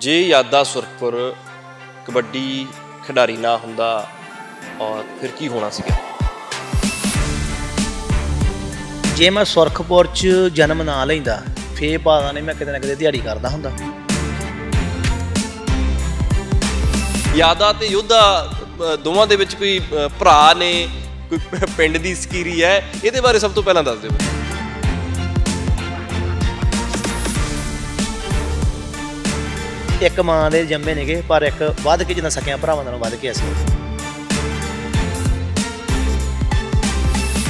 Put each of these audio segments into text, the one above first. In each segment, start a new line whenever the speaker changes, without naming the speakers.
ਜੇ ਯਾਦਾ ਸੁਰਖਪੁਰ ਕਬੱਡੀ ਖਿਡਾਰੀ ਨਾ ਹੁੰਦਾ
ਔਰ ਫਿਰ ਕੀ ਹੋਣਾ ਸੀਗਾ ਜੇ ਮੈਂ ਸੁਰਖਪੁਰ ਚ ਜਨਮ ਨਾ ਲੈਂਦਾ ਫੇ ਪਾਦਾ ਨੇ ਮੈਂ ਕਿਤੇ ਨਾ ਕਿਤੇ ਦਿਹਾੜੀ ਕਰਦਾ ਹੁੰਦਾ
ਯਾਦਾ ਤੇ ਯੁੱਧਾ ਦੋਵਾਂ ਦੇ ਵਿੱਚ ਕੋਈ ਭਰਾ ਨੇ ਕੋਈ ਪਿੰਡ ਦੀ ਸਕੀਰੀ ਹੈ ਇਹਦੇ ਬਾਰੇ ਸਭ ਤੋਂ ਪਹਿਲਾਂ ਦੱਸ ਦਿਓ
ਇੱਕ ਮਾਂ ਦੇ ਜੰਮੇ ਨੇਗੇ ਪਰ ਇੱਕ ਵੱਧ ਕੇ ਜਿੰਨਾ ਸਕਿਆ ਭਰਾਵਾਂ ਨਾਲੋਂ ਵੱਧ ਕੇ ਅਸੀਂ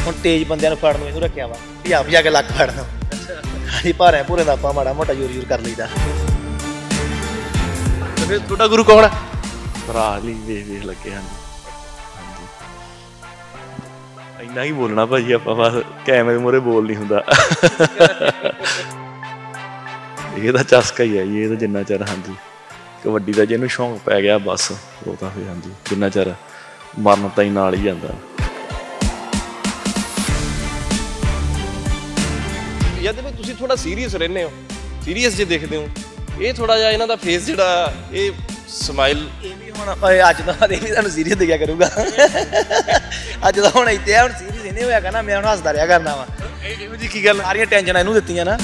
ਹੁਣ ਤੇਜ਼ ਬੰਦਿਆਂ ਨੂੰ ਫੜਨ ਨੂੰ ਇਹਨੂੰ ਰੱਖਿਆ ਵਾ ਆਪ ਜਾ ਕੇ ਲੱਕ ਫੜਨਾ ਹਾਂਜੀ ਭਾਰੇ ਪੂਰੇ ਦਾ ਆਪਾਂ ਮਾੜਾ ਮੋਟਾ ਯੂਰ ਯੂਰ ਕਰ ਲਈਦਾ ਤੇ ਫਿਰ ਤੁਹਾਡਾ ਗੁਰੂ ਕੌਣ ਹੈ
ਭਰਾ ਲਈ ਵੇਖ ਵੇਖ ਲੱਗੇ ਹਨ ਇੰਨਾ ਹੀ ਬੋਲਣਾ ਭਾਜੀ ਆਪਾਂ ਬਸ ਕੈਮਰੇ ਮੋਰੇ ਬੋਲ ਨਹੀਂ ਹੁੰਦਾ ਇਹ ਤਾਂ ਚਸਕਾ ਹੀ ਹੈ ਇਹ ਤਾਂ ਜਿੰਨਾ ਚਿਰ ਹਾਂਜੀ ਕਬੱਡੀ ਦਾ ਜਿਹਨੂੰ ਸ਼ੌਂਕ ਪੈ ਗਿਆ ਬਸ ਉਹ ਤਾਂ ਫਿਰ ਹਾਂਜੀ ਜਿੰਨਾ ਚਿਰ ਮਰਨ ਤਾਂ ਹੀ ਨਾਲ ਹੀ ਜਾਂਦਾ
ਯਾਦ ਵੀ ਤੁਸੀਂ ਥੋੜਾ ਸੀਰੀਅਸ ਰਹਿੰਦੇ ਹੋ ਸੀਰੀਅਸ ਜੇ ਦੇਖਦੇ ਹੋ ਇਹ ਥੋੜਾ ਜਿਹਾ ਇਹਨਾਂ ਦਾ ਫੇਸ ਜਿਹੜਾ ਇਹ ਸਮਾਈਲ ਇਹ
ਵੀ ਹੁਣ ਓਏ ਅੱਜ ਦਾ ਇਹ ਵੀ ਤੁਹਾਨੂੰ ਸੀਰੀਅਸ ਦਿਖਿਆ ਕਰੂਗਾ ਅੱਜ ਦਾ ਹੁਣ ਇੱਥੇ ਆ ਹੁਣ ਸੀਰੀਅਸ ਇਹਨੇ ਹੋਇਆ ਕਰਨਾ ਮੈਂ ਹੁਣ ਹੱਸਦਾ ਰਿਹਾ ਕਰਨਾ ਵਾ ਇਹੋ ਜੀ ਕੀ ਗੱਲ ਸਾਰੀਆਂ ਟੈਨਸ਼ਨਾਂ ਇਹਨੂੰ ਦਿੱਤੀਆਂ ਨਾ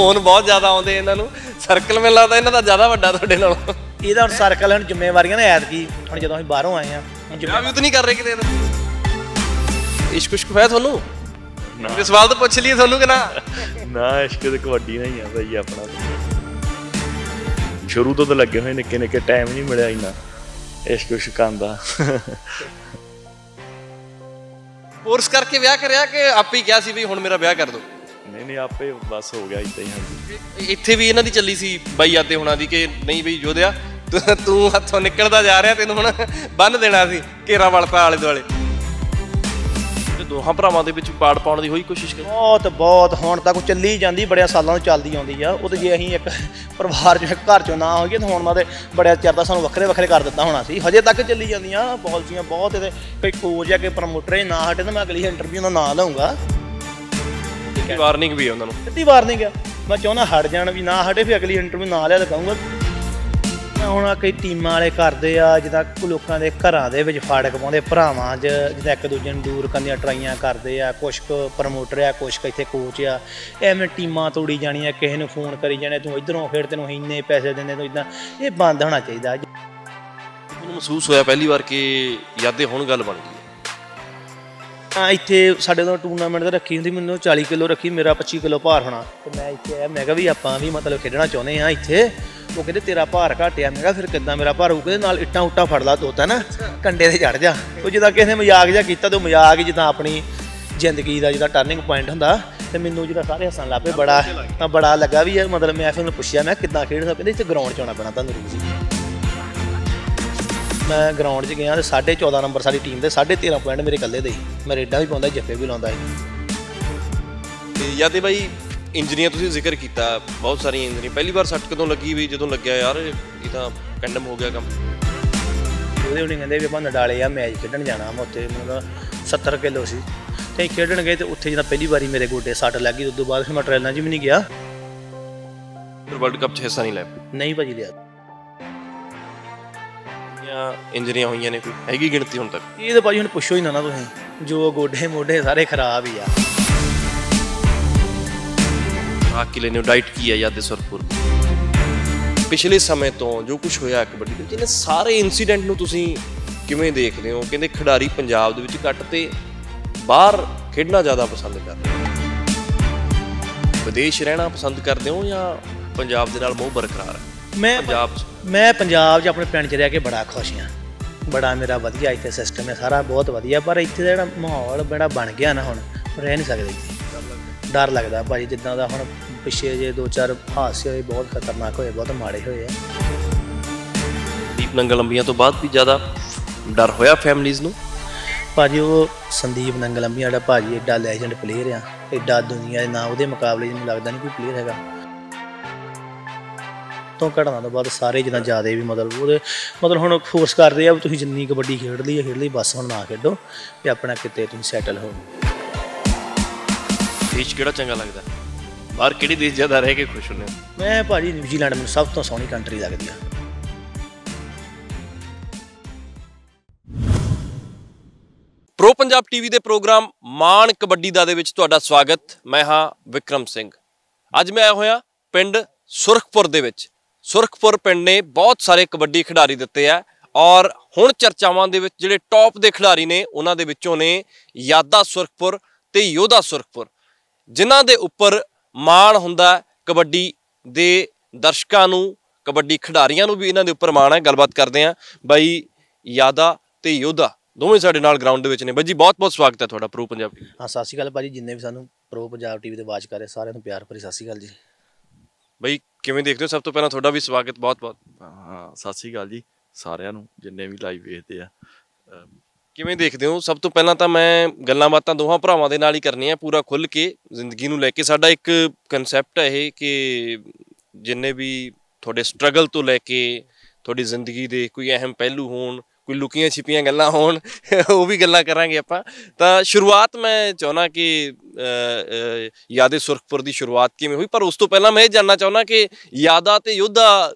ਫੋਨ ਬਹੁਤ ਜ਼ਿਆਦਾ ਆਉਂਦੇ ਇਹਨਾਂ ਨੂੰ ਸਰਕਲ ਮੈਨੂੰ ਲੱਗਦਾ ਇਹਨਾਂ ਦਾ ਜ਼ਿਆਦਾ ਵੱਡਾ ਤੁਹਾਡੇ ਨਾਲੋਂ ਇਹਦਾ ਹੁਣ ਸਰਕਲ ਹੁਣ ਜ਼ਿੰਮੇਵਾਰੀਆਂ ਨੇ ਕੀ ਹੁਣ ਜਦੋਂ ਅਸੀਂ ਬਾਹਰੋਂ ਆਏ ਆ
ਹੁਣ ਵੀ ਤਾਂ ਨਹੀਂ ਕਰ ਰਹੇ ਕਿਤੇ ਇਹਦਾ
ਇਸ਼ਕ ਉਸ਼ਕ ਹੋਇਆ ਤੁਹਾਨੂੰ
ਨਾ ਸਵਾਲ ਤਾਂ ਪੁੱਛ ਲਈ ਤੁਹਾਨੂੰ ਕਿ ਨਾ
ਨਾ ਇਸ਼ਕ ਤੇ ਕਬੱਡੀ ਨਹੀਂ ਆ ਭਾਈ ਆਪਣਾ ਸ਼ੁਰੂ ਤੋਂ ਤਾਂ ਲੱਗੇ ਹੋਏ ਨਿੱਕੇ ਨਿੱਕੇ ਟਾਈਮ ਨਹੀਂ ਮਿਲਿਆ ਇੰਨਾ ਇਸ਼ਕ ਕੁਸ਼ਕ ਆਂਦਾ
ਫੋਰਸ ਕਰਕੇ ਵਿਆਹ ਕਰਿਆ ਕਿ ਆਪੇ ਹੀ ਕਿਹਾ ਸੀ ਵੀ ਹੁਣ ਮੇਰਾ ਵਿਆਹ ਕਰ ਦੋ ਨਹੀਂ ਨਹੀਂ ਆਪੇ ਬਸ ਹੋ ਗਿਆ ਇੱਥੇ ਹੀ ਹਾਂਜੀ ਇੱਥੇ ਵੀ ਇਹਨਾਂ ਦੀ ਚੱਲੀ ਸੀ ਬਾਈ ਆਦੇ ਹੁਣਾਂ ਦੀ ਕਿ ਨਹੀਂ ਬਈ ਯੋਧਿਆ ਤੂੰ ਹੱਥੋਂ ਨਿਕਲਦਾ ਜਾ ਰਿਹਾ ਤੈਨੂੰ ਹੁਣ ਬੰਨ ਦੇਣਾ ਸੀ ਘੇਰਾ ਵਲਪਾ ਆਲੇ ਦੁਆਲੇ ਤੇ ਦੋਹਾਂ ਭਰਾਵਾਂ ਦੇ ਵਿੱਚ ਪਾੜ ਪਾਉਣ ਦੀ
ਹੋਈ ਕੋਸ਼ਿਸ਼ ਕਰ ਬਹੁਤ ਬਹੁਤ ਹੁਣ ਤੱਕ ਚੱਲੀ ਜਾਂਦੀ ਬੜਿਆ ਸਾਲਾਂ ਤੋਂ ਚੱਲਦੀ ਆਉਂਦੀ ਆ ਉਹ ਤੇ ਜੇ ਅਸੀਂ ਇੱਕ ਪਰਿਵਾਰ ਚੋਂ ਘਰ ਚੋਂ ਨਾ ਹੋਈਏ ਤਾਂ ਹੁਣ ਮਾਦੇ ਬੜਿਆ ਚਿਰ ਦਾ ਸਾਨੂੰ ਵੱਖਰੇ ਵੱਖਰੇ ਕਰ ਦਿੱਤਾ ਹੋਣਾ ਸੀ ਹਜੇ ਤੱਕ ਚੱਲੀ ਜਾਂਦੀਆਂ ਪਾਲਸੀਆਂ ਬਹੁਤ ਇਹਦੇ ਕੋਈ ਕੋਚ ਆ ਕਿ ਪ੍ਰਮੋਟਰ ਨਾ ਹਟੇ ਤਾਂ ਮੈਂ ਅਗਲੀ ਇੰਟਰਵਿਊ ਦਾ ਨਾਂ ਲਾਉਂਗਾ
ਸਿੱਧੀ ਵਾਰਨਿੰਗ ਵੀ ਹੈ ਉਹਨਾਂ ਨੂੰ
ਸਿੱਧੀ ਵਾਰਨਿੰਗ ਆ ਮੈਂ ਚਾਹੁੰਦਾ ਹਟ ਜਾਣ ਵੀ ਨਾ ਹਟੇ ਫਿਰ ਅਗਲੀ ਇੰਟਰਵਿਊ ਨਾ ਲਿਆ ਲਗਾਉਂਗਾ ਮੈਂ ਹੁਣ ਆ ਕਈ ਟੀਮਾਂ ਵਾਲੇ ਕਰਦੇ ਆ ਜਿੱਦਾਂ ਲੋਕਾਂ ਦੇ ਘਰਾਂ ਦੇ ਵਿੱਚ ਫਾੜਕ ਪਾਉਂਦੇ ਭਰਾਵਾਂ ਅੱਜ ਜਿੱਦਾਂ ਇੱਕ ਦੂਜੇ ਨੂੰ ਦੂਰ ਕਰਨ ਦੀਆਂ ਟਰਾਈਆਂ ਕਰਦੇ ਆ ਕੁਛ ਕੁ ਪ੍ਰਮੋਟਰ ਆ ਕੁਛ ਇੱਥੇ ਕੋਚ ਆ ਐਵੇਂ ਟੀਮਾਂ ਤੋੜੀ ਜਾਣੀਆਂ ਕਿਸੇ ਨੂੰ ਫੋਨ ਕਰੀ ਜਾਣੇ ਤੂੰ ਇਧਰੋਂ ਫਿਰ ਤੈਨੂੰ ਇੰਨੇ ਪੈਸੇ ਦਿੰਦੇ ਤੂੰ ਇਦਾਂ ਇਹ ਬੰਦ ਹੋਣਾ ਚਾਹੀਦਾ ਮੈਨੂੰ
ਮਹਿਸੂਸ ਹੋਇਆ ਪਹਿਲੀ ਵਾਰ ਕਿ ਯਾਦੇ ਹੁਣ ਗੱਲ ਬਣ ਗਈ
ਆ ਇੱਥੇ ਸਾਡੇ ਦਾ ਟੂਰਨਾਮੈਂਟ ਦਾ ਰੱਖੀ ਹੁੰਦੀ ਮੈਨੂੰ 40 ਕਿਲੋ ਰੱਖੀ ਮੇਰਾ 25 ਕਿਲੋ ਭਾਰ ਹੋਣਾ ਤੇ ਮੈਂ ਇੱਥੇ ਆਇਆ ਮੈਂ ਕਿਹਾ ਵੀ ਆਪਾਂ ਵੀ ਮਤਲਬ ਖੇਡਣਾ ਚਾਹੁੰਦੇ ਆ ਇੱਥੇ ਉਹ ਕਹਿੰਦੇ ਤੇਰਾ ਭਾਰ ਘਟਿਆ ਮੈਂ ਕਿਹਾ ਫਿਰ ਕਿੱਦਾਂ ਮੇਰਾ ਭਾਰ ਉਹ ਕਹਿੰਦੇ ਨਾਲ ਇੱਟਾਂ ਉੱਟਾਂ ਫੜ ਲਾ ਤੋਤਾ ਨਾ ਕੰਡੇ ਤੇ ਚੜ ਜਾ ਉਹ ਜਿੱਦਾਂ ਕਿਸੇ ਮਜ਼ਾਕ ਜਿਹਾ ਕੀਤਾ ਤੇ ਮਜ਼ਾਕ ਹੀ ਜਿੱਦਾਂ ਆਪਣੀ ਜ਼ਿੰਦਗੀ ਦਾ ਜਿਹਦਾ ਟਰਨਿੰਗ ਪੁਆਇੰਟ ਹੁੰਦਾ ਤੇ ਮੈਨੂੰ ਜਿਹੜਾ ਸਾਰੇ ਹੱਸਣ ਲੱਪੇ ਬੜਾ ਤਾਂ ਬੜਾ ਲੱਗਾ ਵੀ ਇਹ ਮਤਲਬ ਮੈਂ ਫਿਰ ਉਹਨੂੰ ਪੁੱਛਿਆ ਮੈਂ ਕਿੱਦਾਂ ਖੇਡਦਾ ਕਹਿੰਦੇ ਇੱਥੇ ਗਰਾਊਂਡ 'ਚ ਆਉਣਾ ਪੈਣਾ ਤੁਹਾਨੂੰ ਰੂਲ ਮੈਂ ਗਰਾਊਂਡ 'ਚ ਗਿਆ ਤੇ 14.5 ਨੰਬਰ ਸਾਡੀ ਟੀਮ ਦੇ 13.5 ਪੁਆਇੰਟ ਮੇਰੇ ਇਕੱਲੇ ਦੇ ਮੈਂ ਰੇਡਾਂ ਵੀ ਪਾਉਂਦਾ ਜੱਫੇ ਵੀ ਲਾਉਂਦਾ ਸੀ
ਯਾਦ ਹੈ ਬਾਈ ਇੰਜੀਨੀਅਰ ਤੁਸੀਂ ਜ਼ਿਕਰ ਕੀਤਾ ਬਹੁਤ ਸਾਰੀਆਂ ਇੰਜੀਨੀਅਰ ਪਹਿਲੀ ਵਾਰ ਸੱਟ ਕਦੋਂ ਲੱਗੀ ਵੀ ਜਦੋਂ ਲੱਗਿਆ ਯਾਰ ਇਹ ਤਾਂ ਕੰਡਮ ਹੋ ਗਿਆ ਕੰਮ
ਉਹਦੇ ਉਹਨੇ ਕਹਿੰਦੇ ਵੀ ਆਪਾਂ ਨਡਾਲੇ ਆ ਮੈਚ ਖੇਡਣ ਜਾਣਾ ਮੈਂ ਉੱਥੇ ਮੈਨੂੰ 70 ਕਿਲੋ ਸੀ ਤੇ ਖੇਡਣ ਗਏ ਤੇ ਉੱਥੇ ਜਦੋਂ ਪਹਿਲੀ ਵਾਰੀ ਮੇਰੇ ਗੋਡੇ ਸੱਟ ਲੱਗੀ ਉਸ ਤੋਂ ਬਾਅਦ ਫਿਰ ਮੈਂ ਟ੍ਰੇਨਾਂ 'ਚ ਵੀ ਨਹੀਂ ਗਿਆ ਵਰਲਡ ਕੱਪ 'ਚ ਹਿੱਸਾ ਨਹੀਂ ਲਿਆ ਨਹੀਂ ਭਾਜੀ ਲਿਆ ਜਾਂ ਇੰਜਰੀਆਂ ਹੋਈਆਂ ਨੇ
ਕੋਈ ਹੈਗੀ ਗਿਣਤੀ ਹੁਣ ਤੱਕ
ਇਹ ਤਾਂ ਭਾਜੀ ਹੁਣ ਪੁੱਛੋ ਹੀ ਨਾ ਨਾ ਤੁਸੀਂ ਜੋ ਗੋਡੇ ਮੋਢੇ ਸਾਰੇ ਖਰਾਬ ਹੀ ਆ
ਆ ਕਿ ਲੈਨੇ ਡਾਈਟ ਕੀ ਹੈ ਯਾਦ ਸਰਪੁਰ ਪਿਛਲੇ ਸਮੇਂ ਤੋਂ ਜੋ ਕੁਝ ਹੋਇਆ ਕਬੱਡੀ ਦੇ ਜਿਹਨੇ ਸਾਰੇ ਇਨਸੀਡੈਂਟ ਨੂੰ ਤੁਸੀਂ ਕਿਵੇਂ ਦੇਖਦੇ ਹੋ ਕਹਿੰਦੇ ਖਿਡਾਰੀ ਪੰਜਾਬ ਦੇ ਵਿੱਚ ਘੱਟ ਤੇ ਬਾਹਰ ਖੇਡਣਾ ਜ਼ਿਆਦਾ ਪਸੰਦ ਕਰਦੇ ਹੋ ਵਿਦੇਸ਼ ਰਹਿਣਾ ਪਸੰਦ ਕਰਦੇ ਹੋ ਜਾਂ ਪੰਜਾਬ ਦੇ ਨਾਲ ਮੋਹ ਬਰਕਰਾਰ ਹੈ ਮੈਂ ਪੰਜਾਬ
ਮੈਂ ਪੰਜਾਬ 'ਚ ਆਪਣੇ ਪਿੰਡ 'ਚ ਰਹਿ ਕੇ ਬੜਾ ਖੁਸ਼ ਹਾਂ ਬੜਾ ਮੇਰਾ ਵਧੀਆ ਇੱਥੇ ਸਿਸਟਮ ਹੈ ਸਾਰਾ ਬਹੁਤ ਵਧੀਆ ਪਰ ਇੱਥੇ ਦਾ ਜਿਹੜਾ ਮਾਹੌਲ ਬੜਾ ਬਣ ਗਿਆ ਨਾ ਹੁਣ ਰਹਿ ਨਹੀਂ ਸਕਦੇ ਡਰ ਲੱਗਦਾ ਭਾਈ ਜਿੱਦਾਂ ਦਾ ਹੁਣ ਪਿੱਛੇ ਜੇ ਦੋ ਚਾਰ ਹਾਸੇ ਹੋਏ ਬਹੁਤ ਖਤਰਨਾਕ ਹੋਏ ਬਹੁਤ ਮਾੜੇ ਹੋਏ ਆ
ਦੀਪ ਨੰਗਲ ਲੰਬੀਆਂ ਤੋਂ ਬਾਅਦ ਵੀ ਜ਼ਿਆਦਾ ਡਰ ਹੋਇਆ
ਫੈਮਲੀਆਂ ਨੂੰ ਭਾਜੀ ਉਹ ਸੰਦੀਪ ਨੰਗਲੰਬੀਆਂ ਦਾ ਜਿਹੜਾ ਭਾਜੀ ਐਡਾ ਲੈਜੈਂਡ ਪਲੇਅਰ ਆ ਐਡਾ ਦੁਨੀਆ ਦੇ ਨਾਂ ਉਹਦੇ ਮੁਕਾਬਲੇ ਜਿਹਨੂੰ ਲੱਗਦਾ ਨਹੀਂ ਕੋਈ ਪਲੇਅਰ ਹੈਗਾ ਤੋਂ ਘਟਨਾ ਤੋਂ ਬਾਅਦ ਸਾਰੇ ਜਿੰਨਾ ਜ਼ਿਆਦਾ ਵੀ ਮਤਲਬ ਉਹਦੇ ਮਤਲਬ ਹੁਣ ਫੋਰਸ ਕਰਦੇ ਆ ਵੀ ਤੁਸੀਂ ਜਿੰਨੀ ਕਬੱਡੀ ਖੇਡ ਲਈ ਹੈ ਖੇਡ ਲਈ ਬਸ ਹੁਣ ਨਾ ਖੇਡੋ ਤੇ ਆਪਣਾ ਕਿਤੇ ਤੁਸੀਂ ਸੈਟਲ ਹੋ
ਦੇਸ਼ ਕਿਹੜਾ ਚੰਗਾ ਲੱਗਦਾ ਬਾਹਰ ਕਿਹੜੀ ਦੇਸ਼ ਜ਼ਿਆਦਾ ਰਹਿ ਕੇ ਖੁਸ਼ ਹੁੰਦੇ
ਮੈਂ ਭਾਜੀ ਨਿਊਜ਼ੀਲੈਂਡ ਮੈਨੂੰ ਸਭ ਤੋਂ ਸੋਹਣੀ ਕੰਟਰੀ ਲੱਗਦੀ ਆ
ਪ੍ਰੋ ਪੰਜਾਬ ਟੀਵੀ ਦੇ ਪ੍ਰੋਗਰਾਮ ਮਾਨ ਕਬੱਡੀ ਦਾ ਦੇ ਵਿੱਚ ਤੁਹਾਡਾ ਸਵਾਗਤ ਮੈਂ ਹਾਂ ਵਿਕਰਮ ਸਿੰਘ ਅੱਜ ਮੈਂ ਆਇਆ ਹੋਇਆ ਪਿੰਡ ਸੁਰਖਪੁਰ ਦੇ ਵਿੱਚ ਸੁਰਖਪੁਰ ਪਿੰਡ ਨੇ ਬਹੁਤ ਸਾਰੇ ਕਬੱਡੀ ਖਿਡਾਰੀ ਦਿੱਤੇ ਆ ਔਰ ਹੁਣ ਚਰਚਾਵਾਂ ਦੇ ਵਿੱਚ ਜਿਹੜੇ ਟੌਪ ਦੇ ਖਿਡਾਰੀ ਨੇ ਉਹਨਾਂ ਦੇ ਵਿੱਚੋਂ ਨੇ ਯਾਦਾ ਸੁਰਖਪੁਰ ਤੇ ਯੋਧਾ ਸੁਰਖਪੁਰ ਜਿਨ੍ਹਾਂ ਦੇ ਉੱਪਰ ਮਾਣ ਹੁੰਦਾ ਕਬੱਡੀ ਦੇ ਦਰਸ਼ਕਾਂ ਨੂੰ ਕਬੱਡੀ ਖਿਡਾਰੀਆਂ ਨੂੰ ਵੀ ਇਹਨਾਂ ਦੇ ਉੱਪਰ ਮਾਣ ਹੈ ਗੱਲਬਾਤ ਕਰਦੇ ਆ ਬਾਈ ਯਾਦਾ ਤੇ ਯੋਧਾ ਦੋਵੇਂ ਸਾਡੇ ਨਾਲ ਗਰਾਊਂਡ ਦੇ ਵਿੱਚ ਨੇ ਬਾਜੀ ਬਹੁਤ ਬਹੁਤ ਸਵਾਗਤ ਹੈ ਤੁਹਾਡਾ ਪ੍ਰੋ ਪੰਜਾਬ
ਹਾਂ ਸਤਿ ਸ਼੍ਰੀ ਅਕਾਲ ਭਾਜੀ ਜਿੰਨੇ ਵੀ ਸਾਨੂੰ ਪ੍ਰੋ ਪੰਜਾਬ ਟੀਵੀ ਤੇ ਵਾਚ ਕਰ ਰਹੇ ਸਾਰਿਆਂ ਨੂੰ ਪਿਆਰ ਭਰੀ ਸਤਿ ਸ਼੍ਰੀ ਅਕਾਲ ਜੀ
ਬਾਈ ਕਿਵੇਂ ਦੇਖਦੇ ਹੋ ਸਭ ਤੋਂ ਪਹਿਲਾਂ ਤੁਹਾਡਾ ਵੀ ਸਵਾਗਤ ਬਹੁਤ-ਬਹੁਤ ਹਾਂ ਸਤਿ ਸ੍ਰੀ ਅਕਾਲ ਜੀ ਸਾਰਿਆਂ ਨੂੰ ਜਿੰਨੇ ਵੀ ਲਾਈਵ ਵੇਖਦੇ ਆ ਕਿਵੇਂ ਦੇਖਦੇ ਹੋ ਸਭ ਤੋਂ ਪਹਿਲਾਂ ਤਾਂ ਮੈਂ ਗੱਲਾਂ ਬਾਤਾਂ ਦੋਹਾਂ ਭਰਾਵਾਂ ਦੇ ਨਾਲ ਹੀ ਕਰਨੀਆਂ ਪੂਰਾ ਖੁੱਲ ਕੇ ਜ਼ਿੰਦਗੀ ਨੂੰ ਲੈ ਕੇ ਸਾਡਾ ਇੱਕ ਕਨਸੈਪਟ ਹੈ ਇਹ ਕਿ ਜਿੰਨੇ ਵੀ ਤੁਹਾਡੇ ਸਟਰਗਲ ਤੋਂ ਲੈ ਕੇ ਤੁਹਾਡੀ ਜ਼ਿੰਦਗੀ ਦੇ ਕੋਈ ਅਹਿਮ ਪਹਿਲੂ ਹੋਣ ਕੋਈ ਲੁਕੀਆਂ ਛਿਪੀਆਂ ਗੱਲਾਂ ਹੋਣ ਉਹ ਵੀ ਗੱਲਾਂ ਕਰਾਂਗੇ ਆਪਾਂ ਤਾਂ ਸ਼ੁਰੂਆਤ ਮੈਂ ਚਾਹਣਾ ਕਿ ਯਾਦੇ ਸੁਰਖਪੁਰ ਦੀ ਸ਼ੁਰੂਆਤ ਕਿਵੇਂ ਹੋਈ ਪਰ ਉਸ ਤੋਂ ਪਹਿਲਾਂ ਮੈਂ ਇਹ ਜਾਨਣਾ ਚਾਹਣਾ ਕਿ ਯਾਦਾ ਤੇ ਯੋਧਾ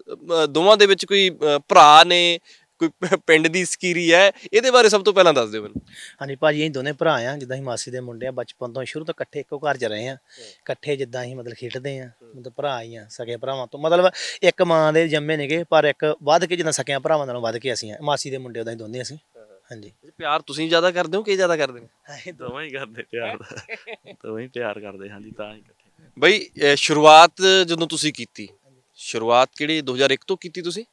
ਦੋਵਾਂ ਦੇ ਵਿੱਚ ਕੋਈ ਭਰਾ ਨੇ ਕੋਈ ਪਿੰਡ ਦੀ ਸਕੀਰੀ ਹੈ ਇਹਦੇ ਬਾਰੇ ਸਭ ਤੋਂ ਪਹਿਲਾਂ ਦੱਸ ਦਿਓ ਮੈਨੂੰ
ਹਾਂਜੀ ਭਾਜੀ ਅਸੀਂ ਦੋਨੇ ਭਰਾ ਆ ਜਿੱਦਾਂ ਅਸੀਂ ਮਾਸੀ ਦੇ ਮੁੰਡੇ ਆ ਬਚਪਨ ਤੋਂ ਸ਼ੁਰੂ ਤੋਂ ਇਕੱਠੇ ਇੱਕੋ ਘਰ 'ਚ ਰਹੇ ਆ ਇਕੱਠੇ ਜਿੱਦਾਂ ਅਸੀਂ ਮਤਲਬ ਖੇਡਦੇ ਆ ਮਤਲਬ ਭਰਾ ਹੀ ਆ ਸਕੇ ਭਰਾਵਾਂ ਤੋਂ ਮਤਲਬ ਇੱਕ ਮਾਂ ਦੇ ਜੰਮੇ ਨੇਗੇ ਪਰ ਇੱਕ ਵੱਧ ਕੇ ਜਿੱਦਾਂ ਸਕਿਆ ਭਰਾਵਾਂ ਨਾਲੋਂ ਵੱਧ ਕੇ ਅਸੀਂ ਆ ਮਾਸੀ ਦੇ ਮੁੰਡੇ ਉਹਦਾ ਹੀ ਦੋਨੇ ਅਸੀਂ
ਹਾਂਜੀ ਪਿਆਰ ਤੁਸੀਂ ਜ਼ਿਆਦਾ ਕਰਦੇ ਹੋ ਕਿ ਜ਼ਿਆਦਾ ਕਰਦੇ ਹੋ ਅਸੀਂ ਦੋਵੇਂ ਹੀ ਕਰਦੇ ਪਿਆਰ ਦਾ ਦੋਵੇਂ ਹੀ ਪਿਆਰ ਕਰਦੇ ਹਾਂਜੀ ਤਾਂ ਹੀ ਇਕੱਠੇ ਬਈ ਸ਼ੁਰੂਆਤ ਜਦੋਂ ਤੁਸੀਂ ਕੀਤੀ ਸ਼ੁਰੂਆਤ ਕਿਹੜੀ 2001 ਤੋਂ ਕੀਤੀ ਤੁਸੀਂ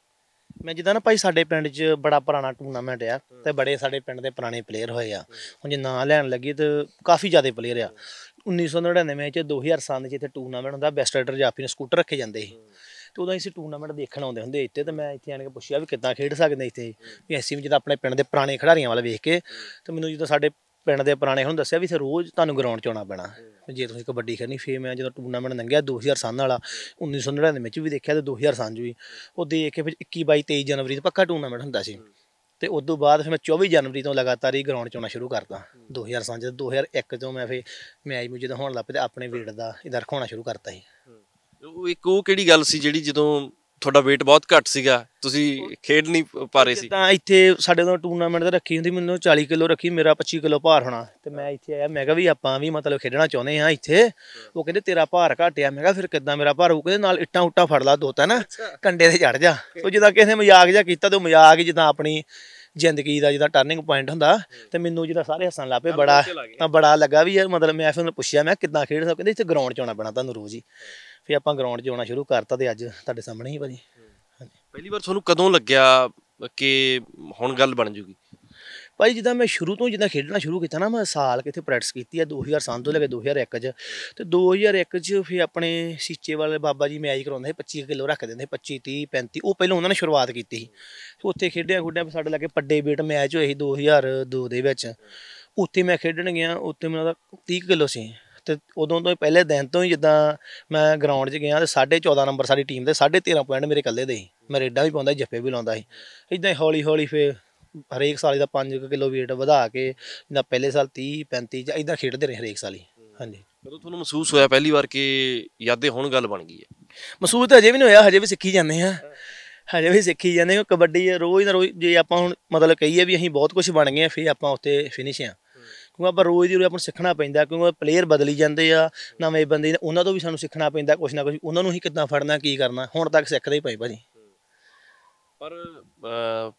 ਮੈਂ ਜਿੱਦਾਂ ਨਾ ਭਾਈ ਸਾਡੇ ਪਿੰਡ 'ਚ ਬੜਾ ਪੁਰਾਣਾ ਟੂਰਨਾਮੈਂਟ ਆ ਤੇ ਬੜੇ ਸਾਡੇ ਪਿੰਡ ਦੇ ਪੁਰਾਣੇ ਪਲੇਅਰ ਹੋਏ ਆ ਹੁਣ ਜੇ ਨਾਂ ਲੈਣ ਲੱਗੀ ਤੇ ਕਾਫੀ ਜ਼ਿਆਦਾ ਪਲੇਅਰ ਆ 1999 ਚ 2000 ਸਾਲ ਦੇ ਇੱਥੇ ਟੂਰਨਾਮੈਂਟ ਹੁੰਦਾ ਬੈਸਟ ਰਾਈਡਰ ਜਾਫੀ ਨੇ ਸਕੂਟਰ ਰੱਖੇ ਜਾਂਦੇ ਸੀ ਤੇ ਉਦੋਂ ਅਸੀਂ ਟੂਰਨਾਮੈਂਟ ਦੇਖਣ ਆਉਂਦੇ ਹੁੰਦੇ ਇੱਥੇ ਤੇ ਮੈਂ ਇੱਥੇ ਆਣ ਕੇ ਪੁੱਛਿਆ ਵੀ ਕਿੱਦਾਂ ਖੇਡ ਸਕਦੇ ਇੱਥੇ ਵੀ ਐਸੀ ਵੀ ਜਦੋਂ ਆਪਣੇ ਪਿੰਡ ਦੇ ਪੁਰਾਣੇ ਖਿਡਾਰੀਆਂ ਵਾਲਾ ਵੇਖ ਕੇ ਤੇ ਮੈਨੂੰ ਜਦੋਂ ਸਾਡੇ ਪਿੰਡ ਦੇ ਪੁਰਾਣੇ ਹੁਣ ਦੱਸਿਆ ਵੀ ਸਰ ਰੋਜ਼ ਤੁਹਾਨੂੰ ਗਰਾਊਂਡ 'ਚ ਆਉਣਾ ਪੈਣਾ ਜੇ ਤੁਸੀਂ ਕਬੱਡੀ ਖੇਡਣੀ ਫੇਰ ਮੈਂ ਜਦੋਂ ਟੂਰਨਾਮੈਂਟ ਲੰਘਿਆ 2007 ਵਾਲਾ 1999 ਵਿੱਚ ਵੀ ਦੇਖਿਆ ਤੇ 2007 ਵੀ ਉਹ ਦੇਖ ਕੇ ਫਿਰ 21 22 23 ਜਨਵਰੀ ਤੋਂ ਪੱਕਾ ਟੂਰਨਾਮੈਂਟ ਹੁੰਦਾ ਸੀ ਤੇ ਉਸ ਤੋਂ ਬਾਅਦ ਫਿਰ ਮੈਂ 24 ਜਨਵਰੀ ਤੋਂ ਲਗਾਤਾਰ ਹੀ ਗਰਾਊਂਡ 'ਚ ਆਉਣਾ ਸ਼ੁਰੂ ਕਰਦਾ 2007 ਤੋਂ 2001 ਤੋਂ ਮੈਂ ਫਿਰ ਮੈਚ ਮੂਜੇ ਦਾ ਹੋਣ ਲੱਗ ਤੇ ਆਪਣੇ ਵੀਰ ਦਾ ਇਧਰ ਖੋਣਾ ਸ਼ੁਰੂ ਕਰਤਾ ਸੀ
ਉਹ ਇੱਕ ਉਹ ਕਿਹੜੀ ਗੱਲ ਸੀ ਜਿਹੜੀ ਜਦੋਂ ਤੁਹਾਡਾ weight ਬਹੁਤ ਘੱਟ ਸੀਗਾ ਤੁਸੀਂ ਖੇਡ ਨਹੀਂ ਪਾ ਰਹੇ ਸੀ ਤਾਂ
ਇੱਥੇ ਸਾਡੇ ਤੋਂ ਟੂਰਨਾਮੈਂਟ ਦਾ ਰੱਖੀ ਹੁੰਦੀ ਮੈਨੂੰ 40 ਕਿਲੋ ਰੱਖੀ ਮੇਰਾ 25 ਕਿਲੋ ਭਾਰ ਹੋਣਾ ਤੇ ਮੈਂ ਇੱਥੇ ਆਇਆ ਮੈਂ ਕਿਹਾ ਵੀ ਆਪਾਂ ਵੀ ਮਤਲਬ ਖੇਡਣਾ ਚਾਹੁੰਦੇ ਆ ਇੱਥੇ ਉਹ ਕਹਿੰਦੇ ਤੇਰਾ ਭਾਰ ਘਟਿਆ ਮੈਂ ਕਿਹਾ ਫਿਰ ਕਿੱਦਾਂ ਮੇਰਾ ਭਾਰ ਉਹ ਕਹਿੰਦੇ ਨਾਲ ਇੱਟਾਂ ਉੱਟਾਂ ਫੜ ਲਾ ਦੋ ਤਾਂ ਨਾ ਕੰਡੇ ਤੇ ਚੜ ਜਾ ਉਹ ਜਿੱਦਾਂ ਕਿਸੇ ਮਜ਼ਾਕ ਜਾਂ ਕੀਤਾ ਤੇ ਉਹ ਮਜ਼ਾਕ ਜਿੱਦਾਂ ਆਪਣੀ ਜ਼ਿੰਦਗੀ ਦਾ ਜਿਹਦਾ ਟਰਨਿੰਗ ਪੁਆਇੰਟ ਹੁੰਦਾ ਤੇ ਮੈਨੂੰ ਜਿਹਦਾ ਸਾਰੇ ਹੱਸਣ ਲੱਪੇ ਬੜਾ ਤਾਂ ਬੜਾ ਲੱਗਾ ਵੀ ਯਾਰ ਮਤਲਬ ਮੈਂ ਫਿਰ ਪੁੱਛਿਆ ਮੈਂ ਕਿੱਦਾਂ ਖੇਡ ਸਕਦਾ ਕਹਿੰਦੇ ਇੱਥੇ ਗਰਾਊਂਡ 'ਚ ਆਉਣਾ ਪੈਣਾ ਤੁਹਾਨੂੰ ਰੋਜ਼ ਹੀ ਫਿਰ ਆਪਾਂ ਗਰਾਊਂਡ 'ਚ ਆਉਣਾ ਸ਼ੁਰੂ ਕਰਤਾ ਤੇ ਅੱਜ ਤੁਹਾਡੇ ਸਾਹਮਣੇ ਹੀ ਭਾਜੀ
ਹਾਂਜੀ ਪਹਿਲੀ ਵਾਰ ਤੁਹਾਨੂੰ ਕਦੋਂ ਲੱਗਿਆ ਕਿ ਹੁਣ ਗੱਲ ਬਣ ਜੂਗੀ
ਭਾਈ ਜਿੱਦਾਂ ਮੈਂ ਸ਼ੁਰੂ ਤੋਂ ਜਿੱਦਾਂ ਖੇਡਣਾ ਸ਼ੁਰੂ ਕੀਤਾ ਨਾ ਮੈਂ ਸਾਲ ਕਿਥੇ ਪ੍ਰੈਕਟਿਸ ਕੀਤੀ ਆ 2007 ਤੋਂ ਲੈ ਕੇ 2001 ਚ ਤੇ 2001 ਚ ਫਿਰ ਆਪਣੇ ਸੀਚੇ ਵਾਲੇ ਬਾਬਾ ਜੀ ਮੈਚ ਕਰਾਉਂਦੇ 25 ਕਿਲੋ ਰੱਖ ਦਿੰਦੇ 25 30 35 ਉਹ ਪਹਿਲਾਂ ਉਹਨਾਂ ਨੇ ਸ਼ੁਰੂਆਤ ਕੀਤੀ ਸੀ ਉੱਥੇ ਖੇਡਿਆ ਖੁੱਡਿਆ ਸਾਡੇ ਲਾਗੇ ਪੱਡੇ ਬੀਟ ਮੈਚ ਹੋਏ ਸੀ 2002 ਦੇ ਵਿੱਚ ਉੱਥੇ ਮੈਂ ਖੇਡਣ ਗਿਆ ਉੱਥੇ ਮੇਰਾ 30 ਕਿਲੋ ਸੀ ਤੇ ਉਦੋਂ ਤੋਂ ਪਹਿਲੇ ਦਿਨ ਤੋਂ ਹੀ ਜਿੱਦਾਂ ਮੈਂ ਗਰਾਊਂਡ 'ਚ ਗਿਆ ਤੇ 14.5 ਨੰਬਰ ਸਾਡੀ ਟੀਮ ਦੇ 13.5 ਪੁਆਇੰਟ ਮੇਰੇ ਇਕੱਲੇ ਦੇ ਸੀ ਮੈਂ ਰੇਡਾਂ ਵੀ ਪਾਉਂਦਾ ਜੱਫੇ ਵੀ ਲਾਉਂਦਾ ਸੀ ਇਦਾਂ ਹੀ ਹੌਲੀ ਹੌਲੀ ਫੇਰ ਹਰੇਕ ਸਾਲ ਦਾ 5 ਕਿਲੋ weight ਵਧਾ ਕੇ ਜਿੱਦਾਂ ਪਹਿਲੇ ਸਾਲ 30 35 ਜਾਂ ਇਦਾਂ ਖੇਡਦੇ ਰਹੇ ਹਰੇਕ ਸਾਲ ਹੀ ਹਾਂਜੀ
ਕਦੋਂ ਤੁਹਾਨੂੰ ਮਹਿਸੂਸ ਹੋਇਆ ਪਹਿਲੀ ਵਾਰ ਕਿ ਯਾਦੇ ਹੁਣ ਗੱਲ ਬਣ ਗਈ ਹੈ
ਮਹਿਸੂਸ ਤਾਂ ਅਜੇ ਵੀ ਨਹੀਂ ਹੋਇਆ ਹਜੇ ਵੀ ਸਿੱਖੀ ਜਾਂਦੇ ਆ ਹਜੇ ਵੀ ਸਿੱਖੀ ਜਾਂਦੇ ਕਬੱਡੀ ਰੋਜ਼ ਨਾ ਰੋਜ਼ ਜੇ ਆਪਾਂ ਹੁਣ ਮਤਲਬ ਕਹੀਏ ਵੀ ਅਸੀਂ ਬਹੁਤ ਕੁਝ ਬਣ ਗਏ ਆ ਫੇ ਆਪਾਂ ਉੱਤੇ ਫਿਨਿਸ਼ ਆ ਕਿਉਂਕਿ ਆਪਾਂ ਰੋਜ਼ ਦੀ ਰੋਜ਼ ਆਪਾਂ ਸਿੱਖਣਾ ਪੈਂਦਾ ਕਿਉਂਕਿ ਪਲੇਅਰ ਬਦਲੀ ਜਾਂਦੇ ਆ ਨਵੇਂ ਬੰਦੇ ਉਹਨਾਂ ਤੋਂ ਵੀ ਸਾਨੂੰ ਸਿੱਖਣਾ ਪੈਂਦਾ ਕੁਛ ਨਾ ਕੁਛ ਉਹਨਾਂ ਨੂੰ ਹੀ ਕਿੱਦਾਂ ਫੜਨਾ ਕੀ ਕਰਨਾ ਹੁਣ ਤੱਕ ਸਿੱਖਦੇ ਹੀ ਪਏ ਭਾਜੀ
ਪਰ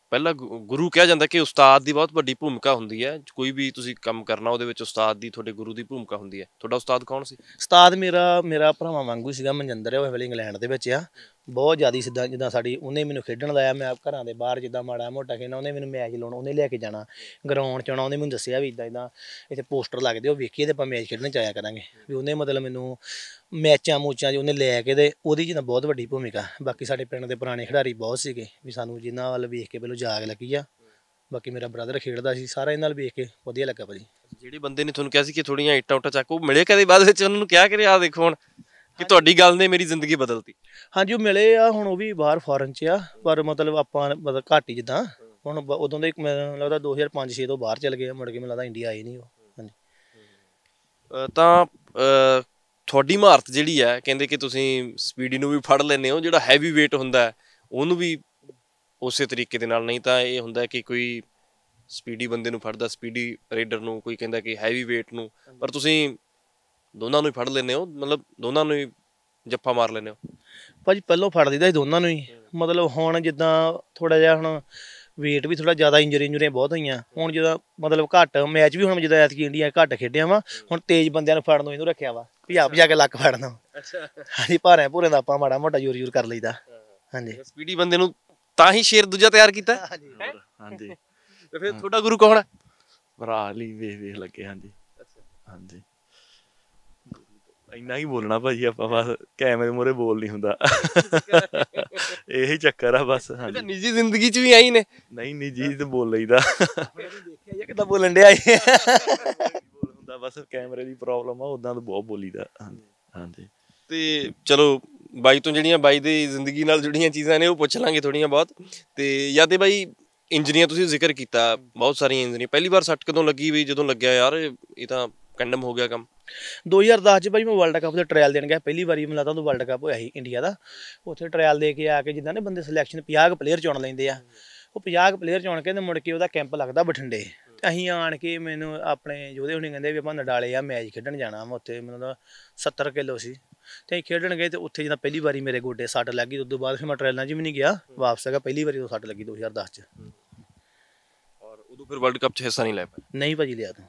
ਪਹਿਲਾ ਗੁਰੂ ਕਿਹਾ ਜਾਂਦਾ ਕਿ ਉਸਤਾਦ ਦੀ ਬਹੁਤ ਵੱਡੀ ਭੂਮਿਕਾ ਹੁੰਦੀ ਹੈ ਕੋਈ ਵੀ ਤੁਸੀਂ ਕੰਮ ਕਰਨਾ ਉਹਦੇ ਵਿੱਚ ਉਸਤਾਦ ਦੀ ਤੁਹਾਡੇ ਗੁਰੂ ਦੀ ਭੂਮਿਕਾ ਹੁੰਦੀ ਹੈ ਤੁਹਾਡਾ
ਉਸਤਾਦ ਕੌਣ ਸੀ ਉਸਤਾਦ ਮੇਰਾ ਮੇਰਾ ਭਰਾਵਾ ਵਾਂਗੂ ਸੀਗਾ ਮਨਜਿੰਦਰ ਉਹ ਹਵੇਲੀ ਇੰਗਲੈਂਡ ਦੇ ਵਿੱਚ ਆ ਬਹੁਤ ਜ਼ਿਆਦਾ ਸਿੱਧਾ ਜਿੱਦਾਂ ਸਾਡੀ ਉਹਨੇ ਮੈਨੂੰ ਖੇਡਣ ਲਾਇਆ ਮੈਂ ਘਰਾਂ ਦੇ ਬਾਹਰ ਜਿੱਦਾਂ ਮਾੜਾ ਮੋਟਾ ਖੇਡਣਾ ਉਹਨੇ ਮੈਨੂੰ ਮੈਚ ਲਾਉਣਾ ਉਹਨੇ ਲੈ ਕੇ ਜਾਣਾ ਗਰਾਊਂਡ 'ਚ ਆਉਣਾ ਉਹਨੇ ਮੈਨੂੰ ਦੱਸਿਆ ਵੀ ਇਦਾਂ ਇਦਾਂ ਇੱਥੇ ਪੋਸਟਰ ਲੱਗਦੇ ਉਹ ਵੇਖੀਏ ਤੇ ਆਪਾਂ ਮੈਚ ਖੇਡਣ ਚ ਆਇਆ ਕਰਾਂਗੇ ਵੀ ਉਹਨੇ ਮਤਲਬ ਮੈਨੂੰ ਮੈਚਾਂ ਮੂਚਾਂ ਜੀ ਉਹਨੇ ਲੈ ਕੇ ਤੇ ਉਹਦੀ ਜਿਹਨਾਂ ਬਹੁਤ ਵੱਡੀ ਭੂਮਿਕਾ ਬਾਕੀ ਸਾਡੇ ਪਿੰਡ ਦੇ ਪੁਰਾਣੇ ਖਿਡਾਰੀ ਬਹੁਤ ਸੀਗੇ ਵੀ ਸਾਨੂੰ ਜਿੰਨਾ ਵੱਲ ਵੇਖ ਕੇ ਪਹਿਲਾਂ ਜਾਗ ਲੱਗੀ ਆ ਬਾਕੀ ਮੇਰਾ ਬ੍ਰਦਰ ਖੇਡਦਾ ਸੀ ਸਾਰਾ ਇਹਨਾਂ ਨਾਲ ਵੇਖ ਕੇ ਵਧੀਆ ਲੱਗਾ ਭਾਜੀ
ਜਿਹੜੇ ਬੰਦੇ ਨੇ ਤੁਹਾਨੂੰ ਕਿਹਾ ਸੀ ਕਿ ਥੋੜੀਆਂ ਇੱਟਾਂ ਉੱਟਾਂ ਚੱਕੋ ਮਿਲੇ ਕਦੇ ਬਾਅਦ ਵਿੱਚ ਉਹਨਾਂ ਨੂੰ ਕਿਹਾ ਕਰੇ ਆ ਦੇਖੋ ਹੁਣ ਕਿ ਤੁਹਾਡੀ ਗੱਲ ਨੇ ਮੇਰੀ ਜ਼ਿੰਦਗੀ ਬਦਲਤੀ
ਹਾਂਜੀ ਉਹ ਮਿਲੇ ਆ ਹੁਣ ਉਹ ਵੀ ਬਾਹਰ ਫੋਰਨ 'ਚ ਆ ਪਰ ਮਤਲਬ ਆਪਾਂ ਮਤਲਬ ਘੱਟ ਹੀ ਜਿੱਦਾਂ ਹੁਣ ਉਦੋਂ ਦੇ ਮੈਨੂੰ ਲੱਗਦਾ 2005-6 ਤੋਂ ਬਾਹਰ ਚਲ ਗਏ ਮੁੜ ਕੇ ਮੈਨੂੰ ਲੱਗਦਾ ਇੰਡੀਆ ਆਏ ਨਹੀਂ ਉਹ
ਹਾਂਜੀ ਤਾਂ ਤੁਹਾਡੀ ਮਾਰਤ ਜਿਹੜੀ ਹੈ ਕਹਿੰਦੇ ਕਿ ਤੁਸੀਂ ਸਪੀਡੀ ਨੂੰ ਵੀ ਫੜ ਲੈਨੇ ਹੋ ਜਿਹੜਾ ਹੈਵੀ weight ਹੁੰਦਾ ਉਹਨੂੰ ਵੀ ਉਸੇ ਤਰੀਕੇ ਦੇ ਨਾਲ ਨਹੀਂ ਤਾਂ ਇਹ ਹੁੰਦਾ ਕਿ ਕੋਈ ਸਪੀਡੀ ਬੰਦੇ ਨੂੰ ਫੜਦਾ ਸਪੀਡੀ ਰੇਡਰ ਨੂੰ ਕੋਈ ਕਹਿੰਦਾ ਕਿ ਹੈਵੀ weight ਨੂੰ ਪਰ ਤੁਸੀਂ ਦੋਨਾਂ ਨੂੰ ਹੀ ਫੜ ਲੈਨੇ ਹੋ ਮਤਲਬ ਦੋਨਾਂ ਨੂੰ ਹੀ ਜੱਫਾ ਮਾਰ ਲੈਨੇ ਹੋ
ਭਾਜੀ ਪਹਿਲਾਂ ਫੜ ਲਈਦਾ ਸੀ ਦੋਨਾਂ ਨੂੰ ਹੀ ਮਤਲਬ ਹੁਣ ਜਿੱਦਾਂ ਥੋੜਾ ਜਿਹਾ ਹੁਣ weight ਵੀ ਥੋੜਾ ਜ਼ਿਆਦਾ ਇੰਜਰੀ ਇੰਜਰੀਆਂ ਬਹੁਤ ਹੋਈਆਂ ਹੁਣ ਜਦੋਂ ਮਤਲਬ ਘੱਟ ਮੈਚ ਵੀ ਹੁਣ ਜਦੋਂ ਐਤਕੀ ਇੰਡੀਆ ਘੱਟ ਖੇਡਿਆ ਵਾ ਹੁਣ ਤੇਜ਼ ਬੰਦਿਆਂ ਨੂੰ ਫੜਨ ਨੂੰ ਇਹਨੂੰ ਰੱਖਿਆ ਵਾ ਆਪ ਜਾ ਕੇ ਲੱਕ ਫੜਨਾ ਅੱਛਾ ਹਾਂਜੀ ਭਾਰੇ ਪੂਰੇ ਦਾ ਆਪਾਂ ਮਾੜਾ ਮੋਟਾ ਯੂਰ ਯੂਰ ਕਰ ਲਈਦਾ ਹਾਂਜੀ
ਸਪੀਡੀ ਬੰਦੇ ਨੂੰ ਤਾਂ ਹੀ ਸ਼ੇਰ ਦੂਜਾ ਤਿਆਰ ਕੀਤਾ ਹਾਂਜੀ ਹਾਂਜੀ ਤੇ ਫਿਰ ਤੁਹਾਡਾ ਗੁਰੂ ਕੌਣ ਹੈ
ਭਰਾ ਲਈ ਵੇਖ ਵੇਖ ਲੱਗੇ ਹਾਂਜੀ ਹਾਂਜੀ ਇੰਨਾ ਹੀ ਬੋਲਣਾ ਭਾਜੀ ਆਪਾਂ ਬਸ ਕੈਮਰੇ ਮੋਰੇ ਬੋਲ ਨਹੀਂ ਹੁੰਦਾ ਇਹੀ ਚੱਕਰ ਆ ਬਸ ਹਾਂਜੀ ਨਿੱਜੀ ਜ਼ਿੰਦਗੀ 'ਚ ਵੀ ਆਈ ਨੇ ਨਹੀਂ ਨਿੱਜੀ ਤੇ ਬੋਲ ਲਈਦਾ
ਦੇਖਿਆ ਇਹ ਕਿਦਾਂ ਬੋਲਣ ਡਿਆ ਬੋਲ ਹੁੰਦਾ
ਬਸ ਕੈਮਰੇ ਦੀ ਪ੍ਰੋਬਲਮ ਆ ਉਦਾਂ ਤਾਂ
ਬਹੁਤ ਬੋਲੀਦਾ ਹਾਂਜੀ ਹਾਂਜੀ ਤੇ ਚਲੋ ਬਾਈ ਤੋਂ ਜਿਹੜੀਆਂ ਬਾਈ ਦੀ ਜ਼ਿੰਦਗੀ ਨਾਲ ਜੁੜੀਆਂ ਚੀਜ਼ਾਂ ਨੇ ਉਹ ਪੁੱਛ ਲਾਂਗੇ ਥੋੜੀਆਂ ਬਹੁਤ ਤੇ ਯਾ ਤੇ ਬਾਈ ਇੰਜੀਨੀਅਰ ਤੁਸੀਂ ਜ਼ਿਕਰ ਕੀਤਾ ਬਹੁਤ ਸਾਰੀਆਂ ਇੰਜੀਨੀਅਰ ਪਹਿਲੀ ਵਾਰ ਸੱਟ ਕਦੋਂ ਲੱਗੀ ਵੀ ਜਦੋਂ ਲੱਗਿਆ ਯਾਰ ਇਹ ਤਾਂ ਕੰਡਮ ਹੋ ਗਿਆ ਕੰਮ
2010 ਚ ਭਾਈ ਮੈਂ ਵਰਲਡ ਕੱਪ ਦੇ ਟ੍ਰਾਇਲ ਦੇਣ ਗਿਆ ਪਹਿਲੀ ਵਾਰੀ ਮੈਨੂੰ ਲੱਗਦਾ ਉਹ ਵਰਲਡ ਕੱਪ ਹੋਇਆ ਸੀ ਇੰਡੀਆ ਦਾ ਉੱਥੇ ਟ੍ਰਾਇਲ ਦੇ ਕੇ ਆ ਕੇ ਜਿੱਦਾਂ ਨੇ ਬੰਦੇ ਸਿਲੈਕਸ਼ਨ 50 ਪਲੇਅਰ ਚੁਣ ਲੈਂਦੇ ਆ ਉਹ 50 ਪਲੇਅਰ ਚੁਣ ਕੇ ਤੇ ਮੁੜ ਕੇ ਉਹਦਾ ਕੈਂਪ ਲੱਗਦਾ ਬਠਿੰਡੇ ਅਸੀਂ ਆਣ ਕੇ ਮੈਨੂੰ ਆਪਣੇ ਯੋਧੇ ਹੁਣੇ ਕਹਿੰਦੇ ਵੀ ਆਪਾਂ ਨਡਾਲੇ ਆ ਮੈਚ ਖੇਡਣ ਜਾਣਾ ਮੈਂ ਉੱਥੇ ਮੈਨੂੰ ਦਾ 70 ਕਿਲੋ ਸੀ ਤੇ ਖੇਡਣ ਗਏ ਤੇ ਉੱਥੇ ਜਦੋਂ ਪਹਿਲੀ ਵਾਰੀ ਮੇਰੇ ਗੋਡੇ ਸੱਟ ਲੱਗੀ ਉਸ ਤੋਂ ਬਾਅਦ ਫਿਰ ਮੈਂ ਟ੍ਰਾਇਲਾਂ 'ਚ ਵੀ ਨਹੀਂ ਗਿਆ ਵਾਪਸ ਆ ਗਿਆ ਪਹਿਲੀ ਵਾਰੀ ਉਹ ਸੱਟ ਲੱਗੀ 2010 'ਚ
ਔਰ ਉਦੋਂ ਫਿਰ ਵਰਲਡ ਕੱਪ 'ਚ ਹਿੱਸਾ ਨਹੀਂ ਲੈ ਪਾਇਆ
ਨਹੀਂ ਭਾਜੀ ਲਿਆ ਤੂੰ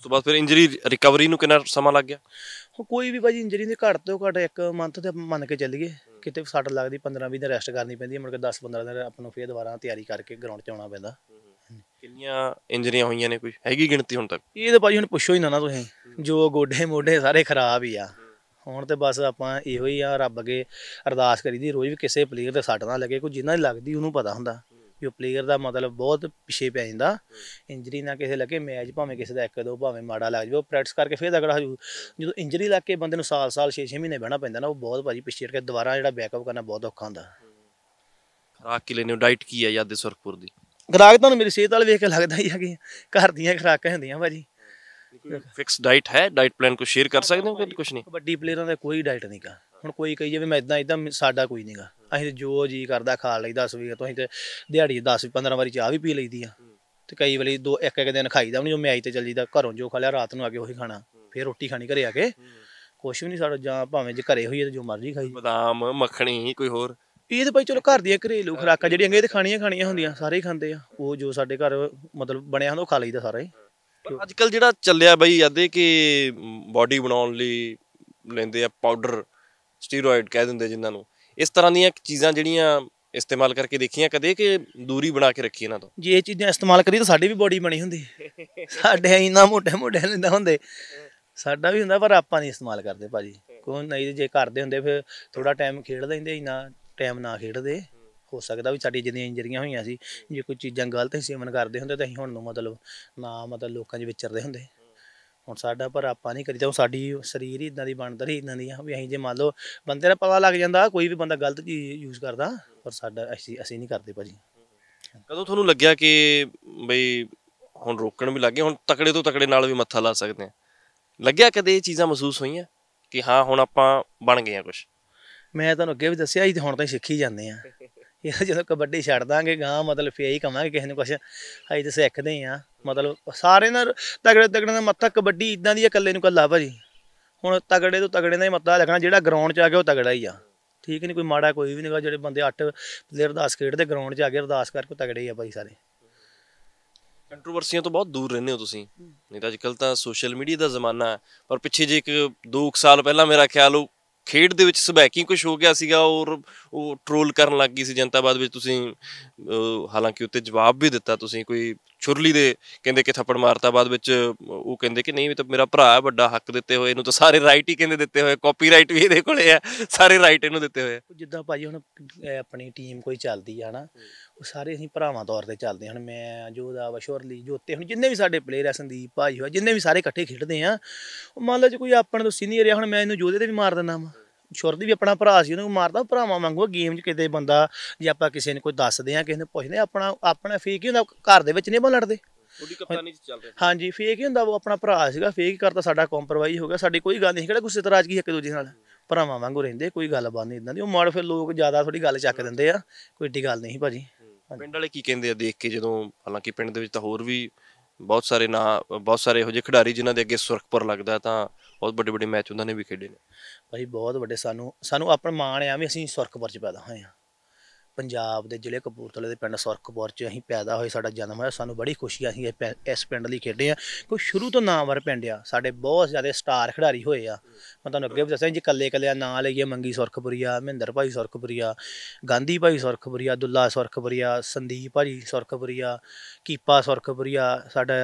ਉਸ ਤੋਂ ਬਾਅਦ ਫਿਰ ਇੰਜਰੀ ਰਿਕਵਰੀ ਨੂੰ ਕਿੰਨਾ ਸਮਾਂ ਲੱਗ
ਗਿਆ ਕੋਈ ਵੀ ਭਾਜੀ ਇੰਜਰੀ ਦੇ ਘੱਟ ਤੋਂ ਘੱਟ ਇੱਕ ਮੰਥ ਤੇ ਮੰਨ ਕੇ ਚੱਲੀਏ ਕਿਤੇ ਸੱਟ ਲੱਗਦੀ 15 20 ਦਿਨ ਰੈਸਟ ਕਰਨੀ ਪੈਂਦੀ ਹੈ ਮੁੜ ਕੇ 10 15 ਦਿਨ ਆਪਾਂ ਨੂੰ ਫੇਰ ਦੁਬਾਰਾ ਤਿਆਰੀ ਕਰਕੇ ਗਰਾਊਂਡ 'ਚ ਆਉਣਾ ਪੈਂਦਾ ਕਿੰਨੀਆਂ
ਇੰਜਰੀਆਂ ਹੋਈਆਂ ਨੇ ਕੋਈ ਹੈਗੀ ਗਿਣਤੀ ਹੁਣ ਤੱਕ
ਇਹ ਤਾਂ ਭਾਜੀ ਹੁਣ ਪੁੱਛੋ ਹੀ ਨਾ ਨਾ ਤੁਸੀਂ ਜੋ ਗੋਡੇ ਮੋਢੇ ਸਾਰੇ ਖਰਾਬ ਹੀ ਆ ਹੁਣ ਤੇ ਬਸ ਆਪਾਂ ਇਹੋ ਹੀ ਆ ਰੱਬ ਅਗੇ ਅਰਦਾਸ ਕਰੀਦੀ ਰੋਜ਼ ਵੀ ਕਿਸੇ ਪਲੇਅਰ ਤੇ ਸੱਟ ਨਾ ਲੱਗੇ ਕੋਈ ਜਿੰਨਾ ਲੱਗਦੀ ਉਹਨੂੰ ਪਤਾ ਹੁੰਦਾ ਵੀ ਉਹ ਪਲੇਅਰ ਦਾ ਮਤਲਬ ਬਹੁਤ ਪਿਛੇ ਪੈ ਜਾਂਦਾ ਇੰਜਰੀ ਨਾ ਕਿਸੇ ਲੱਗੇ ਮੈਚ ਭਾਵੇਂ ਕਿਸੇ ਦਾ ਇੱਕ ਦੋ ਭਾਵੇਂ ਮਾੜਾ ਲੱਗ ਜਾਵੇ ਉਹ ਪ੍ਰੈਕਟਿਸ ਕਰਕੇ ਫੇਰ ਤਗੜਾ ਹੋ ਜਦੋਂ ਇੰਜਰੀ ਲੱਗ ਕੇ ਬੰਦੇ ਨੂੰ ਸਾਲ-ਸਾਲ 6-6 ਮਹੀਨੇ ਬਹਿਣਾ ਪੈਂਦਾ ਨਾ ਉਹ ਬਹੁਤ ਭਾਜੀ ਪਿਛੇ ਕੇ ਦੁਬਾਰਾ ਜਿਹੜਾ ਬੈਕਅਪ ਕਰਨਾ ਬਹੁਤ ਔਖਾ ਹੁੰਦਾ
ਖਰਾਕ ਕੀ ਲੈਨੇ ਡਾਈਟ ਕੀ ਹੈ ਯਾਦੇ ਸੁਰਖਪੁਰ ਦੀ
ਖਰਾਕ ਤੁਹਾਨੂੰ ਮੇਰੀ ਸਿਹਤ ਵਾਲ ਵੇਖ ਕੇ ਲੱਗਦਾ ਹੀ ਕਿ ਘਰ ਦੀਆਂ ਖਰਾਕਾਂ ਹੁੰਦੀਆਂ ਭਾਜੀ ਫਿਕਸ ਡਾਈਟ ਹੈ ਡਾਈਟ ਪਲਾਨ ਕੋ ਸ਼ੇਅਰ ਕਰ ਸਕਦੇ ਹੋ ਕਿ ਕੁਝ ਨਹੀਂ ਕਬੱਡੀ ਪਲੇਅਰਾਂ ਦਾ ਕੋਈ ਡਾਈਟ ਨਹੀਂਗਾ ਹੁਣ ਕੋਈ ਕਹੀ ਜਾਵੇ ਮੈਂ ਇਦਾਂ ਇਦਾਂ ਸਾਡਾ ਕੋਈ ਨਹੀਂਗਾ ਅਸੀਂ ਤੇ ਜੋ ਜੀ ਕਰਦਾ ਖਾ ਲਈਦਾ ਸਵੇਰ ਤੋਂ ਅਸੀਂ ਤੇ ਦਿਹਾੜੀ 10 15 ਵਾਰੀ ਚਾਹ ਵੀ ਪੀ ਲਈਦੀ ਆ ਤੇ ਕਈ ਵਾਰੀ ਦੋ ਇੱਕ ਇੱਕ ਦਿਨ ਖਾਈਦਾ ਨਹੀਂ ਜੋ ਮੈਂ ਆਈ ਤੇ ਚੱਲ ਜੀਦਾ ਘਰੋਂ ਜੋ ਖਾ ਲਿਆ ਰਾਤ ਨੂੰ ਆ ਕੇ ਉਹੀ ਖਾਣਾ ਫੇਰ ਰੋਟੀ ਖਾਣੀ ਘਰੇ ਆ ਕੇ ਕੁਛ ਵੀ ਨਹੀਂ ਸਾਡਾ ਜਾਂ ਭਾਵੇਂ ਜੇ ਘਰੇ ਹੋਈਏ ਤੇ ਜੋ ਮਰਜ਼ੀ ਖਾਈ
ਬਦਾਮ ਮੱਖਣੀ ਕੋਈ ਹੋਰ
ਇਹ ਤੇ ਭਾਈ ਚਲੋ ਘਰ ਦੀਆਂ ਘਰੇਲੂ ਖੁਰਾਕਾਂ ਜਿਹੜੀਆਂ ਇਹ ਤੇ ਖਾਣੀਆਂ ਖਾਣੀਆਂ ਹੁੰਦੀਆਂ ਸਾਰੇ ਹੀ ਖਾਂਦੇ ਆ ਉਹ ਜੋ ਸਾਡੇ ਘਰ ਮਤਲਬ ਬਣਿਆ ਹੁੰਦਾ ਉਹ ਖਾ ਲਈਦਾ ਸਾਰਾ ਹੀ ਪਰ
ਅੱਜ ਕੱਲ ਜਿਹੜਾ ਚੱਲਿਆ ਬਈ ਆਦੇ ਕਿ ਬਾਡੀ ਬਣਾਉਣ ਲਈ ਲੈਂਦੇ ਆ ਪਾਊਡਰ ਸਟੀਰੋਇਡ ਕਹਿ ਦਿੰਦੇ ਜਿਨ੍ਹਾਂ ਨੂੰ ਇਸ ਤਰ੍ਹਾਂ ਦੀਆਂ ਚੀਜ਼ਾਂ ਜਿਹੜੀਆਂ ਇਸਤੇਮਾਲ ਕਰਕੇ ਦੇਖੀਆਂ ਕਦੇ ਕਿ ਦੂਰੀ ਬਣਾ ਕੇ ਰੱਖੀ ਇਹਨਾਂ ਤੋਂ
ਜੇ ਇਹ ਚੀਜ਼ਾਂ ਇਸਤੇਮਾਲ ਕਰੀ ਤਾਂ ਸਾਡੀ ਵੀ ਬੋਡੀ ਬਣੀ ਹੁੰਦੀ ਸਾਡੇ ਇੰਨਾ ਮੋਟੇ ਮੋਟੇ ਲੈਂਦਾ ਹੁੰਦੇ ਸਾਡਾ ਵੀ ਹੁੰਦਾ ਪਰ ਆਪਾਂ ਨਹੀਂ ਇਸਤੇਮਾਲ ਕਰਦੇ ਭਾਜੀ ਕੋਈ ਨਹੀਂ ਜੇ ਕਰਦੇ ਹੁੰਦੇ ਫਿਰ ਥੋੜਾ ਟਾਈਮ ਖੇਡ ਲੈਂਦੇ ਇੰਨਾ ਟਾਈਮ ਨਾ ਖੇਡਦੇ ਹੋ ਸਕਦਾ ਵੀ ਸਾਡੀ ਜਿੰਨੀਆਂ ਇੰਜਰੀਆਂ ਹੋਈਆਂ ਸੀ ਜੇ ਕੋਈ ਚੀਜ਼ਾਂ ਗਲਤ ਸੇਵਨ ਕਰਦੇ ਹੁੰਦੇ ਤਾਂ ਅਸੀਂ ਹੁਣ ਨੂੰ ਮਤਲਬ ਨਾ ਮਤਲਬ ਲੋਕਾਂ ਦੇ ਵਿਚਰਦੇ ਹੁੰਦੇ ਹੁਣ ਸਾਡਾ ਪਰ ਆਪਾਂ ਨਹੀਂ ਕਰੀਦਾ ਉਹ ਸਾਡੀ ਸਰੀਰ ਹੀ ਇਦਾਂ ਦੀ ਬਣਦਾ ਰਹੀ ਇਦਾਂ ਦੀ ਆ ਵੀ ਅਸੀਂ ਜੇ ਮੰਨ ਲਓ ਬੰਦੇ ਦਾ ਪਤਾ ਲੱਗ ਜਾਂਦਾ ਕੋਈ ਵੀ ਬੰਦਾ ਗਲਤ ਚੀਜ਼ ਯੂਜ਼ ਕਰਦਾ ਪਰ ਸਾਡਾ ਅਸੀਂ ਅਸੀਂ ਨਹੀਂ ਕਰਦੇ ਭਾਜੀ ਕਦੋਂ ਤੁਹਾਨੂੰ ਲੱਗਿਆ ਕਿ
ਬਈ ਹੁਣ ਰੋਕਣ ਵੀ ਲੱਗੇ ਹੁਣ ਤਕੜੇ ਤੋਂ ਤਕੜੇ ਨਾਲ ਵੀ ਮੱਥਾ ਲਾ ਸਕਦੇ ਆ ਲੱਗਿਆ ਕਦੇ ਇਹ ਚੀਜ਼ਾਂ ਮਹਿਸੂਸ ਹੋਈਆਂ ਕਿ ਹਾਂ ਹੁਣ ਆਪਾਂ ਬਣ ਗਏ ਆ ਕੁਝ
ਮੈਂ ਤੁਹਾਨੂੰ ਅੱਗੇ ਵੀ ਦੱਸਿਆ ਜੀ ਹੁਣ ਤਾਂ ਸਿੱਖੀ ਜਾਂਦੇ ਆ ਇਹ ਜਦੋਂ ਕਬੱਡੀ ਛੱਡ ਦਾਂਗੇ ਗਾਂ ਮਤਲਬ ਫੇ ਹੀ ਕਵਾਂਗੇ ਕਿਸੇ ਨੂੰ ਕੁਛ ਅਜੇ ਤਾਂ ਸਿੱਖਦੇ ਆ ਮਤਲਬ ਸਾਰੇ ਨਾਲ ਤਗੜੇ ਤਗੜੇ ਦਾ ਮੱਥਾ ਕਬੱਡੀ ਇਦਾਂ ਦੀ ਇਕੱਲੇ ਨੂੰ ਕੱਲਾ ਭਾਜੀ ਹੁਣ ਤਗੜੇ ਤੋਂ ਤਗੜੇ ਦਾ ਹੀ ਮੱਥਾ ਲੱਗਣਾ ਜਿਹੜਾ ਗਰਾਊਂਡ 'ਚ ਆ ਕੇ ਉਹ ਤਗੜਾ ਹੀ ਆ ਠੀਕ ਨਹੀਂ ਕੋਈ ਮਾੜਾ ਕੋਈ ਵੀ ਨਹੀਂਗਾ ਜਿਹੜੇ ਬੰਦੇ 8 ਪਲੇਅਰ ਅਰਦਾਸ ਖੇਡਦੇ ਗਰਾਊਂਡ 'ਚ ਆ ਕੇ ਅਰਦਾਸ ਕਰਕੇ ਤਗੜੇ ਹੀ ਆ ਭਾਈ ਸਾਰੇ
ਕੰਟਰੋਵਰਸੀਆਂ ਤੋਂ ਬਹੁਤ ਦੂਰ ਰਹਿੰਦੇ ਹੋ ਤੁਸੀਂ ਨਹੀਂ ਤਾਂ ਅੱਜਕੱਲ ਤਾਂ ਸੋਸ਼ਲ ਮੀਡੀਆ ਦਾ ਜ਼ਮਾਨਾ ਹੈ ਪਰ ਪਿੱਛੇ ਜੇ ਇੱਕ 2 ਸਾਲ ਪਹਿਲਾਂ ਮੇਰਾ ਖਿਆਲ ਉਹ ਖੇਡ ਦੇ ਵਿੱਚ ਸਬੈਕਿੰਗ ਕੁਝ ਹੋ ਗਿਆ ਸੀਗਾ ਔਰ ਉਹ ਟ੍ਰੋਲ ਕਰਨ ਲੱਗ ਗਈ ਸੀ ਜਨਤਾ ਬਾਦ ਵਿੱਚ ਤੁਸੀਂ ਹਾਲਾਂਕਿ ਉੱਤੇ ਜਵਾਬ ਵੀ ਦਿੱਤਾ ਤੁਸੀਂ ਕੋਈ ਛੁਰਲੀ ਦੇ ਕਹਿੰਦੇ ਕਿ ਥੱਪੜ ਮਾਰਤਾ ਬਾਅਦ ਵਿੱਚ ਉਹ ਕਹਿੰਦੇ ਕਿ ਨਹੀਂ ਵੀ ਤਾਂ ਮੇਰਾ ਭਰਾ ਹੈ ਵੱਡਾ ਹੱਕ ਦਿੱਤੇ ਹੋਏ ਇਹਨੂੰ ਤਾਂ ਸਾਰੇ ਰਾਈਟ ਹੀ ਕਹਿੰਦੇ ਦਿੱਤੇ ਹੋਏ ਕਾਪੀਰਾਈਟ ਵੀ ਇਹਦੇ ਕੋਲੇ ਆ ਸਾਰੇ ਰਾਈਟ ਇਹਨੂੰ ਦਿੱਤੇ ਹੋਏ
ਜਿੱਦਾਂ ਭਾਜੀ ਹੁਣ ਆਪਣੀ ਟੀਮ ਕੋਈ ਚੱਲਦੀ ਆ ਹਨਾ ਉਹ ਸਾਰੇ ਅਸੀਂ ਭਰਾਵਾਂ ਤੌਰ ਤੇ ਚੱਲਦੇ ਹੁਣ ਮੈਂ ਜੋਦਾ ਵਸ਼ੁਰਲੀ ਜੋਤੇ ਹੁਣ ਜਿੰਨੇ ਵੀ ਸਾਡੇ ਪਲੇਅਰ ਆ ਸੰਦੀਪ ਭਾਜੀ ਹੋ ਜਿੰਨੇ ਵੀ ਸਾਰੇ ਇਕੱਠੇ ਖੇਡਦੇ ਆ ਮੰਨ ਲਓ ਜੇ ਕੋਈ ਆਪਣੇ ਤੋਂ ਸੀਨੀਅਰ ਆ ਹੁਣ ਮੈਂ ਇਹਨੂੰ ਜੋਦੇ ਤੇ ਵੀ ਮਾਰ ਦਿੰਦਾ ਮੈਂ ਸ਼ੁਰਦ ਵੀ ਆਪਣਾ ਭਰਾ ਸੀ ਉਹਨੂੰ ਮਾਰਦਾ ਭਰਾਵਾਂ ਵਾਂਗੂ ਗੇਮ 'ਚ ਕਿਤੇ ਬੰਦਾ ਜੇ ਆਪਾਂ ਕਿਸੇ ਨੂੰ ਕੋਈ ਦੱਸਦੇ ਆ ਕਿਸੇ ਨੂੰ ਪੁੱਛਦੇ ਆਪਣਾ ਆਪਣਾ ਫੇਕ ਹੀ ਹੁੰਦਾ ਘਰ ਦੇ ਵਿੱਚ ਨਹੀਂ ਆਪਾਂ ਲੜਦੇ ਉਹਦੀ ਕਪਤਾਨੀ 'ਚ ਚੱਲ ਰਿਹਾ ਹਾਂਜੀ ਫੇਕ ਹੀ ਹੁੰਦਾ ਉਹ ਆਪਣਾ ਭਰਾ ਸੀਗਾ ਫੇਕ ਹੀ ਸਾਡਾ ਕੰਪਰਵਾਈਜ਼ ਹੋ ਗਿਆ ਸਾਡੀ ਕੋਈ ਗੱਲ ਨਹੀਂ ਕਿਹੜਾ ਗੁੱਸੇ ਤਰਾਜ਼ਗੀ ਇੱਕ ਦੂਜੇ ਨਾਲ ਭਰਾਵਾਂ ਵਾਂਗੂ ਰਹਿੰਦੇ ਕੋਈ ਗੱਲ ਬਾਤ ਨਹੀਂ ਇਦਾਂ ਦੀ ਉਹ ਮਾੜ ਫਿਰ ਲੋਕ ਜ਼ਿਆਦਾ ਥੋੜੀ ਗੱਲ ਚੱਕ ਦਿੰਦੇ ਆ ਕੋਈ ਏਡੀ ਗੱਲ ਨਹੀਂ ਭਾਜੀ
ਪਿੰਡ ਵਾਲੇ ਕੀ ਕਹਿੰਦੇ ਆ ਦੇਖ ਕੇ ਜਦੋਂ ਹਾਲਾਂਕਿ ਪਿੰਡ ਦੇ ਵਿੱਚ ਤਾਂ ਹੋਰ ਵੀ ਬਹੁਤ ਸਾਰੇ ਨਾ ਬਹੁਤ ਸਾਰੇ ਇਹੋ ਜਿਹੇ ਖਿਡਾਰੀ ਜਿਨ੍ਹਾਂ ਦੇ ਅੱਗੇ ਸੁਰਖਪੁਰ ਲੱਗਦਾ ਤਾਂ ਬਹੁਤ ਵੱਡੇ ਵੱਡੇ ਮੈਚ ਉਹਨਾਂ ਨੇ ਵੀ ਖੇਡੇ ਨੇ
ਭਾਈ ਬਹੁਤ ਵੱਡੇ ਸਾਨੂੰ ਸਾਨੂੰ ਆਪਣਾ ਮਾਣ ਆ ਵੀ ਅਸੀਂ ਸੁਰਖਪੁਰ 'ਚ ਪੈਦਾ ਹੋਏ ਆ ਪੰਜਾਬ ਦੇ ਜ਼ਿਲ੍ਹੇ ਕਪੂਰਥਲੇ ਦੇ ਪਿੰਡ ਸੁਰਖਪੁਰ 'ਚ ਅਸੀਂ ਪੈਦਾ ਹੋਏ ਸਾਡਾ ਜਨਮ ਹੋਇਆ ਸਾਨੂੰ ਬੜੀ ਖੁਸ਼ੀ ਆ ਅਸੀਂ ਇਸ ਪਿੰਡ ਲਈ ਖੇਡੇ ਆ ਕੋਈ ਸ਼ੁਰੂ ਤੋਂ ਨਾਮਵਰ ਪਿੰਡ ਆ ਸਾਡੇ ਬਹੁਤ ਜ਼ਿਆਦਾ ਸਟਾਰ ਖਿਡਾਰੀ ਹੋਏ ਆ ਮੈਂ ਤੁਹਾਨੂੰ ਅੱਗੇ ਵੀ ਦੱਸਿਆ ਜੀ ਕੱਲੇ ਕੱਲੇ ਨਾਂ ਲਈਏ ਮੰਗੀ ਸੁਰਖਪੁਰੀਆ ਮਹਿੰਦਰ ਭਾਈ ਸੁਰਖਪੁਰੀਆ ਗਾਂਧੀ ਭਾਈ ਸੁਰਖਪੁਰੀਆ ਦੁੱਲਾ ਸੁਰਖਪੁਰੀਆ ਸੰਦੀਪ ਭਾਈ ਸੁਰਖਪੁਰੀਆ ਕੀਪਾ ਸੁਰਖਪੁਰੀਆ ਸਾਡਾ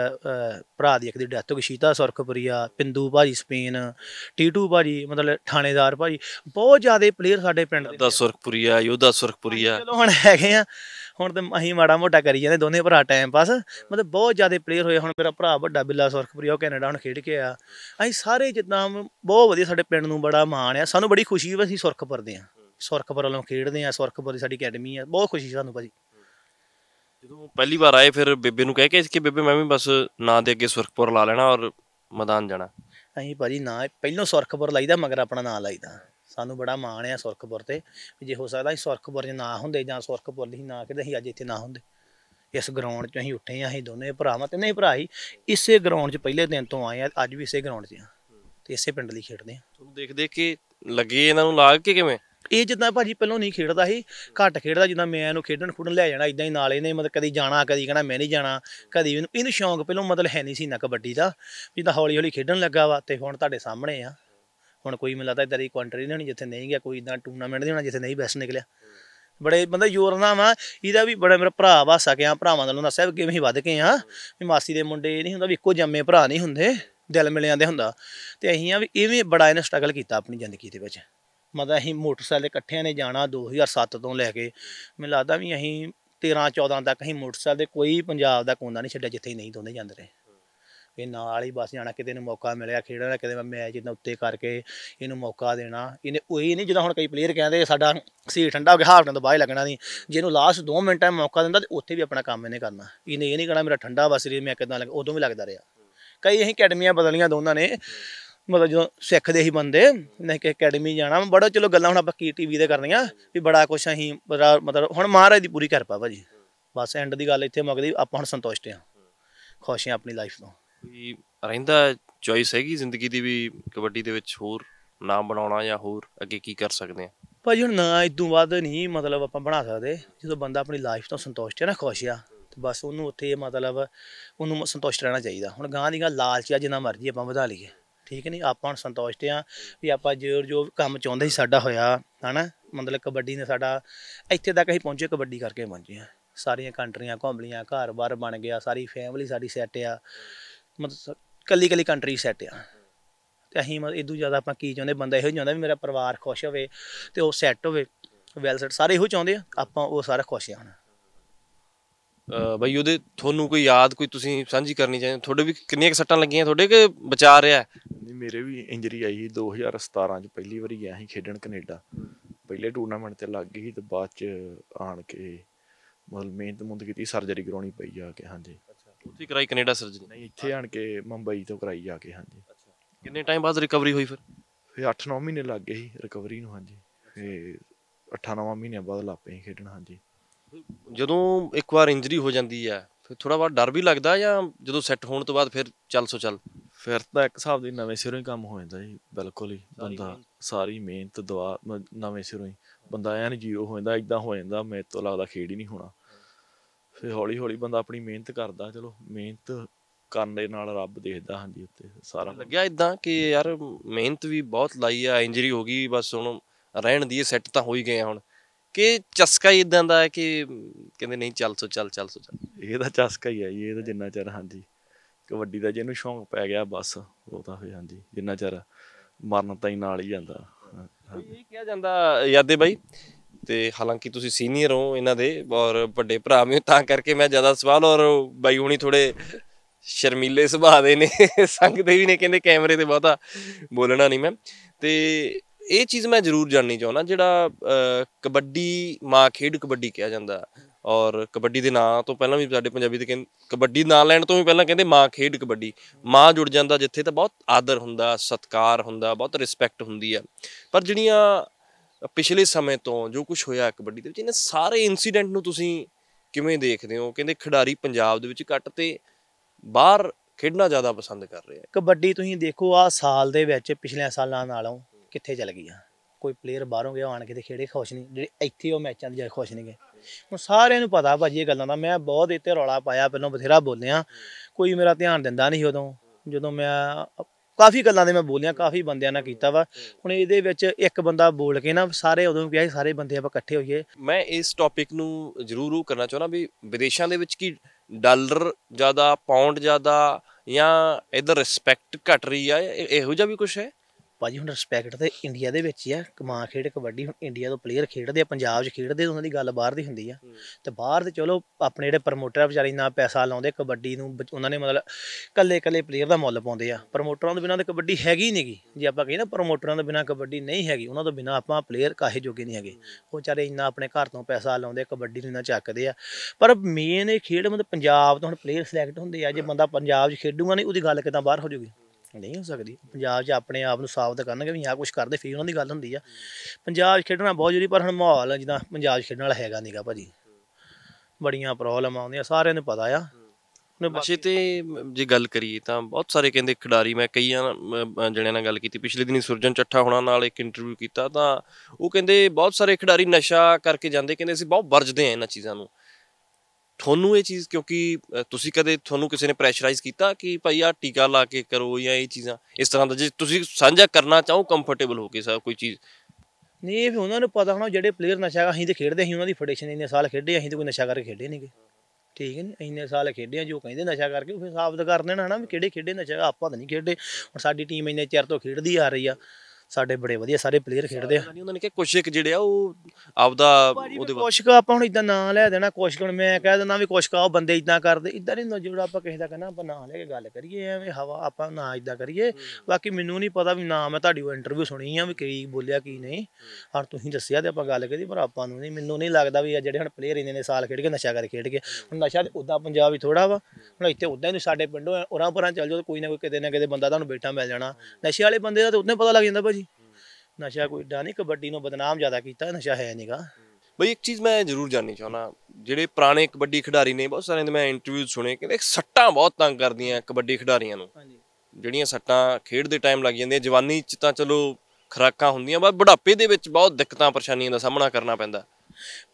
ਭਰਾ ਦੀ ਇੱਕ ਦੀ ਡੈਥ ਹੋ ਗਈ ਸ਼ੀਤਾ ਸੁਰਖਪੁਰੀਆ ਪਿੰਦੂ ਭਾਈ ਸਪੇਨ ਟੀਟੂ ਭਾਈ ਮਤਲਬ ਥਾਣੇਦਾਰ ਭਾਈ ਬਹੁਤ ਜ਼ਿਆਦਾ ਪਲੇਅਰ ਸਾਡੇ ਪਿੰਡ
ਦੇ ਸੁਰਖਪੁਰੀਆ ਯੋਧਾ ਸੁਰਖਪੁਰੀਆ
ਚਲੋ ਹੁਣ ਹੈਗੇ ਆ ਹੁਣ ਤੇ ਅਸੀਂ ਮਾੜਾ ਮੋਟਾ ਕਰੀ ਜਾਂਦੇ ਦੋਨੇ ਭਰਾ ਟਾਈਮ ਪਾਸ ਮਤਲਬ ਬਹੁਤ ਜ਼ਿਆਦਾ ਪਲੇਅਰ ਹੋਏ ਹੁਣ ਮੇਰਾ ਭਰਾ ਵੱਡਾ ਬਿੱਲਾ ਸੁਰਖਪੁਰੀ ਉਹ ਕੈਨੇਡਾ ਹੁਣ ਖੇਡ ਕੇ ਆ ਅਸੀਂ ਸਾਰੇ ਜਿੱਦਾਂ ਬਹੁਤ ਵਧੀਆ ਸਾਡੇ ਪਿੰਡ ਨੂੰ ਬੜਾ ਮਾਣ ਆ ਸਾਨੂੰ ਬੜੀ ਖੁਸ਼ੀ ਵੀ ਅਸੀਂ ਸੁਰਖਪੁਰ ਦੇ ਆ ਸੁਰਖਪੁਰ ਵਾਲੋਂ ਖੇਡਦੇ ਆ ਸੁਰਖਪੁਰ ਦੀ ਸਾਡੀ ਅਕੈਡਮੀ ਆ ਬਹੁਤ ਖੁਸ਼ੀ ਸਾਨੂੰ ਭਾਜੀ
ਜਦੋਂ ਪਹਿਲੀ ਵਾਰ ਆਏ ਫਿਰ ਬੇਬੇ ਨੂੰ ਕਹਿ ਕੇ ਕਿ ਬੇਬੇ ਮੈਂ ਵੀ ਬਸ ਨਾਂ ਦੇ ਅੱਗੇ ਸੁਰਖਪੁਰ ਲਾ ਲੈਣਾ ਔਰ ਮੈਦਾਨ ਜਾਣਾ
ਅਸੀਂ ਭਾਜੀ ਨਾਂ ਪਹਿਲੋਂ ਸੁਰਖਪੁਰ ਲਾਈਦਾ ਮਗਰ ਆਪਣਾ ਨਾਂ ਲਾਈਦਾ ਸਾਨੂੰ ਬੜਾ ਮਾਣ ਆ ਸੁਰਖਪੁਰ ਤੇ ਜੇ ਹੋ ਸਕਦਾ ਸੀ ਸੁਰਖਪੁਰ ਜੇ ਨਾ ਹੁੰਦੇ ਜਾਂ ਸੁਰਖਪੁਰ ਦੀ ਨਾ ਕਿਤੇ ਅਸੀਂ ਅੱਜ ਇੱਥੇ ਨਾ ਹੁੰਦੇ ਇਸ ਗਰਾਊਂਡ 'ਚੋਂ ਅਸੀਂ ਉੱਠੇ ਆ ਅਸੀਂ ਦੋਨੇ ਭਰਾਵਾਂ ਤੇ ਨਹੀਂ ਭਰਾ ਹੀ ਇਸੇ ਗਰਾਊਂਡ 'ਚ ਪਹਿਲੇ ਦਿਨ ਤੋਂ ਆਏ ਆ ਅੱਜ ਵੀ ਇਸੇ ਗਰਾਊਂਡ 'ਚ ਆ ਤੇ ਇਸੇ ਪਿੰਡ ਲਈ ਖੇਡਦੇ ਆ
ਤੁਹਾਨੂੰ ਦੇਖ ਦੇਖ ਕੇ ਲੱਗੇ ਇਹਨਾਂ ਨੂੰ ਲਾਗ ਕੇ ਕਿਵੇਂ
ਇਹ ਜਿੱਦਾਂ ਭਾਜੀ ਪਹਿਲਾਂ ਨਹੀਂ ਖੇਡਦਾ ਸੀ ਘੱਟ ਖੇਡਦਾ ਜਿੱਦਾਂ ਮੈਂ ਇਹਨੂੰ ਖੇਡਣ ਖੁੱਡਣ ਲੈ ਜਾਣਾ ਇਦਾਂ ਹੀ ਨਾਲ ਇਹਨੇ ਮਤਲਬ ਕਦੀ ਜਾਣਾ ਕਦੀ ਕਹਣਾ ਮੈਂ ਨਹੀਂ ਜਾਣਾ ਕਦੀ ਇਹਨੂੰ ਸ਼ੌਂਕ ਪਹਿਲਾਂ ਮਤਲਬ ਹੈ ਨਹੀਂ ਸੀ ਨਾ ਕਬੱਡੀ ਦਾ ਜਿੱਦਾਂ ਹੌਲੀ ਹੌਲੀ ਖੇਡਣ ਲੱਗਾ ਵਾ ਤੇ ਹੁਣ ਤੁਹਾਡੇ ਸਾਹਮਣੇ ਆ ਹੁਣ ਕੋਈ ਮੈਨੂੰ ਲੱਗਦਾ ਇਦਾਂ ਦੀ ਕੰਟਰੀ ਨਹੀਂ ਹੋਣੀ ਜਿੱਥੇ ਨਹੀਂ ਗਿਆ ਕੋਈ ਇਦਾਂ ਟੂਰਨਾਮੈਂਟ ਨਹੀਂ ਹੋਣਾ ਜਿੱਥੇ ਨਹੀਂ ਬੈਸਟ ਨਿਕਲਿਆ ਬੜੇ ਬੰਦਾ ਯੋਰਨਾ ਵਾ ਇਹਦਾ ਵੀ ਬੜਾ ਮੇਰਾ ਭਰਾ ਵਾ ਸਕਿਆ ਭਰਾਵਾਂ ਦਾ ਲੋਨਾ ਸਾਹਿਬ ਕਿਵੇਂ ਹੀ ਵੱਧ ਕੇ ਆ ਵੀ ਮਾਸੀ ਦੇ ਮੁੰਡੇ ਨਹੀਂ ਹੁੰਦਾ ਵੀ ਇੱਕੋ ਜੰਮੇ ਭਰਾ ਨਹੀਂ ਹੁੰਦੇ ਦਿਲ ਮਿਲੇ ਦੇ ਹੁੰਦਾ ਤੇ ਅਸੀਂ ਆ ਵੀ ਇਵੇਂ ਬੜਾ ਇਹਨੇ ਸਟਰਗਲ ਕੀਤਾ ਆਪਣੀ ਜ਼ਿੰਦਗੀ ਦੇ ਵਿੱਚ ਮਤਲਬ ਅਸੀਂ ਮੋਟਰਸਾਈਕਲ ਇਕੱਠਿਆਂ ਨੇ ਜਾਣਾ 2007 ਤੋਂ ਲੈ ਕੇ ਮੈਨੂੰ ਲੱਗਦਾ ਵੀ ਅਸੀਂ 13 14 ਤੱਕ ਅਸੀਂ ਮੋਟਰਸਾਈਕਲ ਦੇ ਕੋਈ ਪੰਜਾਬ ਦਾ ਕੋਨਾ ਨਹੀਂ ਛੱਡਿਆ ਜਿੱਥੇ ਨਹੀਂ ਦੋਨੇ ਜਾਂਦੇ ਰਹੇ ਇਹ ਨਾਲ ਹੀ ਬਸ ਜਾਣਾ ਕਿਤੇ ਨੂੰ ਮੌਕਾ ਮਿਲਿਆ ਖੇਡਣ ਦਾ ਕਿਤੇ ਮੈਚ ਇਦਾਂ ਉੱਤੇ ਕਰਕੇ ਇਹਨੂੰ ਮੌਕਾ ਦੇਣਾ ਇਹਨੇ ਉਹੀ ਨਹੀਂ ਜਿੱਦਾਂ ਹੁਣ ਕਈ ਪਲੇਅਰ ਕਹਿੰਦੇ ਸਾਡਾ ਸੀ ਠੰਡਾ ਹੋ ਗਿਆ ਹਾਫ ਤੋਂ ਬਾਅਦ ਲੱਗਣਾ ਨਹੀਂ ਜਿਹਨੂੰ ਲਾਸਟ 2 ਮਿੰਟਾਂ ਮੌਕਾ ਦਿੰਦਾ ਤੇ ਉੱਥੇ ਵੀ ਆਪਣਾ ਕੰਮ ਇਹਨੇ ਕਰਨਾ ਇਹਨੇ ਇਹ ਨਹੀਂ ਕਹਿਣਾ ਮੇਰਾ ਠੰਡਾ ਬਸ ਰੀ ਮੈਂ ਕਿਦਾਂ ਲੱਗ ਉਦੋਂ ਵੀ ਲੱਗਦਾ ਰਿਹਾ ਕਈ ਅਸੀਂ ਅਕੈਡਮੀਆਂ ਬਦਲੀਆਂ ਦੋਨਾਂ ਨੇ ਮਤਲਬ ਜਦੋਂ ਸਿੱਖ ਦੇ ਹੀ ਬੰਦੇ ਨਹੀਂ ਕਿ ਅਕੈਡਮੀ ਜਾਣਾ ਬੜਾ ਚਲੋ ਗੱਲਾਂ ਹੁਣ ਆਪਾਂ ਕੀ ਟੀਵੀ ਦੇ ਕਰਨੀਆਂ ਵੀ ਬੜਾ ਕੁਛ ਅਸੀਂ ਮਤਲਬ ਹੁਣ ਮਹਾਰਾਜ ਦੀ ਪੂਰੀ ਕਿਰਪਾ ਭਾਜੀ ਬਸ ਐਂਡ ਦੀ ਗੱਲ ਇੱਥੇ ਮੁੱਕਦੀ ਆਪਾਂ ਹੁਣ ਸੰਤੁਸ਼ਟ ਹਾਂ ਖੁਸ਼ ਹਾਂ ਆਪਣੀ ਲਾਈਫ ਤੋਂ ਵੀ
ਰਹਿੰਦਾ ਚੋਇਸ ਹੈਗੀ ਜ਼ਿੰਦਗੀ ਦੀ ਵੀ ਕਬੱਡੀ ਦੇ ਵਿੱਚ ਹੋਰ ਨਾਮ ਬਣਾਉਣਾ ਜਾਂ ਹੋਰ ਅੱਗੇ ਕੀ ਕਰ ਸਕਦੇ ਆ
ਭਾਜੀ ਹੁਣ ਨਾ ਇਦੋਂ ਵੱਧ ਨਹੀਂ ਮਤਲਬ ਆਪਾਂ ਬਣਾ ਸਕਦੇ ਜਦੋਂ ਬੰਦਾ ਆਪਣੀ ਲਾਈਫ ਤੋਂ ਸੰਤੁਸ਼ਟ ਹੈ ਨਾ ਖੁਸ਼ ਆ ਤੇ ਬਸ ਉਹਨੂੰ ਉੱਥੇ ਮਤਲਬ ਉਹਨੂੰ ਸੰਤੁਸ਼ਟ ਰਹਿਣਾ ਚਾਹੀਦਾ ਹੁਣ ਗਾਂ ਦੀ ਗੱਲ ਲਾਲਚ ਆ ਜਿੰਨਾ ਮਰਜ਼ੀ ਆਪਾਂ ਵਧਾ ਲਈਏ ਠੀਕ ਨਹੀਂ ਆਪਾਂ ਹੁਣ ਸੰਤੁਸ਼ਟ ਆ ਵੀ ਆਪਾਂ ਜੋ ਜੋ ਕੰਮ ਚਾਹੁੰਦੇ ਸੀ ਸਾਡਾ ਹੋਇਆ ਹਨਾ ਮਤਲਬ ਕਬੱਡੀ ਨੇ ਸਾਡਾ ਇੱਥੇ ਤੱਕ ਅਸੀਂ ਪਹੁੰਚੇ ਕਬੱਡੀ ਕਰਕੇ ਪਹੁੰਚੇ ਆ ਸਾਰੀਆਂ ਕੰਟਰੀਆਂ ਘੁੰਮ ਲੀਆਂ ਘਰ-ਬਾਰ ਬਣ ਗਿਆ ਸਾਰੀ ਫੈਮਿਲੀ ਸਾਡੀ ਸੈੱਟ ਆ ਮਤਲਬ ਕੱਲੀ ਕੱਲੀ ਕੰਟਰੀ ਸੈੱਟ ਆ ਤੇ ਅਹੀਂ ਮਤਲਬ ਇਦੋਂ ਜ਼ਿਆਦਾ ਆਪਾਂ ਕੀ ਚਾਹੁੰਦੇ ਬੰਦਾ ਇਹੋ ਚਾਹੁੰਦਾ ਵੀ ਮੇਰਾ ਪਰਿਵਾਰ ਖੁਸ਼ ਹੋਵੇ ਤੇ ਉਹ ਸੈੱਟ ਹੋਵੇ ਵੈਲ ਸੈੱਟ ਸਾਰੇ ਇਹੋ ਚਾਹੁੰਦੇ ਆ ਆਪਾਂ ਉਹ ਸਾਰਾ ਖੁਸ਼ ਆ
ਭਾਈ ਬਈ ਉਹਦੇ ਤੁਹਾਨੂੰ ਕੋਈ ਯਾਦ ਕੋਈ ਤੁਸੀਂ ਸਾਂਝੀ ਕਰਨੀ ਚਾਹੁੰਦੇ ਤੁਹਾਡੇ ਵੀ ਕਿੰਨੀਆਂ ਸੱਟਾਂ ਲੱਗੀਆਂ ਤੁਹਾਡੇ ਕਿ ਬਚਾ ਰਿਹਾ ਨਹੀਂ ਮੇਰੇ ਵੀ
ਇੰਜਰੀ ਆਈ 2017 ਚ ਪਹਿਲੀ ਵਾਰੀ ਗਿਆ ਸੀ ਖੇਡਣ ਕੈਨੇਡਾ ਪਹਿਲੇ ਟੂਰਨਾਮੈਂਟ ਤੇ ਲੱਗ ਗਈ ਤੇ ਬਾਅਦ ਚ ਆਣ ਕੇ ਮਤਲਬ ਮਿਹਨਤ ਮੁੰਦ ਕੀਤੀ ਸਰਜਰੀ ਕਰਾਉਣੀ ਪਈ ਆ ਕੇ ਹਾਂਜੀ ਉੱਥੇ ਕਰਾਈ ਕੈਨੇਡਾ ਸਰਜਰੀ ਨਹੀਂ ਇੱਥੇ ਆਣ ਕੇ ਮੁੰਬਈ ਤੋਂ ਕਰਾਈ ਜਾ ਕੇ ਹਾਂਜੀ ਕਿੰਨੇ ਟਾਈਮ ਬਾਅਦ ਰਿਕਵਰੀ ਹੋਈ ਫਿਰ ਫਿਰ 8-9 ਮਹੀਨੇ ਲੱਗ ਗਏ ਸੀ ਰਿਕਵਰੀ ਨੂੰ ਹਾਂਜੀ ਫਿਰ 8-9 ਮਹੀਨੇ
ਬਾਅਦ ਲਾਪੇ ਖੇਡਣ ਹਾਂਜੀ ਜਦੋਂ ਇੱਕ ਵਾਰ ਇੰਜਰੀ ਹੋ ਜਾਂਦੀ ਆ ਫਿਰ ਥੋੜਾ ਬਾਅਦ ਡਰ ਵੀ ਲੱਗਦਾ ਜਾਂ ਜਦੋਂ ਸੈੱਟ ਹੋਣ ਤੋਂ ਬਾਅਦ ਫਿਰ ਚੱਲ ਸੋ ਚੱਲ ਫਿਰ ਤਾਂ ਇੱਕ ਹਿਸਾਬ ਦੇ ਨਵੇਂ ਸਿਰੋਂ ਹੀ ਕੰਮ ਹੋ ਜਾਂਦਾ
ਜੀ ਬਿਲਕੁਲ ਹੀ ਬੰਦਾ ਸਾਰੀ ਮਿਹਨਤ ਦਵਾ ਨਵੇਂ ਸਿਰੋਂ ਹੀ ਬੰਦਾ ਐਨ ਜੀਰੋ ਹੋ ਜਾਂਦਾ ਇਦਾਂ ਹੋ ਜਾਂਦਾ ਮੇਰੇ ਤੋਂ ਲੱਗਦਾ ਖੇਡ ਹੀ ਨਹੀਂ ਹੋਣਾ ਫਿਰ ਹੌਲੀ ਹੌਲੀ ਬੰਦਾ ਆਪਣੀ ਮਿਹਨਤ ਕਰਦਾ ਚਲੋ ਮਿਹਨਤ
ਕਰਨ ਦੇ ਨਾਲ ਰੱਬ ਦੇਖਦਾ ਹਾਂਜੀ ਉੱਤੇ ਸਾਰਾ ਲੱਗਿਆ ਇਦਾਂ ਕਿ ਯਾਰ ਮਿਹਨਤ ਵੀ ਬਹੁਤ ਲਾਈ ਆ ਇੰਜਰੀ ਹੋ ਗਈ ਬਸ ਹੁਣ ਰਹਿਣ ਦੀ ਸੈੱਟ ਤਾਂ ਹੋ ਹੀ ਗਏ ਹੁਣ ਕਿ ਚਸਕਾ ਹੀ ਇਦਾਂ ਦਾ ਹੈ ਕਿ ਕਹਿੰਦੇ ਨਹੀਂ ਚੱਲ ਸੋ ਚੱਲ ਚੱਲ ਸੋ ਚੱਲ ਇਹ ਤਾਂ ਚਸਕਾ ਹੀ ਹੈ ਇਹ
ਤਾਂ ਜਿੰਨਾ ਚਿਰ ਹਾਂਜੀ ਕਬੱਡੀ ਦਾ ਜਿਹਨੂੰ ਸ਼ੌਂਕ ਪੈ ਗਿਆ ਬਸ ਉਹ ਤਾਂ ਫੇ ਹਾਂਜੀ ਜਿੰਨਾ ਚਿਰ ਮਰਨ ਤਾਂ ਹੀ ਨਾਲ ਹੀ ਜਾਂਦਾ
ਇਹ ਕਿਹਾ ਜਾਂਦਾ ਯਾਦੇ ਬਾਈ ਤੇ ਹਾਲਾਂਕਿ ਤੁਸੀਂ ਸੀਨੀਅਰ ਹੋ ਇਹਨਾਂ ਦੇ ਔਰ ਵੱਡੇ ਭਰਾ ਵੀ ਤਾਂ ਕਰਕੇ ਮੈਂ ਜ਼ਿਆਦਾ ਸਵਾਲ ਔਰ ਬਾਈ ਹੁਣੀ ਥੋੜੇ ਸ਼ਰਮੀਲੇ ਸੁਭਾਅ ਦੇ ਨੇ ਸੰਗਦੇ ਵੀ ਨੇ ਕਹਿੰਦੇ ਕੈਮਰੇ ਤੇ ਬਹੁਤਾ ਬੋਲਣਾ ਨਹੀਂ ਮੈਂ ਤੇ ਇਹ ਚੀਜ਼ ਮੈਂ ਜ਼ਰੂਰ ਜਾਣਨੀ ਚਾਹੁੰਦਾ ਜਿਹੜਾ ਕਬੱਡੀ ਮਾਂ ਖੇਡ ਕਬੱਡੀ ਕਿਹਾ ਜਾਂਦਾ ਔਰ ਕਬੱਡੀ ਦੇ ਨਾਂ ਤੋਂ ਪਹਿਲਾਂ ਵੀ ਸਾਡੇ ਪੰਜਾਬੀ ਤੇ ਕਬੱਡੀ ਨਾਂ ਲੈਣ ਤੋਂ ਵੀ ਪਹਿਲਾਂ ਕਹਿੰਦੇ ਮਾਂ ਖੇਡ ਕਬੱਡੀ ਮਾਂ ਜੁੜ ਜਾਂਦਾ ਜਿੱਥੇ ਤਾਂ ਬਹੁਤ ਆਦਰ ਹੁੰਦਾ ਸਤਕਾਰ ਹੁੰਦਾ ਬਹੁਤ ਰਿਸਪੈਕਟ ਹੁੰਦੀ ਆ ਪਰ ਜਿਹੜੀਆਂ ਪਿਛਲੇ ਸਮੇਂ ਤੋਂ ਜੋ ਕੁਝ ਹੋਇਆ ਕਬੱਡੀ ਦੇ ਵਿੱਚ ਇਹਨਾਂ ਸਾਰੇ ਇਨਸੀਡੈਂਟ ਨੂੰ ਤੁਸੀਂ ਕਿਵੇਂ ਦੇਖਦੇ ਹੋ ਕਹਿੰਦੇ ਖਿਡਾਰੀ ਪੰਜਾਬ ਦੇ ਵਿੱਚ ਘੱਟ ਤੇ ਬਾਹਰ ਖੇਡਣਾ ਜ਼ਿਆਦਾ ਪਸੰਦ ਕਰ ਰਹੇ ਹੈ
ਕਬੱਡੀ ਤੁਸੀਂ ਦੇਖੋ ਆ ਸਾਲ ਦੇ ਵਿੱਚ ਪਿਛਲੇ ਸਾਲਾਂ ਨਾਲੋਂ ਕਿੱਥੇ ਚਲ ਗਈ ਆ ਕੋਈ ਪਲੇਅਰ ਬਾਹਰੋਂ ਗਿਆ ਆਣ ਕੇ ਤੇ ਖੇੜੇ ਖੁਸ਼ ਨਹੀਂ ਜਿਹੜੇ ਇੱਥੇ ਉਹ ਮੈਚਾਂ ਦੇ ਜਾ ਖੁਸ਼ ਨਹੀਂਗੇ ਹੁਣ ਸਾਰਿਆਂ ਨੂੰ ਪਤਾ ਭਾਜੀ ਇਹ ਗੱਲਾਂ ਦਾ ਮੈਂ ਬਹੁਤ ਇੱਥੇ ਰੌਲਾ ਪਾਇਆ ਪਹਿਲਾਂ ਬਥੇਰਾ ਬੋਲਿਆ ਕੋਈ ਮੇਰਾ ਧਿਆਨ ਦਿੰਦਾ ਨਹੀਂ ਉਦੋਂ ਜਦੋਂ ਮੈਂ ਕਾਫੀ ਗੱਲਾਂ ਦੇ ਮੈਂ ਬੋਲਿਆ ਕਾਫੀ ਬੰਦਿਆਂ ਨਾਲ ਕੀਤਾ ਵਾ ਹੁਣ ਇਹਦੇ ਵਿੱਚ ਇੱਕ ਬੰਦਾ ਬੋਲ ਕੇ ਨਾ ਸਾਰੇ ਉਦੋਂ ਕਿਹਾ ਸਾਰੇ ਬੰਦੇ ਆਪਾਂ ਇਕੱਠੇ ਹੋਈਏ
ਮੈਂ ਇਸ ਟੌਪਿਕ ਨੂੰ ਜ਼ਰੂਰ ਉਹ ਕਰਨਾ ਚਾਹੁੰਦਾ ਵੀ ਵਿਦੇਸ਼ਾਂ ਦੇ ਵਿੱਚ ਕੀ ਡਾਲਰ ਜ਼ਿਆਦਾ ਪਾਉਂਡ ਜ਼ਿਆਦਾ ਜਾਂ ਇਧਰ ਰਿਸਪੈਕਟ ਘਟ ਰਹੀ ਆ ਇਹੋ ਜਿਹਾ ਵੀ ਕੁਝ ਹੈ
ਜੀ ਹੁਣ ਰਿਸਪੈਕਟ ਤੇ ਇੰਡੀਆ ਦੇ ਵਿੱਚ ਹੀ ਆ ਕਮਾ ਖੇਡ ਕਬੱਡੀ ਹੁਣ ਇੰਡੀਆ ਤੋਂ ਪਲੇਅਰ ਖੇਡਦੇ ਆ ਪੰਜਾਬ 'ਚ ਖੇਡਦੇ ਉਹਨਾਂ ਦੀ ਗੱਲ ਬਾਹਰ ਦੀ ਹੁੰਦੀ ਆ ਤੇ ਬਾਹਰ ਤੇ ਚਲੋ ਆਪਣੇ ਜਿਹੜੇ ਪ੍ਰਮੋਟਰ ਆ ਵਿਚਾਰੇ ਨਾ ਪੈਸਾ ਲਾਉਂਦੇ ਕਬੱਡੀ ਨੂੰ ਉਹਨਾਂ ਨੇ ਮਤਲਬ ਕੱਲੇ ਕੱਲੇ ਪਲੇਅਰ ਦਾ ਮੁੱਲ ਪਾਉਂਦੇ ਆ ਪ੍ਰਮੋਟਰਾਂ ਤੋਂ ਬਿਨਾਂ ਤਾਂ ਕਬੱਡੀ ਹੈਗੀ ਨਹੀਂਗੀ ਜੇ ਆਪਾਂ ਕਹੀਏ ਨਾ ਪ੍ਰਮੋਟਰਾਂ ਤੋਂ ਬਿਨਾਂ ਕਬੱਡੀ ਨਹੀਂ ਹੈਗੀ ਉਹਨਾਂ ਤੋਂ ਬਿਨਾਂ ਆਪਾਂ ਪਲੇਅਰ ਕਾਹੇ ਜੋਗੇ ਨਹੀਂ ਹੈਗੇ ਉਹ ਵਿਚਾਰੇ ਇੰਨਾ ਆਪਣੇ ਘਰ ਤੋਂ ਪੈਸਾ ਲਾਉਂਦੇ ਕਬੱਡੀ ਨੂੰ ਇੰਨਾ ਚੱਕਦੇ ਆ ਪਰ ਮੇਨ ਇਹ ਖੇਡ ਮਤਲਬ ਪੰਜਾਬ ਤੋਂ ਹੁਣ ਪਲੇਅਰ ਸਿਲੈਕਟ ਹੁੰਦੇ ਆ ਜੇ ਬੰਦਾ ਪੰਜਾਬ 'ਚ ਖੇਡੂਗਾ ਨਹੀਂ ਉਹਦੀ ਗੱਲ ਕਿਦਾਂ ਬਾਹਰ ਹੋ ਜੂਗੀ ਨਹੀਂ ਹੋ ਸਕਦੀ ਪੰਜਾਬ 'ਚ ਆਪਣੇ ਆਪ ਨੂੰ ਸਾਬਤ ਕਰਨਗੇ ਵੀ ਆ ਕੁਝ ਕਰਦੇ ਫਿਰ ਉਹਨਾਂ ਦੀ ਗੱਲ ਹੁੰਦੀ ਆ ਪੰਜਾਬ 'ਚ ਖੇਡਣਾ ਬਹੁਤ ਜ਼ਰੂਰੀ ਪਰ ਹੁਣ ਮਾਹੌਲ ਜਿੱਦਾਂ ਪੰਜਾਬ 'ਚ ਖੇਡਣ ਵਾਲਾ ਹੈਗਾ ਨਹੀਂਗਾ ਭਾਜੀ ਬੜੀਆਂ ਪ੍ਰੋਬਲਮ ਆਉਂਦੀਆਂ ਸਾਰਿਆਂ ਨੂੰ ਪਤਾ ਆ
ਅੱਛੇ ਤੇ ਜੇ ਗੱਲ ਕਰੀਏ ਤਾਂ ਬਹੁਤ ਸਾਰੇ ਕਹਿੰਦੇ ਖਿਡਾਰੀ ਮੈਂ ਕਈਆਂ ਜਣਿਆਂ ਨਾਲ ਗੱਲ ਕੀਤੀ ਪਿਛਲੇ ਦਿਨੀ ਸੁਰਜਨ ਚੱਠਾ ਹੋਣਾ ਨਾਲ ਇੱਕ ਇੰਟਰਵਿਊ ਕੀਤਾ ਤਾਂ ਉਹ ਕਹਿੰਦੇ ਬਹੁਤ ਸਾਰੇ ਖਿਡਾਰੀ ਨਸ਼ਾ ਕਰਕੇ ਜਾਂਦੇ ਕਹਿੰਦੇ ਅਸੀਂ ਬਹੁਤ ਵਰਜਦੇ ਆ ਇਹਨਾਂ ਚੀਜ਼ਾਂ ਨੂੰ ਤੁਹਾਨੂੰ ਇਹ ਚੀਜ਼ ਕਿਉਂਕਿ ਤੁਸੀਂ ਕਦੇ ਤੁਹਾਨੂੰ ਕਿਸੇ ਨੇ ਪ੍ਰੈਸ਼ਰਾਈਜ਼ ਕੀਤਾ ਕਿ ਭਾਈ ਆ ਟੀਕਾ ਲਾ ਕੇ ਕਰੋ ਜਾਂ ਇਹ ਚੀਜ਼ਾਂ ਇਸ ਤਰ੍ਹਾਂ ਦਾ ਜੇ ਤੁਸੀਂ ਸਾਂਝਾ ਕਰਨਾ ਚਾਹੋ ਕੰਫਰਟੇਬਲ ਹੋ ਕੇ ਸਭ ਕੋਈ ਚੀਜ਼
ਨਹੀਂ ਇਹ ਵੀ ਉਹਨਾਂ ਨੂੰ ਪਤਾ ਹੋਣਾ ਜਿਹੜੇ ਪਲੇਅਰ ਨਸ਼ਾ ਅਸੀਂ ਤੇ ਖੇਡਦੇ ਸੀ ਉਹਨਾਂ ਦੀ ਫੈਡਰੇਸ਼ਨ ਇੰਨੇ ਸਾਲ ਖੇਡੇ ਅਸੀਂ ਤੇ ਕੋਈ ਨਸ਼ਾ ਕਰਕੇ ਖੇਡੇ ਨਹੀਂਗੇ ਠੀਕ ਹੈ ਨਹੀਂ ਇੰਨੇ ਸਾਲ ਖੇਡੇ ਆ ਜੋ ਕਹਿੰਦੇ ਨਸ਼ਾ ਕਰਕੇ ਉਹ ਫਿਰ ਸਾਬਤ ਕਰ ਦੇਣਾ ਹਨਾ ਵੀ ਕਿਹੜੇ ਖੇਡੇ ਨਸ਼ਾ ਆਪਾਂ ਤਾਂ ਨਹੀਂ ਖੇਡੇ ਹੁਣ ਸਾਡੀ ਟੀਮ ਇੰਨੇ ਚਿਰ ਤੋਂ ਖੇਡਦੀ ਆ ਰਹੀ ਆ ਸਾਡੇ ਬੜੇ ਵਧੀਆ ਸਾਰੇ ਪਲੇਅਰ ਖੇਡਦੇ ਆ ਨਹੀਂ ਉਹਨਾਂ ਨੇ ਕਿ ਕੋਸ਼ਿਕ ਜਿਹੜੇ ਆ ਉਹ ਆਪਦਾ ਉਹਦੇ ਕੋਸ਼ਿਕ ਆਪਾਂ ਹੁਣ ਇਦਾਂ ਨਾਂ ਲੈ ਦੇਣਾ ਕੋਸ਼ਿਕ ਹੁਣ ਮੈਂ ਕਹਿ ਦਿੰਦਾ ਵੀ ਕੋਸ਼ਿਕ ਆ ਉਹ ਬੰਦੇ ਇਦਾਂ ਕਰਦੇ ਇਦਾਂ ਨਹੀਂ ਜਿਹੜਾ ਆਪਾਂ ਕਿਸੇ ਦਾ ਕਹਿੰਦਾ ਆਪਾਂ ਨਾਂ ਲੈ ਕੇ ਗੱਲ ਕਰੀਏ ਐਵੇਂ ਹਵਾ ਆਪਾਂ ਨਾਂ ਇਦਾਂ ਕਰੀਏ ਬਾਕੀ ਮੈਨੂੰ ਨਹੀਂ ਪਤਾ ਵੀ ਨਾਂ ਮੈਂ ਤੁਹਾਡੀ ਉਹ ਇੰਟਰਵਿਊ ਸੁਣੀ ਆ ਵੀ ਕੀ ਬੋਲਿਆ ਕੀ ਨਹੀਂ ਹਰ ਤੁਸੀਂ ਦੱਸਿਆ ਤੇ ਆਪਾਂ ਗੱਲ ਕਰੀ ਪਰ ਆਪਾਂ ਨੂੰ ਨਹੀਂ ਮੈਨੂੰ ਨਹੀਂ ਲੱਗਦਾ ਵੀ ਜਿਹੜੇ ਹੁਣ ਪਲੇਅਰ ਇੰਨੇ ਨੇ ਸਾਲ ਖੇਡ ਕੇ ਨਸ਼ਾ ਕਰ ਖੇਡ ਕੇ ਹੁਣ ਨਸ਼ਾ ਤੇ ਉਦਾਂ ਪੰਜਾਬ ਹੀ ਥੋੜਾ ਵਾ ਹੁਣ ਇੱਥੇ ਉਦਾਂ ਹੀ ਸਾਡੇ ਪਿੰਡੋਂ ਉਰਾਂ ਪਰਾਂ ਚੱਲ ਜਾਓ ਕੋਈ ਨਾ ਕੋਈ ਕਿਤੇ ਨਾ ਕਿਤੇ ਬੰਦਾ ਤੁਹਾਨੂੰ ਬੈਠਾ ਮਿਲ ਜਾਣਾ ਨਸ਼ੇ ਵਾਲੇ ਬੰਦੇ ਦਾ ਤੇ ਉਹਨੇ ਪਤਾ ਲੱਗ ਜਾਂਦਾ ਭਾਜੀ ਨਸ਼ਾ ਕੋਈ ਡਾ ਨਹੀਂ ਕਬੱਡੀ ਨੂੰ ਬਦਨਾਮ ਜ਼ਿਆਦਾ ਕੀਤਾ ਨਸ਼ਾ ਹੈ ਨਹੀਂਗਾ
ਬਈ ਇੱਕ ਚੀਜ਼ ਮੈਂ ਜ਼ਰੂਰ ਜਾਣਨੀ ਚਾਹਣਾ ਜਿਹੜੇ ਪੁਰਾਣੇ ਕਬੱਡੀ ਖਿਡਾਰੀ ਨੇ ਬਹੁਤ ਸਾਰੇ ਮੈਂ ਇੰਟਰਵਿਊ ਸੁਣੇ ਕਿ ਸੱਟਾਂ ਬਹੁਤ ਤੰਗ ਕਰਦੀਆਂ ਕਬੱਡੀ ਖਿਡਾਰੀਆਂ ਨੂੰ ਹਾਂਜੀ ਜਿਹੜੀਆਂ ਸੱਟਾਂ ਖੇਡ ਦੇ ਟਾਈਮ ਲੱਗ ਜਾਂਦੀਆਂ ਜਵਾਨੀ 'ਚ ਤਾਂ ਚਲੋ ਖਰਾਕਾਂ ਹੁੰਦੀਆਂ ਬਸ ਬੁਢਾਪੇ ਦੇ ਵਿੱਚ ਬਹੁਤ ਦਿੱਕਤਾਂ ਪਰੇਸ਼ਾਨੀਆਂ ਦਾ ਸਾਹਮਣਾ ਕਰਨਾ ਪੈਂਦਾ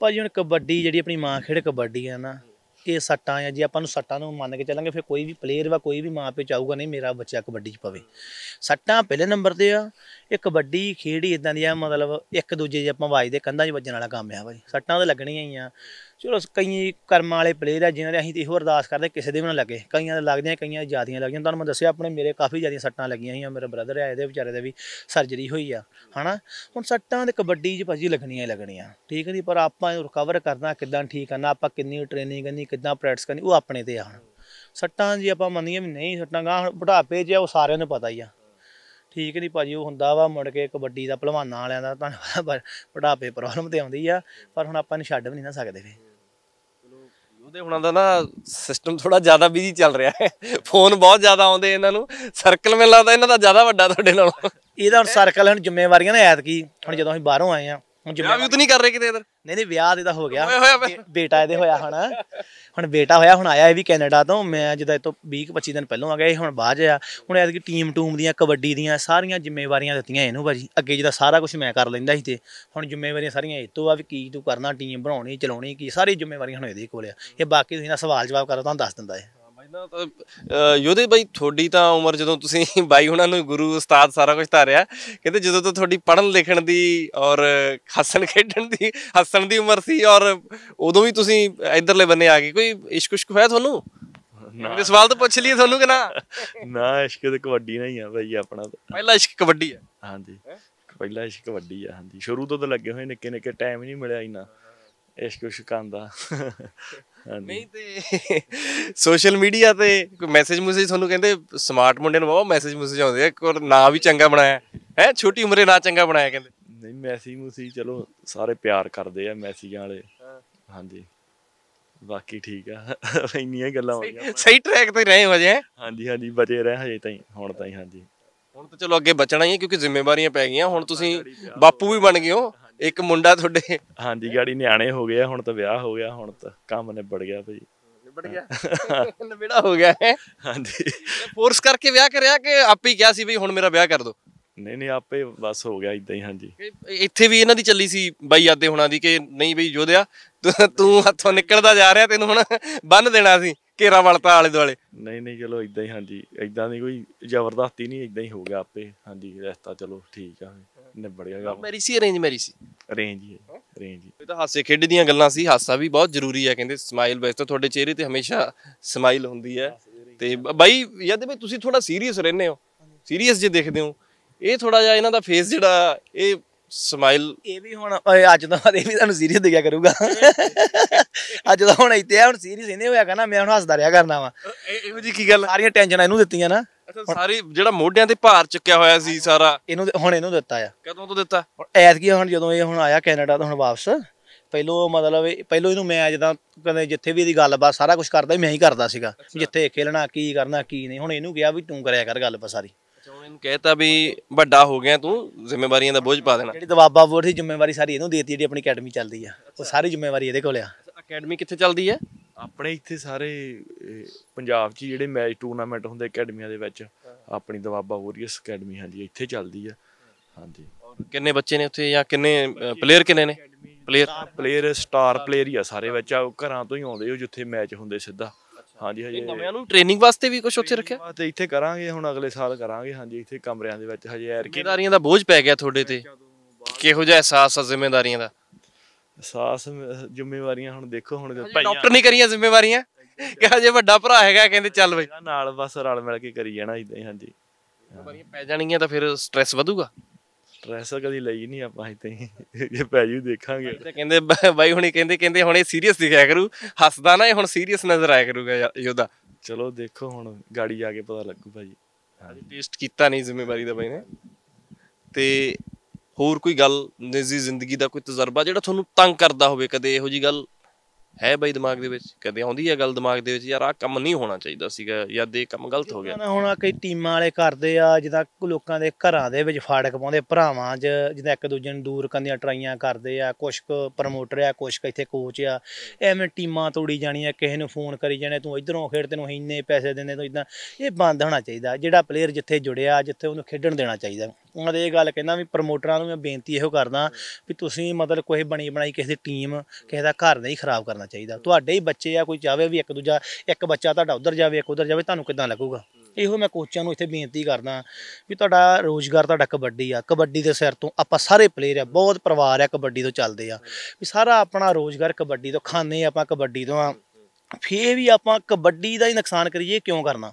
ਭਾਜੀ ਹੁਣ ਕਬੱਡੀ ਜਿਹੜੀ ਆਪਣੀ ਮਾਂ ਖੇਡ ਕਬੱਡੀ ਹੈ ਨਾ ਇਹ ਸੱਟਾਂ ਆ ਜੇ ਆਪਾਂ ਨੂੰ ਸੱਟਾਂ ਨੂੰ ਮੰਨ ਕੇ ਚੱਲਾਂਗੇ ਫਿਰ ਕੋਈ ਵੀ ਪਲੇਅਰ ਵਾ ਕੋਈ ਵੀ ਮਾਂ ਚਾਹੂਗਾ ਨਹੀਂ ਮੇਰਾ ਬੱਚਾ ਕਬੱਡੀ 'ਚ ਪਵੇ ਸੱਟਾਂ ਪਹਿਲੇ ਨੰਬਰ ਤੇ ਆ ਇਹ ਕਬੱਡੀ ਖੇਡ ਹੀ ਇਦਾਂ ਦੀ ਆ ਮਤਲਬ ਇੱਕ ਦੂਜੇ ਜੇ ਆਪਾਂ ਦੇ ਕੰਧਾਂ 'ਚ ਵੱਜਣ ਵਾਲਾ ਕੰਮ ਆ ਭਾਈ ਸੱਟਾਂ ਤਾਂ ਲੱਗਣੀਆਂ ਹੀ ਆ ਚਲੋ ਕਈ ਕਰਮਾਂ ਵਾਲੇ ਪਲੇਅਰ ਆ ਜਿਨ੍ਹਾਂ ਦੇ ਅਸੀਂ ਤੇ ਇਹੋ ਅਰਦਾਸ ਕਰਦੇ ਕਿਸੇ ਦੇ ਵੀ ਨਾ ਲੱਗੇ ਕਈਆਂ ਦੇ ਲੱਗਦੇ ਆ ਕਈਆਂ ਜਿਆਦੀਆਂ ਲੱਗਦੀਆਂ ਤੁਹਾਨੂੰ ਮੈਂ ਦੱਸਿਆ ਆਪਣੇ ਮੇਰੇ ਕਾਫੀ ਜਿਆਦੀਆਂ ਸੱਟਾਂ ਲੱਗੀਆਂ ਸੀ ਮੇਰਾ ਬ੍ਰਦਰ ਆ ਇਹਦੇ ਵਿਚਾਰੇ ਦੇ ਵੀ ਸਰਜਰੀ ਹੋਈ ਆ ਹਨਾ ਹੁਣ ਸੱਟਾਂ ਤੇ ਕਬੱਡੀ 'ਚ ਭਾਜੀ ਲੱਗਣੀਆਂ ਹੀ ਲੱਗਣੀਆਂ ਠੀਕ ਨਹੀਂ ਪਰ ਆਪਾਂ ਰਿਕਵਰ ਕਰਨਾ ਕਿੱਦਾਂ ਠੀਕ ਕਰਨਾ ਆਪਾਂ ਕਿੰਨੀ ਟ੍ਰੇਨਿੰਗ ਕਰਨੀ ਕਿੱਦਾਂ ਪ੍ਰੈਕਟਿਸ ਕਰਨੀ ਉਹ ਆਪਣੇ ਤੇ ਆ ਸੱਟਾਂ ਜੀ ਆਪਾਂ ਮੰਨੀਏ ਵੀ ਨਹੀਂ ਸੱਟਾਂ ਗਾਹ ਬੁਢਾਪੇ 'ਚ ਉਹ ਸਾਰਿਆਂ ਨੂੰ ਪਤਾ ਹੀ ਆ ਠੀਕ ਨਹੀਂ ਭਾਜੀ ਉਹ ਹੁੰਦਾ ਵਾ ਮੁੜ ਕੇ ਕਬੱਡੀ ਦਾ ਭਲਵਾਨਾਂ ਵਾਲਿਆਂ ਦਾ ਤੁਹਾਨੂੰ ਪਤਾ ਬੁਢਾਪੇ ਪ੍ਰੋਬਲਮ ਤੇ ਆਉਂਦੀ ਆ ਪਰ ਹੁਣ ਆਪਾਂ ਨੂੰ ਛੱਡ ਵੀ ਨਹੀਂ ਨਾ ਸਕਦੇ ਫੇ
ਦੇ ਹੁਣਾਂ ਦਾ ਨਾ ਸਿਸਟਮ ਥੋੜਾ ਜ਼ਿਆਦਾ ਬਿਜ਼ੀ
ਚੱਲ ਰਿਹਾ ਹੈ ਫੋਨ ਬਹੁਤ ਜ਼ਿਆਦਾ ਆਉਂਦੇ ਇਹਨਾਂ ਨੂੰ ਸਰਕਲ ਮੈਨੂੰ ਲੱਗਦਾ ਇਹਨਾਂ ਦਾ ਜ਼ਿਆਦਾ ਵੱਡਾ ਤੁਹਾਡੇ ਨਾਲੋਂ ਇਹਦਾ ਹੁਣ ਸਰਕਲ ਹੁਣ ਜ਼ਿੰਮੇਵਾਰੀਆਂ ਨੇ ਐਤ ਕੀ ਹੁਣ ਜਦੋਂ ਅਸੀਂ ਬਾਹਰੋਂ ਆਏ ਆ ਹੁਣ ਜ਼ਿੰਮੇਵਾਰੀ ਨਹੀਂ ਕਰ ਰਹੇ ਕਿਤੇ ਇਧਰ ਨਹੀਂ ਨਹੀਂ ਵਿਆਹ ਇਹਦਾ ਹੋ ਗਿਆ ਬੇਟਾ ਇਹਦੇ ਹੋਇਆ ਹੁਣ ਹੁਣ ਬੇਟਾ ਹੋਇਆ ਹੁਣ ਆਇਆ ਇਹ ਵੀ ਕੈਨੇਡਾ ਤੋਂ ਮੈਂ ਜਿੱਦਾਂ ਇਤੋਂ 20 25 ਦਿਨ ਪਹਿਲਾਂ ਆ ਗਿਆ ਇਹ ਹੁਣ ਬਾਅਦ ਆ ਹੁਣ ਇਹਦੀ ਟੀਮ ਟੂਮ ਦੀਆਂ ਕਬੱਡੀ ਦੀਆਂ ਸਾਰੀਆਂ ਜ਼ਿੰਮੇਵਾਰੀਆਂ ਦਿੱਤੀਆਂ ਇਹਨੂੰ ਭਾਜੀ ਅੱਗੇ ਜਿਹਦਾ ਸਾਰਾ ਕੁਝ ਮੈਂ ਕਰ ਲੈਂਦਾ ਸੀ ਤੇ ਹੁਣ ਜ਼ਿੰਮੇਵਾਰੀਆਂ ਸਾਰੀਆਂ ਇਹ ਤੋਂ ਆ ਵੀ ਕੀ ਤੂੰ ਕਰਨਾ ਟੀਮ ਬਣਾਉਣੀ ਚਲਾਉਣੀ ਕੀ ਸਾਰੀ ਜ਼ਿੰਮੇਵਾਰੀਆਂ ਹੁਣ ਇਹਦੇ ਕੋਲ ਆ ਇਹ ਬਾਕੀ ਤੁਸੀਂ ਨਾ ਸਵਾਲ ਜਵਾਬ ਕਰੋ ਤੁਹਾਨੂੰ ਦੱਸ ਦਿੰਦਾ ਹੈ ਨਾ
ਤਾਂ ਯੋਧੇ ਬਾਈ ਤੁਹਾਡੀ ਤਾਂ ਉਮਰ ਜਦੋਂ ਤੁਸੀਂ ਬਾਈ ਉਹਨਾਂ ਨੂੰ ਗੁਰੂ ਉਸਤਾਦ ਸਾਰਾ ਕੁਝ ਧਾਰਿਆ ਕਹਿੰਦੇ ਜਦੋਂ ਤੋਂ ਤੁਹਾਡੀ ਪੜਨ ਲਿਖਣ ਦੀ ਔਰ ਹੱਸਣ ਖੇਡਣ ਦੀ ਹੱਸਣ ਦੀ ਉਮਰ ਸੀ ਔਰ ਉਦੋਂ ਵੀ ਤੁਸੀਂ ਇਧਰਲੇ ਬੰਨੇ ਆ ਗਏ ਕੋਈ ਇਸ਼ਕ ਉਸ਼ਕ ਹੋਇਆ ਤੁਹਾਨੂੰ ਨਾ ਇਹ ਸਵਾਲ ਤਾਂ ਪੁੱਛ ਲਈਏ ਤੁਹਾਨੂੰ ਕਿ ਨਾ
ਨਾ ਇਸ਼ਕ ਤੇ ਕਬੱਡੀ ਨਹੀਂ ਆ ਭਾਈ ਆਪਣਾ ਪਹਿਲਾ ਇਸ਼ਕ ਕਬੱਡੀ ਆ ਹਾਂਜੀ ਪਹਿਲਾ ਇਸ਼ਕ ਕਬੱਡੀ ਆ ਹਾਂਜੀ ਸ਼ੁਰੂ ਤੋਂ ਤਾਂ ਲੱਗੇ ਹੋਏ ਨਿੱਕੇ ਨਿੱਕੇ ਟਾਈਮ ਨਹੀਂ ਮਿਲਿਆ ਇਨਾ
ਇਸ਼ਕ ਉਸ਼ਕਾਂ ਦਾ ਨਹੀਂ ਤੇ ਸੋਸ਼ਲ ਮੀਡੀਆ ਤੇ ਕੋਈ ਮੈਸੇਜ ਮੂਸੇ ਤੁਹਾਨੂੰ ਕਹਿੰਦੇ ਸਮਾਰਟ ਮੁੰਡੇ ਨੂੰ ਬਾਬਾ ਮੈਸੇਜ ਮੂਸੇ ਆਉਂਦੇ ਆ ਕੋਈ ਨਾਂ ਵੀ ਚੰਗਾ ਬਣਾਇਆ ਹੈ ਛੋਟੀ ਉਮਰੇ ਨਾਂ ਚੰਗਾ ਬਣਾਇਆ ਕਹਿੰਦੇ
ਨਹੀਂ ਮੈਸੇਜ ਮੂਸੀ ਚਲੋ ਸਾਰੇ ਪਿਆਰ ਕਰਦੇ ਆ ਮੈਸੇਜਾਂ ਵਾਲੇ ਹਾਂਜੀ ਬਾਕੀ ਠੀਕ ਆ ਇੰਨੀਆਂ ਗੱਲਾਂ ਹੋ ਗਈਆਂ
ਸਹੀ ਟਰੈਕ ਤੇ ਰਹੇ ਹੋ ਜੇ ਹਾਂਜੀ ਹਾਂਜੀ ਬਚੇ ਰਹੇ ਹਜੇ ਤਾਈ ਹੁਣ ਤਾਈ ਹਾਂਜੀ ਹੁਣ ਤਾਂ ਚਲੋ ਅੱਗੇ ਬਚਣਾ ਹੀ ਹੈ ਕਿਉਂਕਿ ਜ਼ਿੰਮੇਵਾਰੀਆਂ ਪੈ ਗਈਆਂ ਹੁਣ ਤੁਸੀਂ ਬਾਪੂ ਵੀ ਬਣ ਗਏ ਹੋ ਇੱਕ ਮੁੰਡਾ ਤੁਹਾਡੇ ਹਾਂਜੀ ਗਾੜੀ ਨਿਆਣੇ ਹੋ ਗਏ ਆ, ਹੁਣ ਤਾਂ ਵਿਆਹ ਹੋ ਗਿਆ ਹੁਣ ਤਾਂ ਕੰਮ ਨਿਬੜ ਗਿਆ ਭਾਈ ਨਿਬੜ ਗਿਆ ਨਿਬੜਾ ਹੋ ਗਿਆ ਹੈ ਹਾਂਜੀ ਫੋਰਸ ਕਰਕੇ ਵਿਆਹ ਕਰਿਆ ਕਿ ਆਪੇ ਹੀ ਕਿਹਾ ਸੀ ਭਾਈ ਹੁਣ ਮੇਰਾ ਵਿਆਹ ਕਰ ਦੋ ਨਹੀਂ ਨਹੀਂ ਆਪੇ ਬਸ ਹੋ ਗਿਆ ਇਦਾਂ ਹੀ ਹਾਂਜੀ ਇੱਥੇ ਵੀ ਇਹਨਾਂ ਦੀ ਚੱਲੀ ਸੀ ਬਾਈ ਆਦੇ ਹੁਣਾਂ ਦੀ ਕਿ ਨਹੀਂ ਭਾਈ ਜੋਧਿਆ ਤੂੰ- ਹੱਥੋਂ ਨਿਕਲਦਾ ਜਾ ਰਿਹਾ ਤੈਨੂੰ ਹੁਣ ਬੰਨ ਦੇਣਾ ਸੀ ਘੇਰਾ ਵਲਤਾ ਆਲੇ ਦੁਆਲੇ
ਨਹੀਂ ਨਹੀਂ ਚਲੋ ਇਦਾਂ ਹੀ ਹਾਂਜੀ ਇਦਾਂ ਦੀ ਕੋਈ ਜ਼ਬਰਦਸਤੀ ਨਹੀਂ ਇਦਾਂ ਹੀ ਹੋ ਗਿਆ ਆਪੇ ਹਾਂਜੀ ਰਸਤਾ ਚਲੋ ਠੀਕ ਆ ਨਿਬੜ ਗਿਆ ਕੰਮ ਮੈਰੀ
ਸੀ ਅਰੇਂਜ ਮੈਰੀ ਸੀ
ਅਰੇਂਜ ਅਰੇਂਜ
ਇਹ ਤਾਂ ਹਾਸੇ ਖੇਡ ਦੀਆਂ ਗੱਲਾਂ ਸੀ ਹਾਸਾ ਵੀ ਬਹੁਤ ਜ਼ਰੂਰੀ ਹੈ ਕਹਿੰਦੇ ਸਮਾਈਲ ਵੈਸੇ ਤਾਂ ਤੁਹਾਡੇ ਚਿਹਰੇ ਤੇ ਹਮੇਸ਼ਾ ਸਮਾਈਲ ਹੁੰਦੀ ਹੈ ਤੇ ਬਾਈ ਯਾਦ ਵੀ ਤੁਸੀਂ ਥੋੜਾ ਸੀਰੀਅਸ ਰਹਿੰਦੇ ਹੋ ਸੀਰੀਅਸ ਜੇ ਦੇਖਦੇ ਹੋ ਇਹ ਥੋੜਾ ਜਿਹਾ ਇਹਨਾਂ ਦਾ ਫੇਸ ਜਿਹੜਾ ਇਹ ਸਮਾਈਲ
ਇਹ ਵੀ ਹੁਣ ਅੱਜ ਤੋਂ ਬਾਅਦ ਇਹ ਵੀ ਤੁਹਾਨੂੰ ਸੀਰੀਅਸ ਦਿਖਿਆ ਕਰੂਗਾ ਅੱਜ ਦਾ ਹੁਣ ਇੱਥੇ ਆ ਹੁਣ ਸੀਰੀਅਸ ਇਹਨੇ ਹੋਇਆ ਕਰਨਾ ਮੈਂ ਹੁਣ ਹੱਸਦਾ ਰਿਹਾ ਕਰਨਾ ਵਾ ਇਹੋ ਜੀ ਕੀ ਗੱਲ ਸਾਰੀਆਂ ਟੈਨਸ਼ਨਾਂ ਇਹਨੂੰ ਦਿੱਤੀਆਂ ਨਾ
ਅੱਛਾ ਸਾਰੀ ਜਿਹੜਾ ਮੋਢਿਆਂ ਤੇ ਭਾਰ ਚੱਕਿਆ ਹੋਇਆ ਸੀ ਸਾਰਾ
ਇਹਨੂੰ ਹੁਣ ਇਹਨੂੰ ਦਿੱਤਾ ਆ ਕਦੋਂ ਤੋਂ ਦਿੱਤਾ ਕੀ ਹੁਣ ਜਦੋਂ ਇਹ ਹੁਣ ਆਇਆ ਕੈਨੇਡਾ ਤੋਂ ਹੁਣ ਵਾਪਸ ਪਹਿਲੋ ਮਤਲਬ ਪਹਿਲੋ ਇਹਨੂੰ ਮੈਂ ਜਦਾਂ ਕਹਿੰਦੇ ਜਿੱਥੇ ਵੀ ਇਹਦੀ ਗੱਲਬਾਤ ਸਾਰਾ ਕੁਝ ਕਰਦਾ ਮੈਂ ਹੀ ਕਰਦਾ ਸੀਗਾ ਜਿੱਥੇ ਖੇਲਣਾ ਕੀ ਕਰਨਾ ਕੀ ਨਹੀਂ ਹੁਣ ਇਹਨੂੰ ਗਿਆ ਵੀ ਤੂੰ ਕਰਿਆ ਕਰ ਗੱਲਬਾਤ ਸਾਰੀ
ਹੁਣ ਇਹਨੂੰ ਕਹਿਤਾ ਵੀ ਵੱਡਾ ਹੋ ਗਿਆ ਤੂੰ ਜ਼ਿੰਮੇਵਾਰੀਆਂ ਦਾ ਬੋਝ ਪਾ ਦੇਣਾ ਜਿਹੜੀ
ਦਵਾਬਾ ਬੋਰਡ ਦੀ ਜ਼ਿੰਮੇਵਾਰੀ ਸਾਰੀ ਇਹਨੂੰ ਦੇਤੀ ਜਿਹੜੀ ਆਪਣੀ ਅਕੈਡਮੀ ਚੱਲਦੀ ਆ ਉਹ ਸਾਰੀ ਜ਼ਿੰਮੇਵਾਰੀ ਇਹਦੇ ਕੋਲ ਆ
ਅਕੈਡਮੀ ਕਿੱਥੇ ਚੱਲਦੀ ਆ ਆਪਣੇ ਇੱਥੇ ਸਾਰੇ ਪੰਜਾਬ
'ਚ ਜਿਹੜੇ ਮੈਚ ਟੂਰਨਾਮੈਂਟ ਹੁੰਦੇ ਅਕੈਡਮੀਆਂ ਦੇ ਵਿੱਚ ਆਪਣੀ ਦਵਾਬਾ ਵੋਰੀਅਰਸ ਅਕੈਡਮੀ ਹਾਂਜੀ ਇੱਥੇ ਚੱਲਦੀ ਆ
ਹਾਂਜੀ ਕਿੰਨੇ ਬੱਚੇ ਨੇ ਉੱਥੇ ਜਾਂ ਕਿੰਨੇ ਪਲੇਅਰ ਕਿੰਨੇ ਨੇ
ਪਲੇਅਰ ਪਲੇਅਰ ਸਟਾਰ ਪਲੇਅਰ ਹੀ ਆ ਸਾਰੇ ਵਿੱਚ ਆ ਘਰਾਂ ਤੋਂ ਹੀ ਆਉਂਦੇ ਹੋ ਜਿੱਥੇ ਮੈਚ ਹੁੰਦੇ ਸਿੱਧਾ ਹਾਂਜੀ ਹਜੇ ਨਵਿਆਂ ਨੂੰ ਟ੍ਰੇਨਿੰਗ ਵਾਸਤੇ ਵੀ ਕੁਝ ਉੱਥੇ ਰੱਖਿਆ ਤੇ ਇੱਥੇ ਕਰਾਂਗੇ ਹੁਣ ਅਗਲੇ ਸਾਲ ਕਰਾਂਗੇ ਹਾਂਜੀ ਇੱਥੇ ਕਮਰਿਆਂ ਦੇ ਵਿੱਚ ਹਜੇ ਐਰ
ਜ਼ਿੰਮੇਵਾਰੀਆਂ ਦਾ ਬੋਝ ਪੈ ਗਿਆ ਤੁਹਾਡੇ ਤੇ ਕਿਹੋ ਜਿਹਾ ਅਹਿਸਾਸ ਆ ਜ਼ਿੰਮੇਵਾਰੀਆਂ ਦਾ ਸਾਸ ਜ਼ਿੰਮੇਵਾਰੀਆਂ ਹੁਣ ਦੇਖੋ ਹੁਣ ਡਾਕਟਰ ਨਹੀਂ ਕਰੀਆਂ ਜ਼ਿੰਮੇਵਾਰੀਆਂ ਕਿਹਾ ਜੇ ਵੱਡਾ ਭਰਾ ਹੈਗਾ ਕਹਿੰਦੇ
ਚੱਲ ਬਈ ਨਾਲ ਬਸ ਰਲ ਮਿਲ ਕੇ ਕਰੀ ਜਾਣਾ ਇਦਾਂ ਹੀ ਹਾਂਜੀ ਜ਼ਿੰਮੇਵਾਰੀਆਂ ਪੈ ਜਾਣਗੀਆਂ ਤਾਂ ਫਿਰ ਸਟ्रेस
ਵਧੂਗਾ ਸਟ੍ਰੈਸ ਕਦੀ ਲਈ ਨਹੀਂ ਆਪਾਂ ਇੱਥੇ ਜੇ ਪੈ ਜੂ ਦੇਖਾਂਗੇ ਤੇ ਕਹਿੰਦੇ ਬਾਈ ਹੁਣੀ ਕਹਿੰਦੇ ਕਹਿੰਦੇ ਹੁਣ ਇਹ ਸੀਰੀਅਸ ਦਿਖਾਇਆ ਕਰੂ ਹੱਸਦਾ ਨਾ ਇਹ ਹੁਣ ਸੀਰੀਅਸ ਨਜ਼ਰ ਆਇਆ ਕਰੂਗਾ ਯੋਧਾ ਚਲੋ ਦੇਖੋ ਹੁਣ ਗਾੜੀ ਜਾ ਕੇ ਪਤਾ ਲੱਗੂ ਭਾਜੀ ਹਾਂਜੀ ਟੇਸਟ ਕੀਤਾ ਨਹੀਂ ਜ਼ਿੰਮੇਵਾਰੀ ਦਾ ਬਾਈ ਨੇ ਤੇ ਹੋਰ ਕੋਈ ਗੱਲ ਨਿੱਜੀ ਜ਼ਿੰਦਗੀ ਦਾ ਕੋਈ ਤਜਰਬਾ ਜਿਹੜਾ ਤੁਹਾਨੂੰ ਤੰਗ ਕਰਦਾ ਹੋਵੇ ਕਦੇ ਇਹੋ ਜੀ ਗੱਲ ਹੈ ਬਈ ਦਿਮਾਗ ਦੇ ਵਿੱਚ ਕਦੇ ਆਉਂਦੀ ਹੈ ਗੱਲ ਦਿਮਾਗ ਦੇ ਵਿੱਚ ਯਾਰ ਆਹ ਕੰਮ ਨਹੀਂ ਹੋਣਾ ਚਾਹੀਦਾ ਸੀਗਾ ਜਾਂ ਦੇ ਕੰਮ ਗਲਤ ਹੋ ਗਿਆ ਹੁਣ ਆ
ਕਈ ਟੀਮਾਂ ਵਾਲੇ ਕਰਦੇ ਆ ਜਿਹਦਾ ਲੋਕਾਂ ਦੇ ਘਰਾਂ ਦੇ ਵਿੱਚ ਫਾੜਕ ਪਾਉਂਦੇ ਭਰਾਵਾਂ 'ਚ ਜਿਹਦਾ ਇੱਕ ਦੂਜੇ ਨੂੰ ਦੂਰ ਕਰਨ ਦੀਆਂ ਟਰਾਈਆਂ ਕਰਦੇ ਆ ਕੁਛ ਕੁ ਪ੍ਰਮੋਟਰ ਆ ਕੁਛ ਕੁ ਇੱਥੇ ਕੋਚ ਆ ਐਵੇਂ ਟੀਮਾਂ ਤੋੜੀ ਜਾਣੀਆਂ ਕਿਸੇ ਨੂੰ ਫੋਨ ਕਰੀ ਜਾਣੇ ਤੂੰ ਇਧਰੋਂ ਖੇਡ ਤੈਨੂੰ ਇੰਨੇ ਪੈਸੇ ਦਿੰਦੇ ਤੂੰ ਇਦਾਂ ਇਹ ਬੰਦ ਹੋਣਾ ਚਾਹੀਦਾ ਜਿਹੜਾ ਪਲੇਅਰ ਜਿੱਥੇ ਜੁੜਿਆ ਜਿੱਥੇ ਉਹਨੂੰ ਖੇਡਣ ਦੇਣਾ ਚਾਹੀਦਾ ਉਹਨਾਂ ਦੇ ਇਹ ਗੱਲ ਕਹਿੰਦਾ ਵੀ ਪ੍ਰਮੋਟਰਾਂ ਨੂੰ ਮੈਂ ਬੇਨਤੀ ਇਹੋ ਕਰਦਾ ਵੀ ਤੁਸੀਂ ਮਤਲਬ ਕੋਈ ਬਣੀ ਬਣਾਈ ਕਿਸੇ ਦੀ ਟੀਮ ਕਿਸੇ ਦਾ ਘਰ ਨਹੀਂ ਖਰਾਬ ਕਰਨਾ ਚਾਹੀਦਾ ਤੁਹਾਡੇ ਹੀ ਬੱਚੇ ਆ ਕੋਈ ਚਾਵੇ ਵੀ ਇੱਕ ਦੂਜਾ ਇੱਕ ਬੱਚਾ ਤੁਹਾਡਾ ਉਧਰ ਜਾਵੇ ਇੱਕ ਉਧਰ ਜਾਵੇ ਤੁਹਾਨੂੰ ਕਿਦਾਂ ਲੱਗੂਗਾ ਇਹੋ ਮੈਂ ਕੋਚਾਂ ਨੂੰ ਇੱਥੇ ਬੇਨਤੀ ਕਰਦਾ ਵੀ ਤੁਹਾਡਾ ਰੋਜ਼ਗਾਰ ਤੁਹਾਡਾ ਕਬੱਡੀ ਆ ਕਬੱਡੀ ਦੇ ਸਿਰ ਤੋਂ ਆਪਾਂ ਸਾਰੇ ਪਲੇਅਰ ਆ ਬਹੁਤ ਪਰਿਵਾਰ ਆ ਕਬੱਡੀ ਤੋਂ ਚੱਲਦੇ ਆ ਵੀ ਸਾਰਾ ਆਪਣਾ ਰੋਜ਼ਗਾਰ ਕਬੱਡੀ ਤੋਂ ਖਾਣੇ ਆਪਾਂ ਕਬੱਡੀ ਤੋਂ ਆ ਫੇ ਵੀ ਆਪਾਂ ਕਬੱਡੀ ਦਾ ਹੀ ਨੁਕਸਾਨ ਕਰੀਏ ਕਿਉਂ ਕਰਨਾ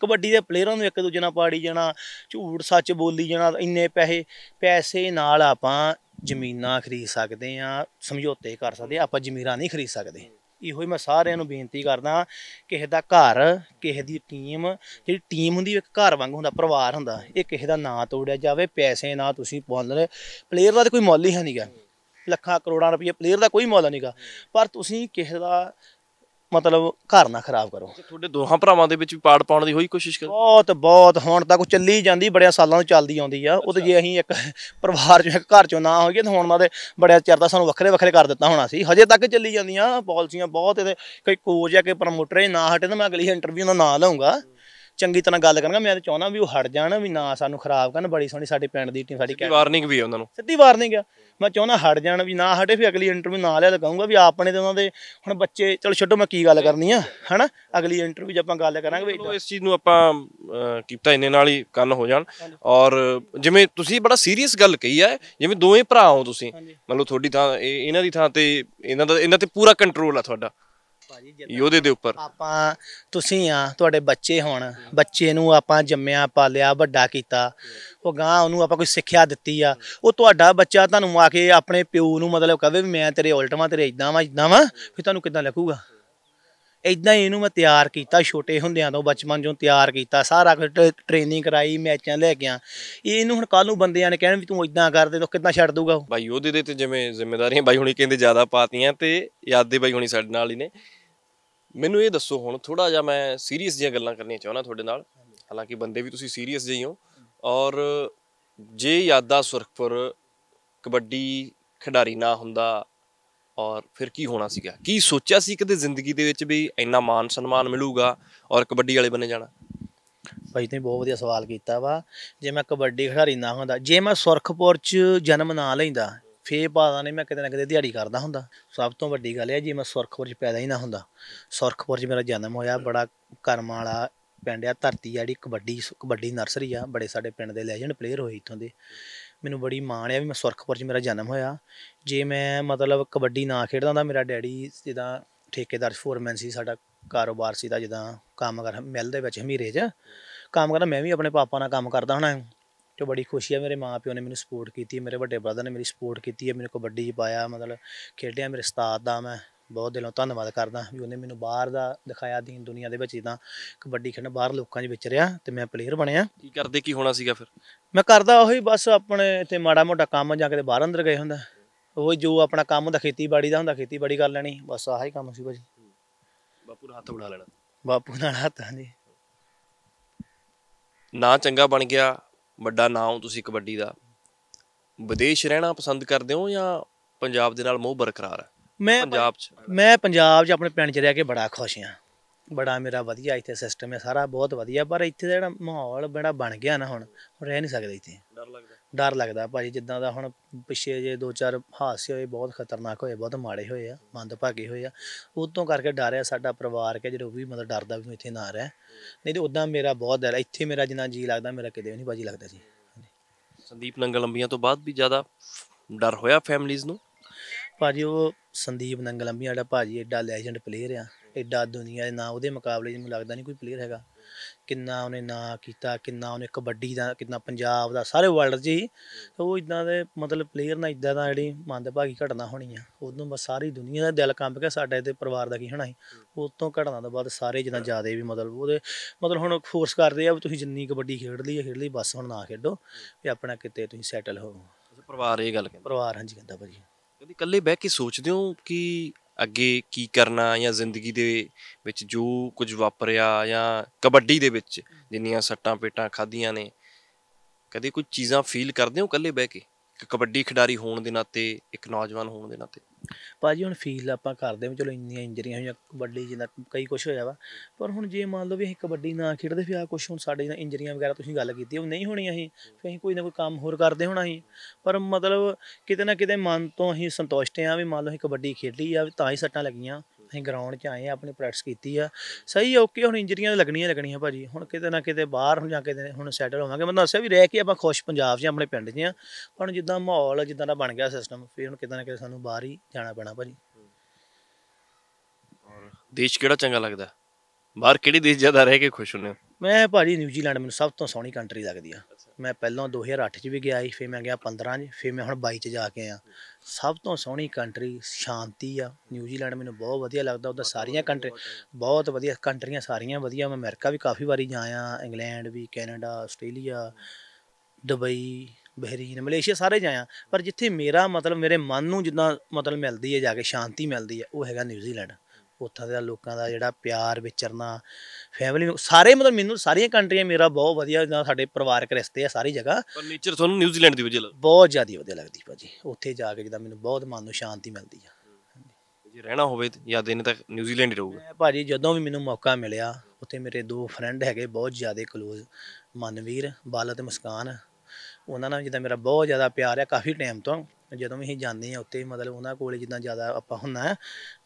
ਕਬੱਡੀ ਦੇ ਪਲੇਅਰਾਂ ਨੂੰ ਇੱਕ ਦੂਜੇ ਨਾਲ ਪਾੜੀ ਜਾਣਾ ਝੂਠ ਸੱਚ ਬੋਲੀ ਜਾਣਾ ਇੰਨੇ ਪੈਸੇ ਪੈਸੇ ਨਾਲ ਆਪਾਂ ਜ਼ਮੀਨਾਂ ਖਰੀਦ ਸਕਦੇ ਆ ਸਮਝੌਤੇ ਕਰ ਸਕਦੇ ਆਪਾਂ ਜ਼ਮੀਰਾਂ ਨਹੀਂ ਖਰੀਦ ਸਕਦੇ ਇਹੋ ਹੀ ਮੈਂ ਸਾਰਿਆਂ ਨੂੰ ਬੇਨਤੀ ਕਰਦਾ ਕਿਸੇ ਦਾ ਘਰ ਕਿਸੇ ਦੀ ਟੀਮ ਜਿਹੜੀ ਟੀਮ ਹੁੰਦੀ ਇੱਕ ਘਰ ਵਾਂਗ ਹੁੰਦਾ ਪਰਿਵਾਰ ਹੁੰਦਾ ਇਹ ਕਿਸੇ ਦਾ ਨਾਂ ਤੋੜਿਆ ਜਾਵੇ ਪੈਸੇ ਨਾਲ ਤੁਸੀਂ ਪਾਉਂਦੇ ਪਲੇਅਰ ਦਾ ਕੋਈ ਮੁੱਲ ਹੀ ਨਹੀਂਗਾ ਲੱਖਾਂ ਕਰੋੜਾਂ ਰੁਪਏ ਪਲੇਅਰ ਦਾ ਕੋਈ ਮੁੱਲ ਨਹੀਂਗਾ ਪਰ ਤੁਸੀਂ ਕਿਸੇ ਦਾ ਮਤਲਬ ਘਰ ਨਾ ਖਰਾਬ ਕਰੋ ਤੁਹਾਡੇ ਦੋਹਾਂ ਭਰਾਵਾਂ ਦੇ ਵਿੱਚ ਵੀ ਪਾੜ ਪਾਉਣ ਦੀ ਹੋਈ ਕੋਸ਼ਿਸ਼ ਕਰ ਬਹੁਤ ਬਹੁਤ ਹੁਣ ਤੱਕ ਚੱਲੀ ਜਾਂਦੀ ਬੜਿਆਂ ਸਾਲਾਂ ਤੋਂ ਚੱਲਦੀ ਆਉਂਦੀ ਆ ਉਹ ਤੇ ਜੇ ਅਸੀਂ ਇੱਕ ਪਰਿਵਾਰ ਚੋਂ ਇੱਕ ਘਰ ਚੋਂ ਨਾ ਹੋਈਏ ਤਾਂ ਹੁਣ ਮਾਦੇ ਬੜਿਆ ਚਿਰ ਦਾ ਸਾਨੂੰ ਵੱਖਰੇ ਵੱਖਰੇ ਕਰ ਦਿੱਤਾ ਹੋਣਾ ਸੀ ਹਜੇ ਤੱਕ ਚੱਲੀ ਜਾਂਦੀਆਂ ਪਾਲਸੀਆਂ ਬਹੁਤ ਇਹਦੇ ਕੋਈ ਕੋਚ ਆ ਕਿ ਪ੍ਰਮੋਟਰ ਨਾ ਹਟੇ ਤਾਂ ਮੈਂ ਅਗਲੀ ਇੰਟਰਵਿਊ ਦਾ ਨਾਂ ਲਾਉਂਗਾ ਚੰਗੀ ਤਰ੍ਹਾਂ ਗੱਲ ਕਰਨਗਾ ਮੈਂ ਤਾਂ ਚਾਹੁੰਦਾ ਵੀ ਉਹ ਹਟ ਜਾਣ ਵੀ ਨਾ ਸਾਨੂੰ ਖਰਾਬ ਕਰਨ ਬੜੀ ਸੋਹਣੀ ਸਾਡੇ ਪਿੰਡ ਦੀ ਟੀਮ ਸਾਡੀ ਵਾਰਨਿੰਗ ਵੀ ਹੈ ਉਹਨਾਂ ਨੂੰ ਸਿੱਧੀ ਵਾਰਨਿੰਗ ਆ ਮੈਂ ਚਾਹੁੰਦਾ ਹਟ ਜਾਣ ਵੀ ਨਾ ਹਟੇ ਫਿਰ ਅਗਲੀ ਇੰਟਰਵਿਊ ਨਾ ਲਿਆ ਲਗਾਉਂਗਾ ਵੀ ਆਪਣੇ ਤੇ ਉਹਨਾਂ ਦੇ ਹੁਣ ਬੱਚੇ ਚਲੋ ਛੱਡੋ ਮੈਂ ਕੀ ਗੱਲ ਕਰਨੀ ਆ ਹਨਾ ਅਗਲੀ ਇੰਟਰਵਿਊ ਜ ਆਪਾਂ ਗੱਲ ਕਰਾਂਗੇ ਵੀ
ਇਸ ਚੀਜ਼ ਨੂੰ ਆਪਾਂ ਕੀਤਾ ਇੰਨੇ ਨਾਲ ਹੀ ਕੰਨ ਹੋ ਜਾਣ ਔਰ ਜਿਵੇਂ ਤੁਸੀਂ ਬੜਾ ਸੀਰੀਅਸ ਗੱਲ ਕਹੀ ਆ ਜਿਵੇਂ ਦੋਵੇਂ ਭਰਾ ਹੋ ਤੁਸੀਂ ਮਤਲਬ ਤੁਹਾਡੀ ਥਾਂ ਇਹਨਾਂ ਦੀ ਥਾਂ ਤੇ ਇਹਨਾਂ ਦਾ ਇਹਨਾਂ ਤੇ ਪੂਰਾ ਕੰਟਰੋਲ ਆ ਤੁਹਾਡਾ ਯੋਧੇ ਦੇ ਉੱਪਰ
ਆਪਾਂ ਤੁਸੀਂ ਆ ਤੁਹਾਡੇ ਬੱਚੇ ਹੁਣ ਬੱਚੇ ਨੂੰ ਆਪਾਂ ਜੰਮਿਆ ਪਾਲਿਆ ਵੱਡਾ ਕੀਤਾ ਉਹ ਗਾਂ ਉਹਨੂੰ ਆਪਾਂ ਕੋਈ ਸਿੱਖਿਆ ਦਿੱਤੀ ਆ ਉਹ ਤੁਹਾਡਾ ਬੱਚਾ ਤੁਹਾਨੂੰ ਆ ਕੇ ਆਪਣੇ ਪਿਓ ਨੂੰ ਮਤਲਬ ਕਹੇ ਵੀ ਮੈਂ ਤੇਰੇ ਉਲਟਵਾ ਤੇਰੇ ਇਦਾਂ ਵਾ ਇਦਾਂ ਵਾ ਫਿਰ ਤੁਹਾਨੂੰ ਕਿਦਾਂ ਲੱਗੂਗਾ ਇਦਾਂ ਇਹਨੂੰ ਮੈਂ ਤਿਆਰ ਕੀਤਾ ਛੋਟੇ ਹੁੰਦਿਆਂ ਤੋਂ ਬਚਪਨ ਤੋਂ ਤਿਆਰ ਕੀਤਾ ਸਾਰਾ ਕੁਝ ਟ੍ਰੇਨਿੰਗ ਕਰਾਈ ਮੈਚਾਂ ਲੈ ਗਿਆ ਇਹਨੂੰ ਹੁਣ ਕੱਲ ਨੂੰ ਬੰਦਿਆਂ ਨੇ ਕਹਿਣ ਵੀ ਤੂੰ ਇਦਾਂ ਕਰਦੇ ਤੋ ਕਿਦਾਂ ਛੱਡ ਦੂਗਾ
ਬਾਈ ਉਹਦੇ ਦੇ ਤੇ ਜਿਵੇਂ ਜ਼ਿੰਮੇਵਾਰੀਆਂ ਬਾਈ ਹੁਣੀ ਕਹਿੰਦੇ ਜ਼ਿਆਦਾ ਪਾਤੀਆਂ ਤੇ ਯਾਦ ਦੇ ਬਾਈ ਹੁਣੀ ਸਾਡੇ ਨਾਲ ਹੀ ਨੇ ਮੈਨੂੰ ਇਹ ਦੱਸੋ ਹੁਣ ਥੋੜਾ ਜਿਹਾ ਮੈਂ ਸੀਰੀਅਸ ਜੀਆਂ ਗੱਲਾਂ ਕਰਨੀਆਂ ਚਾਹਣਾ ਤੁਹਾਡੇ ਨਾਲ ਹਾਲਾਂਕਿ ਬੰਦੇ ਵੀ ਤੁਸੀਂ ਸੀਰੀਅਸ ਜਿਹੀ ਹੋ ਔਰ ਜੇ ਯਾਦਾ ਸੁਰਖਪੁਰ ਕਬੱਡੀ ਖਿਡਾਰੀ ਨਾ ਹੁੰਦਾ ਔਰ ਫਿਰ ਕੀ ਹੋਣਾ ਸੀਗਾ ਕੀ ਸੋਚਿਆ ਸੀ ਕਿਤੇ ਜ਼ਿੰਦਗੀ ਦੇ ਵਿੱਚ ਵੀ ਇੰਨਾ ਮਾਨ ਸਨਮਾਨ ਮਿਲੂਗਾ ਔਰ ਕਬੱਡੀ ਵਾਲੇ ਬਣੇ ਜਾਣਾ
ਭਾਈ ਤੇ ਬਹੁਤ ਵਧੀਆ ਸਵਾਲ ਕੀਤਾ ਵਾ ਜੇ ਮੈਂ ਕਬੱਡੀ ਖਿਡਾਰੀ ਨਾ ਹੁੰਦਾ ਜੇ ਮੈਂ ਸੁਰਖਪੁਰ ਚ ਜਨਮ ਨਾ ਲੈਂਦਾ ਫੇ ਪਾਦਾ ਨੇ ਮੈਂ ਕਿਤੇ ਨਾ ਕਿਤੇ ਦਿਹਾੜੀ ਕਰਦਾ ਹੁੰਦਾ ਸਭ ਤੋਂ ਵੱਡੀ ਗੱਲ ਹੈ ਜੇ ਮੈਂ ਸੁਰਖਪੁਰ ਚ ਪੈਦਾ ਹੀ ਨਾ ਹੁੰਦਾ ਸੁਰਖਪੁਰ ਚ ਮੇਰਾ ਜਨਮ ਹੋਇਆ ਬੜਾ ਕਰਮ ਵਾਲਾ ਪਿੰਡ ਆ ਧਰਤੀ ਆ ਜਿਹੜੀ ਕਬੱਡੀ ਕਬੱਡੀ ਨਰਸਰੀ ਆ ਬੜੇ ਸਾਡੇ ਪਿੰਡ ਦੇ ਲੈਜੈਂਡ ਪਲੇਅਰ ਹੋਏ ਇਥੋਂ ਦੇ ਮੈਨੂੰ ਬੜੀ ਮਾਣ ਆ ਵੀ ਮੈਂ ਸੁਰਖਪੁਰ 'ਚ ਮੇਰਾ ਜਨਮ ਹੋਇਆ ਜੇ ਮੈਂ ਮਤਲਬ ਕਬੱਡੀ ਨਾ ਖੇਡਦਾ ਹੁੰਦਾ ਮੇਰਾ ਡੈਡੀ ਜਿਹਦਾ ਠੇਕੇਦਾਰ ਫੋਰਮੈਨ ਸੀ ਸਾਡਾ ਕਾਰੋਬਾਰ ਸੀ ਦਾ ਜਿਹਦਾ ਕੰਮ ਕਰ ਮਿਲ ਦੇ ਵਿੱਚ ਹਮੀਰੇ 'ਚ ਕੰਮ ਕਰਦਾ ਮੈਂ ਵੀ ਆਪਣੇ ਪਾਪਾ ਨਾਲ ਕੰਮ ਕਰਦਾ ਹੁਣਾ ਤੇ ਬੜੀ ਖੁਸ਼ੀ ਆ ਮੇਰੇ ਮਾਪਿਓ ਨੇ ਮੈਨੂੰ ਸਪੋਰਟ ਕੀਤੀ ਮੇਰੇ ਵੱਡੇ ਬ੍ਰਦਰ ਨੇ ਮੇਰੀ ਸਪੋਰਟ ਕੀਤੀ ਹੈ ਮੈਨੂੰ ਕਬੱਡੀ 'ਚ ਪਾਇਆ ਮਤਲਬ ਖੇਡਿਆ ਮੇਰੇ ਉਸਤਾਦ ਦਾ ਮੈਂ ਬਹੁਤ ਦਿਲੋਂ ਧੰਨਵਾਦ ਕਰਦਾ ਵੀ ਉਹਨੇ ਮੈਨੂੰ ਬਾਹਰ ਦਾ ਦਿਖਾਇਆ ਦੀ ਦੁਨੀਆ ਦੇ ਵਿੱਚ ਜਿੱਦਾਂ ਕਬੱਡੀ ਖੇਡਣ ਬਾਹਰ ਲੋਕਾਂ ਦੇ ਵਿੱਚ ਰਿਹਾ ਤੇ ਮੈਂ ਪਲੇਅਰ ਬਣਿਆ
ਕੀ ਕਰਦੇ ਕੀ ਹੋਣਾ ਸੀਗਾ ਫਿਰ
ਮੈਂ ਕਰਦਾ ਉਹੀ ਬਸ ਆਪਣੇ ਇੱਥੇ ਮਾੜਾ ਮੋਟਾ ਕੰਮ ਜਾਂ ਕਿਤੇ ਬਾਹਰ ਅੰਦਰ ਗਏ ਹੁੰਦਾ ਉਹ ਜੋ ਆਪਣਾ ਕੰਮ ਹੁੰਦਾ ਖੇਤੀਬਾੜੀ ਦਾ ਹੁੰਦਾ ਖੇਤੀਬਾੜੀ ਕਰ ਲੈਣੀ ਬਸ ਆਹ ਹੀ ਕੰਮ ਸੀ ਭਾਜੀ ਬਾਪੂ ਦਾ ਹੱਥ ਬਣਾ ਲੈਣਾ ਬਾਪੂ ਨਾਲ ਹੱਥ ਹਾਂਜੀ
ਨਾਂ ਚੰਗਾ ਬਣ ਗਿਆ ਵੱਡਾ ਨਾਮ ਤੁਸੀਂ ਕਬੱਡੀ ਦਾ ਵਿਦੇਸ਼ ਰਹਿਣਾ ਪਸੰਦ ਕਰਦੇ ਹੋ ਜਾਂ ਪੰਜਾਬ ਦੇ ਨਾਲ ਮੋਹ ਬਰਕਰਾਰ ਹੈ ਮੈਂ ਪੰਜਾਬ ਚ
ਮੈਂ ਪੰਜਾਬ ਚ ਆਪਣੇ ਪਿੰਡ ਚ ਰਹਿ ਕੇ ਬੜਾ ਖੁਸ਼ ਹਾਂ ਬੜਾ ਮੇਰਾ ਵਧੀਆ ਇੱਥੇ ਸਿਸਟਮ ਹੈ ਸਾਰਾ ਬਹੁਤ ਵਧੀਆ ਪਰ ਇੱਥੇ ਦਾ ਜਿਹੜਾ ਮਾਹੌਲ ਬੜਾ ਬਣ ਗਿਆ ਨਾ ਹੁਣ ਰਹਿ ਨਹੀਂ ਸਕਦੇ ਇੱਥੇ ਡਰ ਲੱਗਦਾ ਡਰ ਲੱਗਦਾ ਭਾਜੀ ਜਿੱਦਾਂ ਦਾ ਹੁਣ ਪਿੱਛੇ ਜੇ ਦੋ ਚਾਰ ਹਾਦਸੇ ਹੋਏ ਬਹੁਤ ਖਤਰਨਾਕ ਹੋਏ ਬਹੁਤ ਮਾੜੇ ਹੋਏ ਆ ਮੰਦ ਭਾਗੇ ਹੋਏ ਆ ਤੋਂ ਕਰਕੇ ਡਰ ਆ ਸਾਡਾ ਪਰਿਵਾਰ ਕਿ ਜਿਹੜਾ ਵੀ ਮਤਲਬ ਡਰਦਾ ਵੀ ਇੱਥੇ ਨਾ ਰਹਿ ਨਹੀਂ ਤੇ ਉਦਾਂ ਮੇਰਾ ਬਹੁਤ ਡਰ ਇੱਥੇ ਮੇਰਾ ਜਿੰਨਾ ਜੀ ਲੱਗਦਾ ਮੇਰਾ ਕਿਤੇ ਵੀ ਨਹੀਂ ਭਾਜੀ ਲੱਗਦਾ ਜੀ
ਸੰਦੀਪ ਨੰਗਲ ਲੰਬੀਆਂ ਤੋਂ ਬਾਅਦ ਵੀ ਜ਼ਿਆਦਾ ਡਰ ਹੋਇਆ ਫੈਮਲੀਆਂ ਨੂੰ
ਭਾਜੀ ਉਹ ਸੰਦੀਪ ਨੰਗਲ ਲੰਬੀਆਂ ਜਿਹੜਾ ਭਾਜੀ ਐਡਾ ਲੈਜੈਂਡ ਪਲੇਅਰ ਆ ਐਡਾ ਦੁਨੀਆ ਦੇ ਨਾਂ ਉਹਦੇ ਮੁਕਾਬਲੇ ਮੈਨੂੰ ਲੱਗਦਾ ਨਹੀਂ ਕੋਈ ਪਲੇਅਰ ਹੈਗਾ ਕਿੰਨਾ ਉਹਨੇ ਨਾਂ ਕੀਤਾ ਕਿੰਨਾ ਉਹਨੇ ਕਬੱਡੀ ਦਾ ਕਿੰਨਾ ਪੰਜਾਬ ਦਾ ਸਾਰੇ ਵਰਲਡ ਜੀ ਉਹ ਇਦਾਂ ਦੇ ਮਤਲਬ ਪਲੇਅਰ ਨਾਲ ਇਦਾਂ ਦਾ ਜਿਹੜੀ ਮੰਦਭਾਗੀ ਘਟਨਾ ਹੋਣੀ ਆ ਉਦੋਂ ਬਸ ਸਾਰੀ ਦੁਨੀਆ ਦਾ ਦਿਲ ਕੰਬ ਗਿਆ ਸਾਡੇ ਤੇ ਪਰਿਵਾਰ ਦਾ ਕੀ ਹੋਣਾ ਸੀ ਉਸ ਤੋਂ ਘਟਨਾ ਤੋਂ ਬਾਅਦ ਸਾਰੇ ਜਿੰਨਾ ਜ਼ਿਆਦਾ ਵੀ ਮਤਲਬ ਉਹਦੇ ਮਤਲਬ ਹੁਣ ਫੋਰਸ ਕਰਦੇ ਆ ਵੀ ਤੁਸੀਂ ਜਿੰਨੀ ਕਬੱਡੀ ਖੇਡ ਲਈ ਖੇਡ ਲਈ ਬਸ ਹੁਣ ਨਾ ਖੇਡੋ ਵੀ ਆਪਣਾ ਕਿਤੇ ਤੁਸੀਂ ਸੈਟਲ ਹੋਵੋ
ਪਰਿਵਾਰ ਇਹ ਗੱਲ ਕਹਿੰਦਾ
ਪਰਿਵਾਰ ਹਾਂਜੀ ਕਹਿੰਦਾ ਭਾਜੀ
ਕਦੀ ਇਕੱਲੇ ਬਹਿ ਕੇ ਸੋਚਦੇ ਹੋ ਕਿ ਅੱਗੇ ਕੀ ਕਰਨਾ ਜਾਂ ਜ਼ਿੰਦਗੀ ਦੇ ਵਿੱਚ ਜੋ ਕੁਝ ਵਾਪਰਿਆ ਜਾਂ ਕਬੱਡੀ ਦੇ ਵਿੱਚ ਜਿੰਨੀਆਂ ਸੱਟਾਂ ਪੇਟਾਂ ਖਾਧੀਆਂ ਨੇ ਕਦੇ ਕੋਈ ਚੀਜ਼ਾਂ ਫੀਲ ਕਰਦੇ ਹੋ ਇਕੱਲੇ ਬਹਿ ਕੇ ਇੱਕ ਕਬੱਡੀ ਖਿਡਾਰੀ ਹੋਣ ਦੇ ਨਾਤੇ ਇੱਕ ਨੌਜਵਾਨ ਹੋਣ ਦੇ ਨਾਤੇ
ਭਾਜੀ ਹੁਣ ਫੀਲ ਆਪਾਂ ਕਰਦੇ ਹਾਂ ਚਲੋ ਇੰਨੀਆਂ ਇੰਜਰੀਆਂ ਹੋਈਆਂ ਕਬੱਡੀ ਜਿੰਦਾ ਕਈ ਕੁਝ ਹੋਇਆ ਵਾ ਪਰ ਹੁਣ ਜੇ ਮੰਨ ਲਓ ਵੀ ਅਸੀਂ ਕਬੱਡੀ ਨਾ ਖੇਡਦੇ ਫਿਰ ਆ ਕੁਝ ਹੁਣ ਸਾਡੇ ਨਾਲ ਇੰਜਰੀਆਂ ਵਗੈਰਾ ਤੁਸੀਂ ਗੱਲ ਕੀਤੀ ਉਹ ਨਹੀਂ ਹੋਣੀਆਂ ਅਸੀਂ ਫਿਰ ਅਸੀਂ ਕੋਈ ਨਾ ਕੋਈ ਕੰਮ ਹੋਰ ਕਰਦੇ ਹੋਣਾ ਅਸੀਂ ਪਰ ਮਤਲਬ ਕਿਤੇ ਨਾ ਕਿਤੇ ਮਨ ਤੋਂ ਅਸੀਂ ਸੰਤੁਸ਼ਟ ਹਾਂ ਵੀ ਮੰਨ ਲਓ ਅਸੀਂ ਕਬੱਡੀ ਖੇਡੀ ਆ ਤਾਂ ਹੀ ਸੱਟਾਂ ਲੱਗੀਆਂ ਇੱਥੇ ਗਰਾਊਂਡ 'ਚ ਆਏ ਆ ਆਪਣੀ ਪ੍ਰੈਕਟਿਸ ਕੀਤੀ ਆ ਸਹੀ ਓਕੇ ਹੁਣ ਇੰਜਰੀਆਂ ਲੱਗਣੀਆਂ ਲੱਗਣੀਆਂ ਭਾਜੀ ਹੁਣ ਕਿਤੇ ਨਾ ਕਿਤੇ ਬਾਹਰ ਹੁਣ ਜਾ ਕੇ ਹੁਣ ਸੈਟਲ ਹੋਵਾਂਗੇ ਮੈਂ ਦੱਸਿਆ ਵੀ ਰਹਿ ਕੇ ਆਪਾਂ ਖੁਸ਼ ਪੰਜਾਬ 'ਚ ਆਪਣੇ ਪਿੰਡ 'ਚ ਆ ਪਰ ਜਿੱਦਾਂ ਮਾਹੌਲ ਜਿੱਦਾਂ ਦਾ ਬਣ ਗਿਆ ਸਿਸਟਮ ਫਿਰ ਹੁਣ ਕਿਤੇ ਨਾ ਕਿਤੇ ਸਾਨੂੰ ਬਾਹਰ ਹੀ ਜਾਣਾ ਪੈਣਾ ਭਾਜੀ
ਔਰ ਦੇਸ਼ ਕਿਹੜਾ ਚੰਗਾ ਲੱਗਦਾ ਬਾਹਰ ਕਿਹੜੀ ਦੇਸ਼ ਜ਼ਿਆਦਾ ਰਹਿ ਕੇ ਖੁਸ਼ ਹੁੰਨੇ
ਮੈਂ ਭਾਜੀ ਨਿਊਜ਼ੀਲੈਂਡ ਮੈਨੂੰ ਸਭ ਤੋਂ ਸੋਹਣੀ ਕੰਟਰੀ ਲੱਗਦੀ ਆ ਮੈਂ ਪਹਿਲਾਂ 2008 'ਚ ਵੀ ਗਿਆ ਸੀ ਫਿਰ ਮੈਂ ਗਿਆ 15 'ਚ ਫਿਰ ਮੈਂ ਹੁਣ 22 'ਚ ਜਾ ਕੇ ਆ ਸਭ ਤੋਂ ਸੋਹਣੀ ਕੰਟਰੀ ਸ਼ਾਂਤੀ ਆ ਨਿਊਜ਼ੀਲੈਂਡ ਮੈਨੂੰ ਬਹੁਤ ਵਧੀਆ ਲੱਗਦਾ ਉਹਦਾ ਸਾਰੀਆਂ ਕੰਟਰੀ ਬਹੁਤ ਵਧੀਆ ਕੰਟਰੀਆਂ ਸਾਰੀਆਂ ਵਧੀਆ ਮੈਂ ਅਮਰੀਕਾ ਵੀ ਕਾਫੀ ਵਾਰੀ ਜਾ ਆ ਇੰਗਲੈਂਡ ਵੀ Canada Australia Dubai Bahrain Malaysia ਸਾਰੇ ਜਾ ਆ ਪਰ ਜਿੱਥੇ ਮੇਰਾ ਮਤਲਬ ਮੇਰੇ ਮਨ ਨੂੰ ਜਿੱਦਾਂ ਮਤਲਬ ਮਿਲਦੀ ਹੈ ਜਾ ਕੇ ਸ਼ਾਂਤੀ ਮਿਲਦੀ ਹੈ ਉਹ ਹੈਗਾ ਨਿਊਜ਼ੀਲੈਂਡ ਉੱਥਾਂ ਦੇ ਲੋਕਾਂ ਦਾ ਜਿਹੜਾ ਪਿਆਰ ਵਿਚਰਨਾ ਫੈਮਿਲੀ ਨੂੰ ਸਾਰੇ ਮਤਲਬ ਮੈਨੂੰ ਸਾਰੀਆਂ ਕੰਟਰੀਆਂ ਮੇਰਾ ਬਹੁਤ ਵਧੀਆ ਜਿਹਾ ਸਾਡੇ ਪਰਿਵਾਰਕ ਰਿਸ਼ਤੇ ਆ ਸਾਰੀ ਜਗ੍ਹਾ ਪਰ ਨੇਚਰ ਤੁਹਾਨੂੰ ਨਿਊਜ਼ੀਲੈਂਡ ਦੀ ਵਜ੍ਹਾ ਲੱਗਦੀ ਬਹੁਤ ਜ਼ਿਆਦਾ ਵਧੀਆ ਲੱਗਦੀ ਭਾਜੀ ਉੱਥੇ ਜਾ ਕੇ ਜਿੱਦਾਂ ਮੈਨੂੰ ਬਹੁਤ ਮਨ ਨੂੰ ਸ਼ਾਂਤੀ ਮਿਲਦੀ ਆ ਜੇ
ਰਹਿਣਾ ਹੋਵੇ ਜਾਂ ਦਿਨ ਤੱਕ ਨਿਊਜ਼ੀਲੈਂਡ ਹੀ ਰਹੂਗਾ
ਭਾਜੀ ਜਦੋਂ ਵੀ ਮੈਨੂੰ ਮੌਕਾ ਮਿਲਿਆ ਉੱਥੇ ਮੇਰੇ ਦੋ ਫਰੈਂਡ ਹੈਗੇ ਬਹੁਤ ਜ਼ਿਆਦਾ ਕਲੋਜ਼ ਮਨਵੀਰ ਬਾਲਾ ਤੇ ਮੁਸਕਾਨ ਉਹਨਾਂ ਨਾਲ ਜਿੱਦਾਂ ਮੇਰਾ ਬਹੁਤ ਜ਼ਿਆਦਾ ਪਿਆਰ ਆ ਕਾਫੀ ਟਾਈਮ ਤੋਂ ਜਦੋਂ ਵੀ ਅਸੀਂ ਜਾਂਦੇ ਆ ਉੱਥੇ ਮਤਲਬ ਉਹਨਾਂ ਕੋਲ ਜਿੱਦਾਂ ਜ਼ਿਆਦਾ ਆਪਾਂ ਹੁੰਨਾ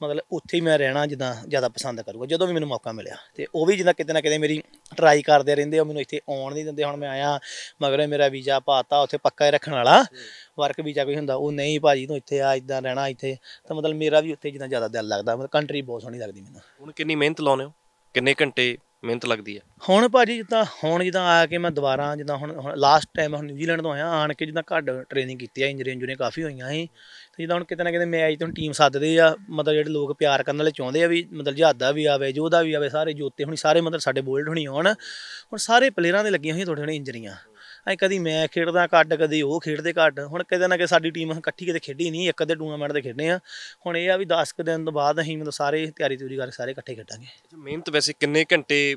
ਮਤਲਬ ਉੱਥੇ ਹੀ ਮੈਂ ਰਹਿਣਾ ਜਿੱਦਾਂ ਜ਼ਿਆਦਾ ਪਸੰਦ ਕਰੂਗਾ ਜਦੋਂ ਵੀ ਮੈਨੂੰ ਮੌਕਾ ਮਿਲਿਆ ਤੇ ਉਹ ਵੀ ਜਿੱਦਾਂ ਕਿਤੇ ਨਾ ਕਿਤੇ ਮੇਰੀ ਟਰਾਈ ਕਰਦੇ ਰਹਿੰਦੇ ਆ ਮੈਨੂੰ ਇੱਥੇ ਆਉਣ ਨਹੀਂ ਦਿੰਦੇ ਹੁਣ ਮੈਂ ਆਇਆ ਮਗਰ ਮੇਰਾ ਵੀਜ਼ਾ ਪਾਤਾ ਉੱਥੇ ਪੱਕਾ ਹੀ ਰੱਖਣ ਵਾਲਾ ਵਰਕ ਵੀਜ਼ਾ ਕੋਈ ਹੁੰਦਾ ਉਹ ਨਹੀਂ ਭਾਜੀ ਤੂੰ ਇੱਥੇ ਆ ਇਦਾਂ ਰਹਿਣਾ ਇੱਥੇ ਤਾਂ ਮਤਲਬ ਮੇਰਾ ਵੀ ਉੱਥੇ ਜਿੱਦਾਂ ਜ਼ਿਆਦਾ ਦਿਲ ਲੱਗਦਾ ਮਤਲਬ ਕੰਟਰੀ ਬਹੁਤ ਸੋਹਣੀ ਲੱਗਦੀ ਮੈਨੂੰ ਹੁਣ ਕਿੰਨੀ ਮਿਹਨਤ ਲਾਉਨੇ ਹੋ ਕਿੰਨੇ ਘੰਟੇ ਮਿਹਨਤ ਲੱਗਦੀ ਆ ਹੁਣ ਭਾਜੀ ਜਿੱਦਾਂ ਹੁਣ ਜਿੱਦਾਂ ਆ ਕੇ ਮੈਂ ਦੁਬਾਰਾ ਜਿੱਦਾਂ ਹੁਣ ਲਾਸਟ ਟਾਈਮ ਹੁਣ ਨਿਊਜ਼ੀਲੈਂਡ ਤੋਂ ਆਇਆ ਆਣ ਕੇ ਜਿੱਦਾਂ ਘੱਟ ਟ੍ਰੇਨਿੰਗ ਕੀਤੀ ਆ ਇੰਜਰੀ ਇੰਜਰੀ ਕਾਫੀ ਹੋਈਆਂ ਸੀ ਤੇ ਜਿੱਦਾਂ ਹੁਣ ਕਿਤੇ ਨਾ ਕਿਤੇ ਮੈਚ ਤੋਂ ਟੀਮ ਸੱਦਦੇ ਆ ਮਤਲਬ ਜਿਹੜੇ ਲੋਕ ਪਿਆਰ ਕਰਨ ਵਾਲੇ ਚਾਹੁੰਦੇ ਆ ਵੀ ਮਤਲਬ ਜਹਾਦਾ ਵੀ ਆਵੇ ਜੋਦਾ ਵੀ ਆਵੇ ਸਾਰੇ ਜੋਤੇ ਹੁਣ ਸਾਰੇ ਮਤਲਬ ਸਾਡੇ ਬੋਲਡ ਹੁਣੀ ਆਉਣ ਹੁਣ ਸਾਰੇ ਪਲੇਅਰਾਂ ਦੇ ਲੱਗੀਆਂ ਹੋਈਆਂ ਥੋੜੇ ਥੋੜੇ ਇੰਜਰੀਆਂ ਐ ਕਦੀ ਮੈਂ ਖੇਡਦਾ ਕੱਢ ਕਦੀ ਉਹ ਖੇਡਦੇ ਕੱਢ ਹੁਣ ਕਿਤੇ ਨਾ ਕਿ ਸਾਡੀ ਟੀਮ ਇਕੱਠੀ ਕਿਤੇ ਖੇਡੀ ਨਹੀਂ ਇੱਕ ਅੱਧੇ ਟੂਰਨਾਮੈਂਟ ਦੇ ਖੇਡਨੇ ਆ ਹੁਣ ਇਹ ਆ ਵੀ 10 ਕੁ ਦਿਨ ਤੋਂ ਬਾਅਦ ਅਸੀਂ ਮਤਲਬ ਸਾਰੇ ਤਿਆਰੀ ਤਿਉਰੀ ਕਰਕੇ ਸਾਰੇ ਇਕੱਠੇ ਖੇਡਾਂਗੇ
ਮਿਹਨਤ ਵੈਸੇ ਕਿੰਨੇ ਘੰਟੇ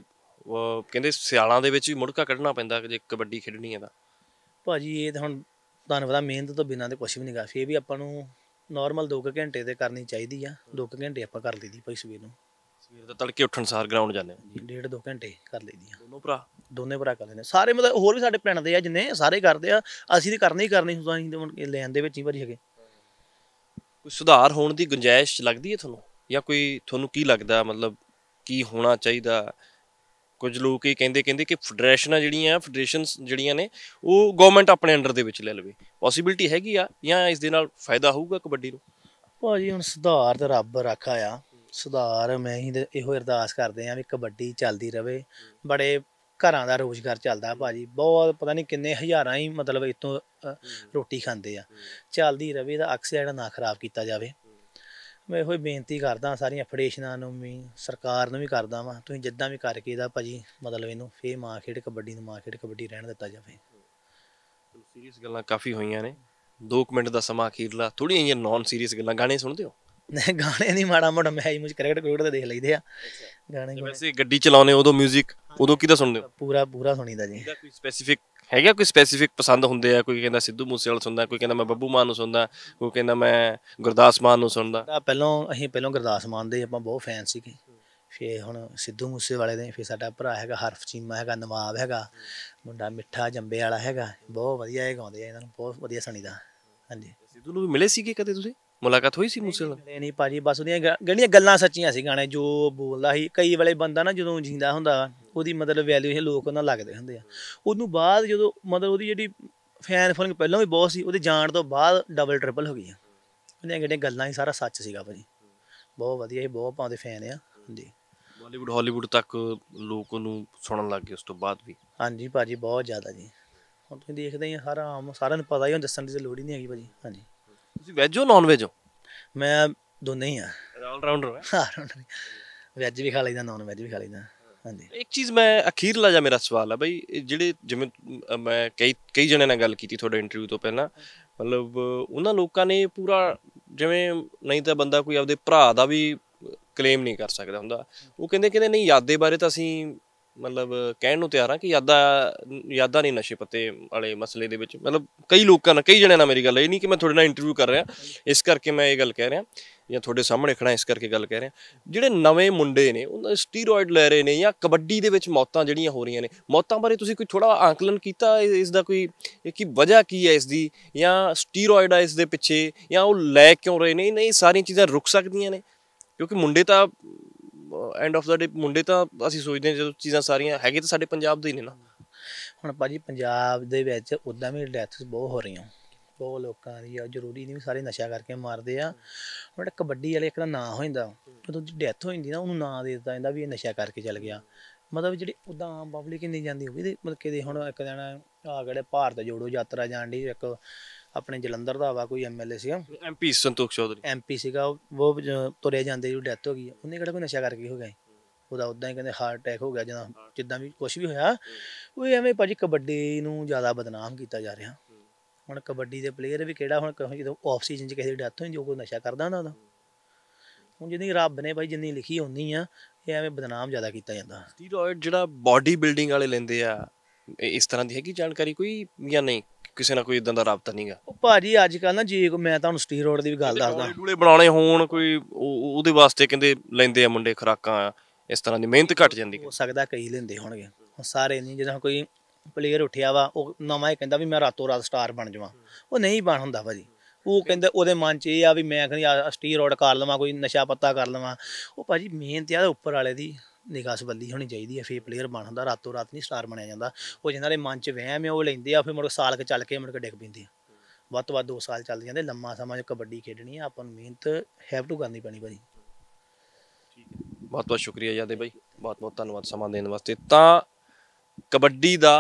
ਕਹਿੰਦੇ ਸਿਆਲਾਂ ਦੇ ਵਿੱਚ ਵੀ ਮੁੜਕਾ ਕੱਢਣਾ ਪੈਂਦਾ ਜੇ ਕਬੱਡੀ ਖੇਡਣੀ ਹੈ ਤਾਂ
ਭਾਜੀ ਇਹ ਤਾਂ ਹੁਣ ਤੁਹਾਨੂੰ ਪਤਾ ਮਿਹਨਤ ਤੋਂ ਬਿਨਾਂ ਤੇ ਕੁਝ ਵੀ ਨਹੀਂ ਗਾ ਫੇਰ ਵੀ ਆਪਾਂ ਨੂੰ ਨਾਰਮਲ 2 ਘੰਟੇ ਤੇ ਕਰਨੀ ਚਾਹੀਦੀ ਆ 2 ਘੰਟੇ ਆਪਾਂ ਕਰ ਲਈਦੀ ਭਾਈ ਸਵੇਰ ਨੂੰ
ਸਵੇਰ ਦਾ ਤੜਕੇ ਉੱਠਣ ਸਾਰ ਗਰਾਊਂਡ ਜਾਂਦੇ ਹਾਂ
1.5 2 ਘੰਟੇ ਕਰ ਲਈਦੀ ਆ ਦੋਨੋਂ ਭਰਾ ਦੋਨੇ ਭਰਾ ਕਰਦੇ ਨੇ ਸਾਰੇ ਮਤਲਬ ਹੋਰ ਵੀ ਸਾਡੇ ਪਿੰਡ ਦੇ ਆ ਜਿੰਨੇ ਸਾਰੇ ਕਰਦੇ ਆ ਅਸੀਂ ਤੇ ਕਰਨੀ ਹੀ ਕਰਨੀ ਹੁੰਦਾ ਅਸੀਂ ਤੇ ਹੁਣ ਲੈਣ ਦੇ ਵਿੱਚ ਹੀ ਭਰੀ ਹੈਗੇ
ਕੋਈ ਸੁਧਾਰ ਹੋਣ ਦੀ ਗੁੰਜਾਇਸ਼ ਲੱਗਦੀ ਹੈ ਤੁਹਾਨੂੰ ਜਾਂ ਕੋਈ ਤੁਹਾਨੂੰ ਕੀ ਲੱਗਦਾ ਮਤਲਬ ਕੀ ਹੋਣਾ ਚਾਹੀਦਾ ਕੁਝ ਲੋਕ ਇਹ ਕਹਿੰਦੇ ਕਹਿੰਦੇ ਕਿ ਫੈਡਰੇਸ਼ਨਾਂ ਜਿਹੜੀਆਂ ਆ ਫੈਡਰੇਸ਼ਨਸ ਜਿਹੜੀਆਂ ਨੇ ਉਹ ਗਵਰਨਮੈਂਟ ਆਪਣੇ ਅੰਡਰ ਦੇ ਵਿੱਚ ਲੈ ਲਵੇ ਪੋਸਿਬਿਲਟੀ ਹੈਗੀ ਆ ਜਾਂ ਇਸ ਦੇ ਨਾਲ ਫਾਇਦਾ ਹੋਊਗਾ ਕਬੱਡੀ ਨੂੰ
ਭਾਜੀ ਹੁਣ ਸੁਧਾਰ ਤਾਂ ਰੱਬ ਰੱਖਾ ਆ ਸੁਧਾਰ ਮੈਂ ਹੀ ਇਹੋ ਅਰਦਾਸ ਕਰਦੇ ਆ ਵੀ ਕਬੱਡੀ ਚੱਲਦੀ ਰਵੇ ਬੜੇ ਘਰਾਂ ਦਾ ਰੋਜ਼ਗਾਰ ਚੱਲਦਾ ਭਾਜੀ ਬਹੁਤ ਪਤਾ ਨਹੀਂ ਕਿੰਨੇ ਹਜ਼ਾਰਾਂ ਹੀ ਮਤਲਬ ਇਤੋਂ ਰੋਟੀ ਖਾਂਦੇ ਆ ਚੱਲਦੀ ਰਵੇ ਦਾ ਅਕਸਰ ਜਿਹੜਾ ਨਾ ਖਰਾਬ ਕੀਤਾ ਜਾਵੇ ਮੈਂ ਇਹੋ ਹੀ ਬੇਨਤੀ ਕਰਦਾ ਸਾਰੀਆਂ ਫੈਡਰੇਸ਼ਨਾਂ ਨੂੰ ਵੀ ਸਰਕਾਰ ਨੂੰ ਵੀ ਕਰਦਾ ਵਾਂ ਤੁਸੀਂ ਜਿੱਦਾਂ ਵੀ ਕਰਕੇ ਇਹਦਾ ਭਾਜੀ ਮਤਲਬ ਇਹਨੂੰ ਫੇਰ ਮਾਂ ਖੇਡ ਕਬੱਡੀ ਨੂੰ ਮਾਂ ਖੇਡ ਕਬੱਡੀ ਰਹਿਣ ਦਿੱਤਾ ਜਾਵੇ
ਸੀਰੀਅਸ ਗੱਲਾਂ ਕਾਫੀ ਹੋਈਆਂ ਨੇ 2 ਮਿੰਟ ਦਾ ਸਮਾਂ ਖੀਰਲਾ ਥੋੜੀਆਂ ਜਿਹੀਆਂ ਨਾਨ ਸੀਰੀਅਸ ਗੱਲਾਂ ਗਾਣੇ ਸੁਣਦੇ ਹੋ
ਗਾਣੇ ਨਹੀਂ ਮਾੜਾ ਮੋੜਾ ਮੈਂ ਹੀ ਕ੍ਰਿਕਟ ਕ੍ਰਿਕਟ ਤੇ ਦੇਖ ਲਈਦੇ ਆ ਗਾਣੇ ਅਸੀਂ ਗੱਡੀ
ਚਲਾਉਨੇ ਉਦੋਂ 뮤직
ਉਦੋਂ ਦਾ ਸੁਣਦੇ ਹੋ ਪੂਰਾ ਪੂਰਾ ਸੁਣੀਦਾ ਜੀ ਕੋਈ
ਸਪੈਸੀਫਿਕ ਹੈਗਾ ਕੋਈ ਸਪੈਸੀਫਿਕ ਪਸੰਦ ਹੁੰਦੇ ਆ ਕੋਈ ਕਹਿੰਦਾ ਸਿੱਧੂ ਵਾਲਾ ਸੁਣਦਾ ਕੋਈ ਕਹਿੰਦਾ ਮੈਂ ਬੱਬੂ ਮਾਨ ਨੂੰ ਸੁਣਦਾ ਕੋਈ ਕਹਿੰਦਾ ਮੈਂ ਗੁਰਦਾਸ ਮਾਨ ਨੂੰ ਸੁਣਦਾ
ਪਹਿਲਾਂ ਅਸੀਂ ਪਹਿਲਾਂ ਗੁਰਦਾਸ ਮਾਨ ਦੇ ਆਪਾਂ ਬਹੁਤ ਫੈਨ ਸੀਗੇ ਫੇ ਹੁਣ ਸਿੱਧੂ ਮੂਸੇ ਵਾਲੇ ਦੇ ਫੇ ਸਾਡਾ ਭਰਾ ਹੈਗਾ ਹਰਫ ਚੀਮਾ ਹੈਗਾ ਨਵਾਬ ਹੈਗਾ ਮੁੰਡਾ ਮਿੱਠਾ ਜੰਬੇ ਵਾਲਾ ਹੈਗਾ ਬਹੁਤ ਵਧੀਆ ਇਹ ਗਾਉਂਦੇ ਆ ਇਹਨਾਂ ਨੂੰ ਬਹੁਤ ਵਧੀਆ ਸੁਣੀਦਾ ਹਾਂਜੀ ਸਿੱਧੂ ਨੂੰ ਵੀ ਮਿਲੇ ਸੀਗੇ ਕਦੇ ਤੁਸੀਂ ਮੁਲਾਕਾਤ ਹੋਈ ਸੀ ਮੂਸੇ ਨਾਲ ਨਹੀਂ ਪਾਜੀ ਭਾਜੀ ਬਸ ਉਹਦੀਆਂ ਗੜੀਆਂ ਗੱਲਾਂ ਸੱਚੀਆਂ ਸੀ ਗਾਣੇ ਜੋ ਬੋਲਦਾ ਸੀ ਕਈ ਵਾਲੇ ਬੰਦਾ ਨਾ ਜਦੋਂ ਜਿੰਦਾ ਹੁੰਦਾ ਉਹਦੀ ਮਤਲਬ ਵੈਲਿਊ ਇਹ ਲੋਕ ਉਹਨਾਂ ਲੱਗਦੇ ਹੁੰਦੇ ਆ ਉਹਨੂੰ ਬਾਅਦ ਜਦੋਂ ਮਤਲਬ ਉਹਦੀ ਜਿਹੜੀ ਫੈਨ ਫੋਲੋਇੰਗ ਪਹਿਲਾਂ ਵੀ ਬਹੁਤ ਸੀ ਉਹਦੇ ਜਾਣ ਤੋਂ ਬਾਅਦ ਡਬਲ ਟ੍ਰਿਪਲ ਹੋ ਗਈਆਂ ਉਹਦੀਆਂ ਗੜੀਆਂ ਗੱਲਾਂ ਹੀ ਸਾਰਾ ਸੱਚ ਸੀਗਾ ਭਾਜੀ ਬਹੁਤ ਵਧੀਆ ਇਹ ਬਹੁਤ ਪਾਉਂਦੇ ਫੈਨ ਆ
ਜੀ ਬਾਲੀਵੁੱਡ ਹਾਲੀਵੁੱਡ ਤੱਕ ਲੋਕ ਉਹਨੂੰ
ਸੁਣਨ ਲੱਗ ਗਏ ਉਸ ਤੋਂ ਬਾਅਦ ਵੀ ਹਾਂਜੀ ਭਾਜੀ ਬਹੁਤ ਜ਼ਿਆਦਾ ਜੀ ਹੁਣ ਤੁਸੀਂ ਦੇਖਦੇ ਹੀ ਆ ਹਰ ਆਮ ਸਾਰਿਆਂ ਨੂੰ ਪਤਾ ਹੀ ਹੁਣ ਦੱਸਣ ਦੀ ਲੋੜ ਹੀ ਨਹੀਂ ਹੈਗੀ ਭਾਜੀ ਹਾਂਜੀ ਤੁਸੀਂ ਵੈਜ ਹੋ ਨਾਨ ਵੈਜ ਹੋ ਮੈਂ ਦੋਨੇ ਹੀ ਆ ਆਲ ਰਾਉਂਡਰ ਹਾਂ ਵੈਜ ਵੀ ਖਾ ਲਈਦਾ ਨਾਨ ਵੈਜ ਵੀ ਖਾ ਲਈਦਾ ਹਾਂਜੀ ਇੱਕ ਚੀਜ਼
ਮੈਂ ਅਖੀਰਲਾ ਜਾਂ ਮੇਰਾ ਸਵਾਲ ਆ ਬਈ ਜਿਹੜੇ ਜਿਵੇਂ ਮੈਂ ਕਈ ਕਈ ਜਣੇ ਨਾਲ ਗੱਲ ਕੀਤੀ ਤੁਹਾਡੇ ਇੰਟਰਵਿਊ ਤੋਂ ਪਹਿਲਾਂ ਮਤਲਬ ਉਹਨਾਂ ਲੋਕਾਂ ਨੇ ਪੂਰਾ ਜਿਵੇਂ ਨਹੀਂ ਤਾਂ ਬੰਦਾ ਕੋਈ ਆਪਦੇ ਭਰਾ ਦਾ ਵੀ ਕਲੇਮ ਨਹੀਂ ਕਰ ਸਕਦਾ ਹੁੰਦਾ ਉਹ ਕਹਿੰਦੇ ਕਹਿੰਦੇ ਨਹੀਂ ਯਾਦੇ ਬਾਰੇ ਤਾਂ ਅਸੀਂ ਮਤਲਬ ਕਹਿਣ ਨੂੰ ਤਿਆਰ ਆ ਕਿ ਯਾਦਾ ਯਾਦਾ ਨਹੀਂ ਨਸ਼ੇ ਪੱਤੇ ਵਾਲੇ ਮਸਲੇ ਦੇ ਵਿੱਚ ਮਤਲਬ ਕਈ ਲੋਕਾਂ ਨਾਲ ਕਈ ਜਣਿਆਂ ਨਾਲ ਮੇਰੀ ਗੱਲ ਇਹ ਨਹੀਂ ਕਿ ਮੈਂ ਤੁਹਾਡੇ ਨਾਲ ਇੰਟਰਵਿਊ ਕਰ ਰਿਹਾ ਇਸ ਕਰਕੇ ਮੈਂ ਇਹ ਗੱਲ ਕਹਿ ਰਿਹਾ ਜਾਂ ਤੁਹਾਡੇ ਸਾਹਮਣੇ ਖੜਾ ਇਸ ਕਰਕੇ ਗੱਲ ਕਹਿ ਰਿਹਾ ਜਿਹੜੇ ਨਵੇਂ ਮੁੰਡੇ ਨੇ ਉਹਨਾਂ ਸਟੀਰੋਇਡ ਲੈ ਰਹੇ ਨੇ ਜਾਂ ਕਬੱਡੀ ਦੇ ਵਿੱਚ ਮੌਤਾਂ ਜਿਹੜੀਆਂ ਹੋ ਰਹੀਆਂ ਨੇ ਮੌਤਾਂ ਬਾਰੇ ਤੁਸੀਂ ਕੋਈ ਥੋੜਾ ਆਂਕਲਨ ਕੀਤਾ ਇਸ ਦਾ ਕੋਈ ਕੀ ਵਜ੍ਹਾ ਕੀ ਹੈ ਇਸ ਦੀ ਜਾਂ ਸਟੀਰੋਇਡ ਆ ਇਸ ਦੇ ਪਿੱਛੇ ਜਾਂ ਉਹ ਲੈ ਕਿਉਂ ਰਹੇ ਨੇ ਨਹੀਂ ਸਾਰੀਆਂ ਚੀਜ਼ਾਂ ਰੁਕ ਸਕਦੀਆਂ ਨੇ ਕਿਉਂਕਿ ਮੁੰਡੇ ਤਾਂ ਐਂਡ ਆਫ ਦਾ ਡੇ ਮੁੰਡੇ ਤਾਂ ਅਸੀਂ ਸੋਚਦੇ ਹਾਂ ਜਦੋਂ ਚੀਜ਼ਾਂ ਸਾਰੀਆਂ ਹੈਗੇ ਤਾਂ ਸਾਡੇ ਪੰਜਾਬ ਦੇ ਹੀ ਨੇ ਨਾ
ਹੁਣ ਭਾਜੀ ਪੰਜਾਬ ਦੇ ਵਿੱਚ ਉਦਾਂ ਵੀ ਡੈਥਸ ਬਹੁਤ ਹੋ ਰਹੀਆਂ ਬਹੁਤ ਲੋਕਾਂ ਦੀ ਆ ਜ਼ਰੂਰੀ ਨਹੀਂ ਸਾਰੇ ਨਸ਼ਾ ਕਰਕੇ ਮਾਰਦੇ ਆ ਬੜਾ ਕਬੱਡੀ ਵਾਲੇ ਇੱਕ ਦਾ ਨਾਂ ਹੋ ਜਾਂਦਾ ਜਦੋਂ ਡੈਥ ਹੋ ਜਾਂਦੀ ਨਾ ਉਹਨੂੰ ਨਾਂ ਦੇ ਦਿੱਤਾ ਜਾਂਦਾ ਵੀ ਇਹ ਨਸ਼ਾ ਕਰਕੇ ਚਲ ਗਿਆ ਮਤਲਬ ਜਿਹੜੀ ਉਦਾਂ ਆਮ ਪਬਲਿਕ ਨਹੀਂ ਜਾਂਦੀ ਉਹ ਤੇ ਮਤਲਬ ਕਿ ਹੁਣ ਇੱਕ ਜਣਾ ਆ ਗੜੇ ਭਾਰਤ ਜੋੜੋ ਯਾਤਰਾ ਜਾਣ ਦੀ ਇੱਕ ਆਪਣੇ ਜਲੰਧਰ ਦਾ ਵਾ ਕੋਈ ਐਮਐਲਏ ਸੀਗਾ ਐਮਪੀ ਸੰਤੋਖ ਚੌਧਰੀ ਐਮਪੀ ਸੀਗਾ ਉਹ ਤੁਰਿਆ ਜਾਂਦੇ ਜੀ ਡੈਥ ਹੋ ਗਈ ਉਹਨੇ ਕਿਹੜਾ ਕੋਈ ਨਸ਼ਾ ਕਰਕੇ ਹੋ ਗਿਆ ਉਹਦਾ ਉਦਾਂ ਹੀ ਕਹਿੰਦੇ ਹਾਰਟ ਅਟੈਕ ਹੋ ਗਿਆ ਜਦੋਂ ਜਿੱਦਾਂ ਵੀ ਕੁਝ ਵੀ ਹੋਇਆ ਉਹ ਐਵੇਂ ਭਾਜੀ ਕਬੱਡੀ ਨੂੰ ਜ਼ਿਆਦਾ ਬਦਨਾਮ ਕੀਤਾ ਜਾ ਰਿਹਾ ਹੁਣ ਕਬੱਡੀ ਦੇ ਪਲੇਅਰ ਵੀ ਕਿਹੜਾ ਹੁਣ ਜਦੋਂ ਆਫ ਸੀਜ਼ਨ 'ਚ ਕਿਸੇ ਦੀ ਡੈਥ ਹੋਈ ਜੋ ਕੋਈ ਨਸ਼ਾ ਕਰਦਾ ਹੁੰਦਾ ਉਹਦਾ ਹੁਣ ਜਿੰਨੀ ਰੱਬ ਨੇ ਭਾਈ ਜਿੰਨੀ ਲਿਖੀ ਹੁੰਦੀ ਆ ਇਹ ਐਵੇਂ ਬਦਨਾਮ ਜ਼ਿਆਦਾ ਕੀਤਾ ਜਾਂਦਾ ਸਟੀਰੋਇਡ ਜਿਹੜਾ
ਬਾਡੀ ਬਿਲਡਿੰਗ ਵਾਲੇ ਲੈਂਦੇ ਆ ਇਸ ਤਰ੍ਹਾਂ ਦੀ ਹੈਗੀ ਜਾਣਕਾਰੀ ਕੋਈ ਜਾਂ ਨਹੀਂ ਕਿਸੇ ਨਾਲ ਕੋਈ ਇਦਾਂ ਦਾ ਰਾਬਤਾ ਨਹੀਂਗਾ
ਉਹ ਭਾਜੀ ਅੱਜ ਕੱਲ ਨਾ ਜੇ ਮੈਂ ਤੁਹਾਨੂੰ ਸਟੀ ਰੋਡ ਦੀ ਵੀ ਗੱਲ ਦੱਸਦਾ
ਡੂਲੇ ਬਣਾਉਣੇ ਹੋਣ ਕੋਈ ਉਹਦੇ ਵਾਸਤੇ ਕਹਿੰਦੇ ਲੈਂਦੇ ਆ ਮੁੰਡੇ ਖਰਾਕਾਂ ਇਸ ਤਰ੍ਹਾਂ ਦੀ ਮਿਹਨਤ ਘਟ ਜਾਂਦੀ ਹੋ ਸਕਦਾ ਕਈ ਲੈਂਦੇ
ਹੋਣਗੇ ਸਾਰੇ ਨਹੀਂ ਜਦੋਂ ਕੋਈ ਪਲੇਅਰ ਉੱਠਿਆ ਵਾ ਉਹ ਨਵਾਂ ਹੀ ਕਹਿੰਦਾ ਵੀ ਮੈਂ ਰਾਤੋਂ ਰਾਤ ਸਟਾਰ ਬਣ ਜਾਵਾਂ ਉਹ ਨਹੀਂ ਬਣ ਹੁੰਦਾ ਭਾਜੀ ਉਹ ਕਹਿੰਦੇ ਉਹਦੇ ਮਨ 'ਚ ਇਹ ਆ ਵੀ ਮੈਂ ਕਹਿੰਦੀ ਰੋਡ ਕਰ ਲਵਾਂ ਕੋਈ ਨਸ਼ਾ ਪੱਤਾ ਕਰ ਲਵਾਂ ਉਹ ਭਾਜੀ ਮਿਹਨਤ ਆ ਉੱਪਰ ਵਾਲੇ ਦੀ ਨਿਗਾਸ ਬੱਲੀ ਹੋਣੀ ਚਾਹੀਦੀ ਹੈ ਫੇ ਪਲੇਅਰ ਬਣਦਾ ਰਾਤੋਂ ਰਾਤ ਨਹੀਂ ਸਟਾਰ ਬਣਿਆ ਜਾਂਦਾ ਉਹ ਜਿਹਨਾਂ ਦੇ ਮਨ 'ਚ ਵਹਿਮ ਹੈ ਉਹ ਲੈਂਦੇ ਆ ਫੇ ਮੁੜ ਸਾਲ ਕੇ ਚੱਲ ਕੇ ਮੁੜ ਕੇ ਡਿੱਗ ਪੈਂਦੇ ਆ ਵੱਧ ਤੋਂ ਵੱਧ 2 ਸਾਲ ਚੱਲਦੇ ਜਾਂਦੇ ਲੰਮਾ ਸਮਾਂ ਜੋ ਕਬੱਡੀ ਖੇਡਣੀ ਆ ਆਪਾਂ ਨੂੰ ਮਿਹਨਤ ਹੈਵ ਟੂ ਕਰਨੀ ਪੈਣੀ ਭਾਜੀ
ਬਹੁਤ ਬਹੁਤ ਸ਼ੁਕਰੀਆ ਜਾਦੇ ਬਾਈ ਬਹੁਤ ਬਹੁਤ ਧੰਨਵਾਦ ਸਮਾਂ ਦੇਣ ਵਾਸਤੇ ਤਾਂ ਕਬੱਡੀ ਦਾ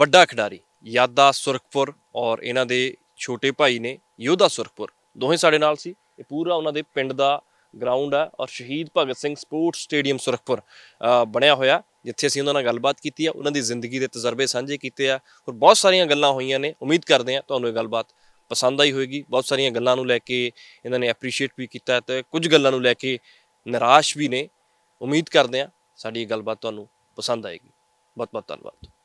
ਵੱਡਾ ਖਿਡਾਰੀ ਯਾਦਾ ਸੁਰਖਪੁਰ ਔਰ ਇਹਨਾਂ ਦੇ ਛੋਟੇ ਭਾਈ ਨੇ ਯੋਧਾ ਸੁਰਖਪੁਰ ਦੋਹੇ ਸਾਡੇ ਨਾਲ ਸੀ ਇਹ ਪੂਰਾ ਉਹਨਾਂ ਦੇ ਪਿੰਡ ਦਾ ਗਰਾਊਂਡ ਹੈ ਔਰ ਸ਼ਹੀਦ ਭਗਤ ਸਿੰਘ ਸਪੋਰਟਸ ਸਟੇਡੀਅਮ ਸੁਰਖਪੁਰ ਬਣਿਆ ਹੋਇਆ ਜਿੱਥੇ ਅਸੀਂ ਉਹਨਾਂ ਨਾਲ ਗੱਲਬਾਤ ਕੀਤੀ ਆ ਉਹਨਾਂ ਦੀ ਜ਼ਿੰਦਗੀ ਦੇ ਤਜਰਬੇ ਸਾਂਝੇ ਕੀਤੇ ਆ ਔਰ ਬਹੁਤ ਸਾਰੀਆਂ ਗੱਲਾਂ ਹੋਈਆਂ ਨੇ ਉਮੀਦ ਕਰਦੇ ਆ ਤੁਹਾਨੂੰ ਇਹ ਗੱਲਬਾਤ ਪਸੰਦ ਆਈ ਹੋਵੇਗੀ ਬਹੁਤ ਸਾਰੀਆਂ ਗੱਲਾਂ ਨੂੰ ਲੈ ਕੇ ਇਹਨਾਂ ਨੇ ਐਪਰੀਸ਼ੀਏਟ ਵੀ ਕੀਤਾ ਤੇ ਕੁਝ ਗੱਲਾਂ ਨੂੰ ਲੈ ਕੇ ਨਿਰਾਸ਼ ਵੀ ਨੇ ਉਮੀਦ ਕਰਦੇ ਆ ਸਾਡੀ ਇਹ ਗੱਲਬਾਤ ਤੁਹਾਨੂੰ ਪਸੰਦ ਆਏਗੀ ਬਹੁਤ ਬਹੁਤ ਧੰਨਵਾਦ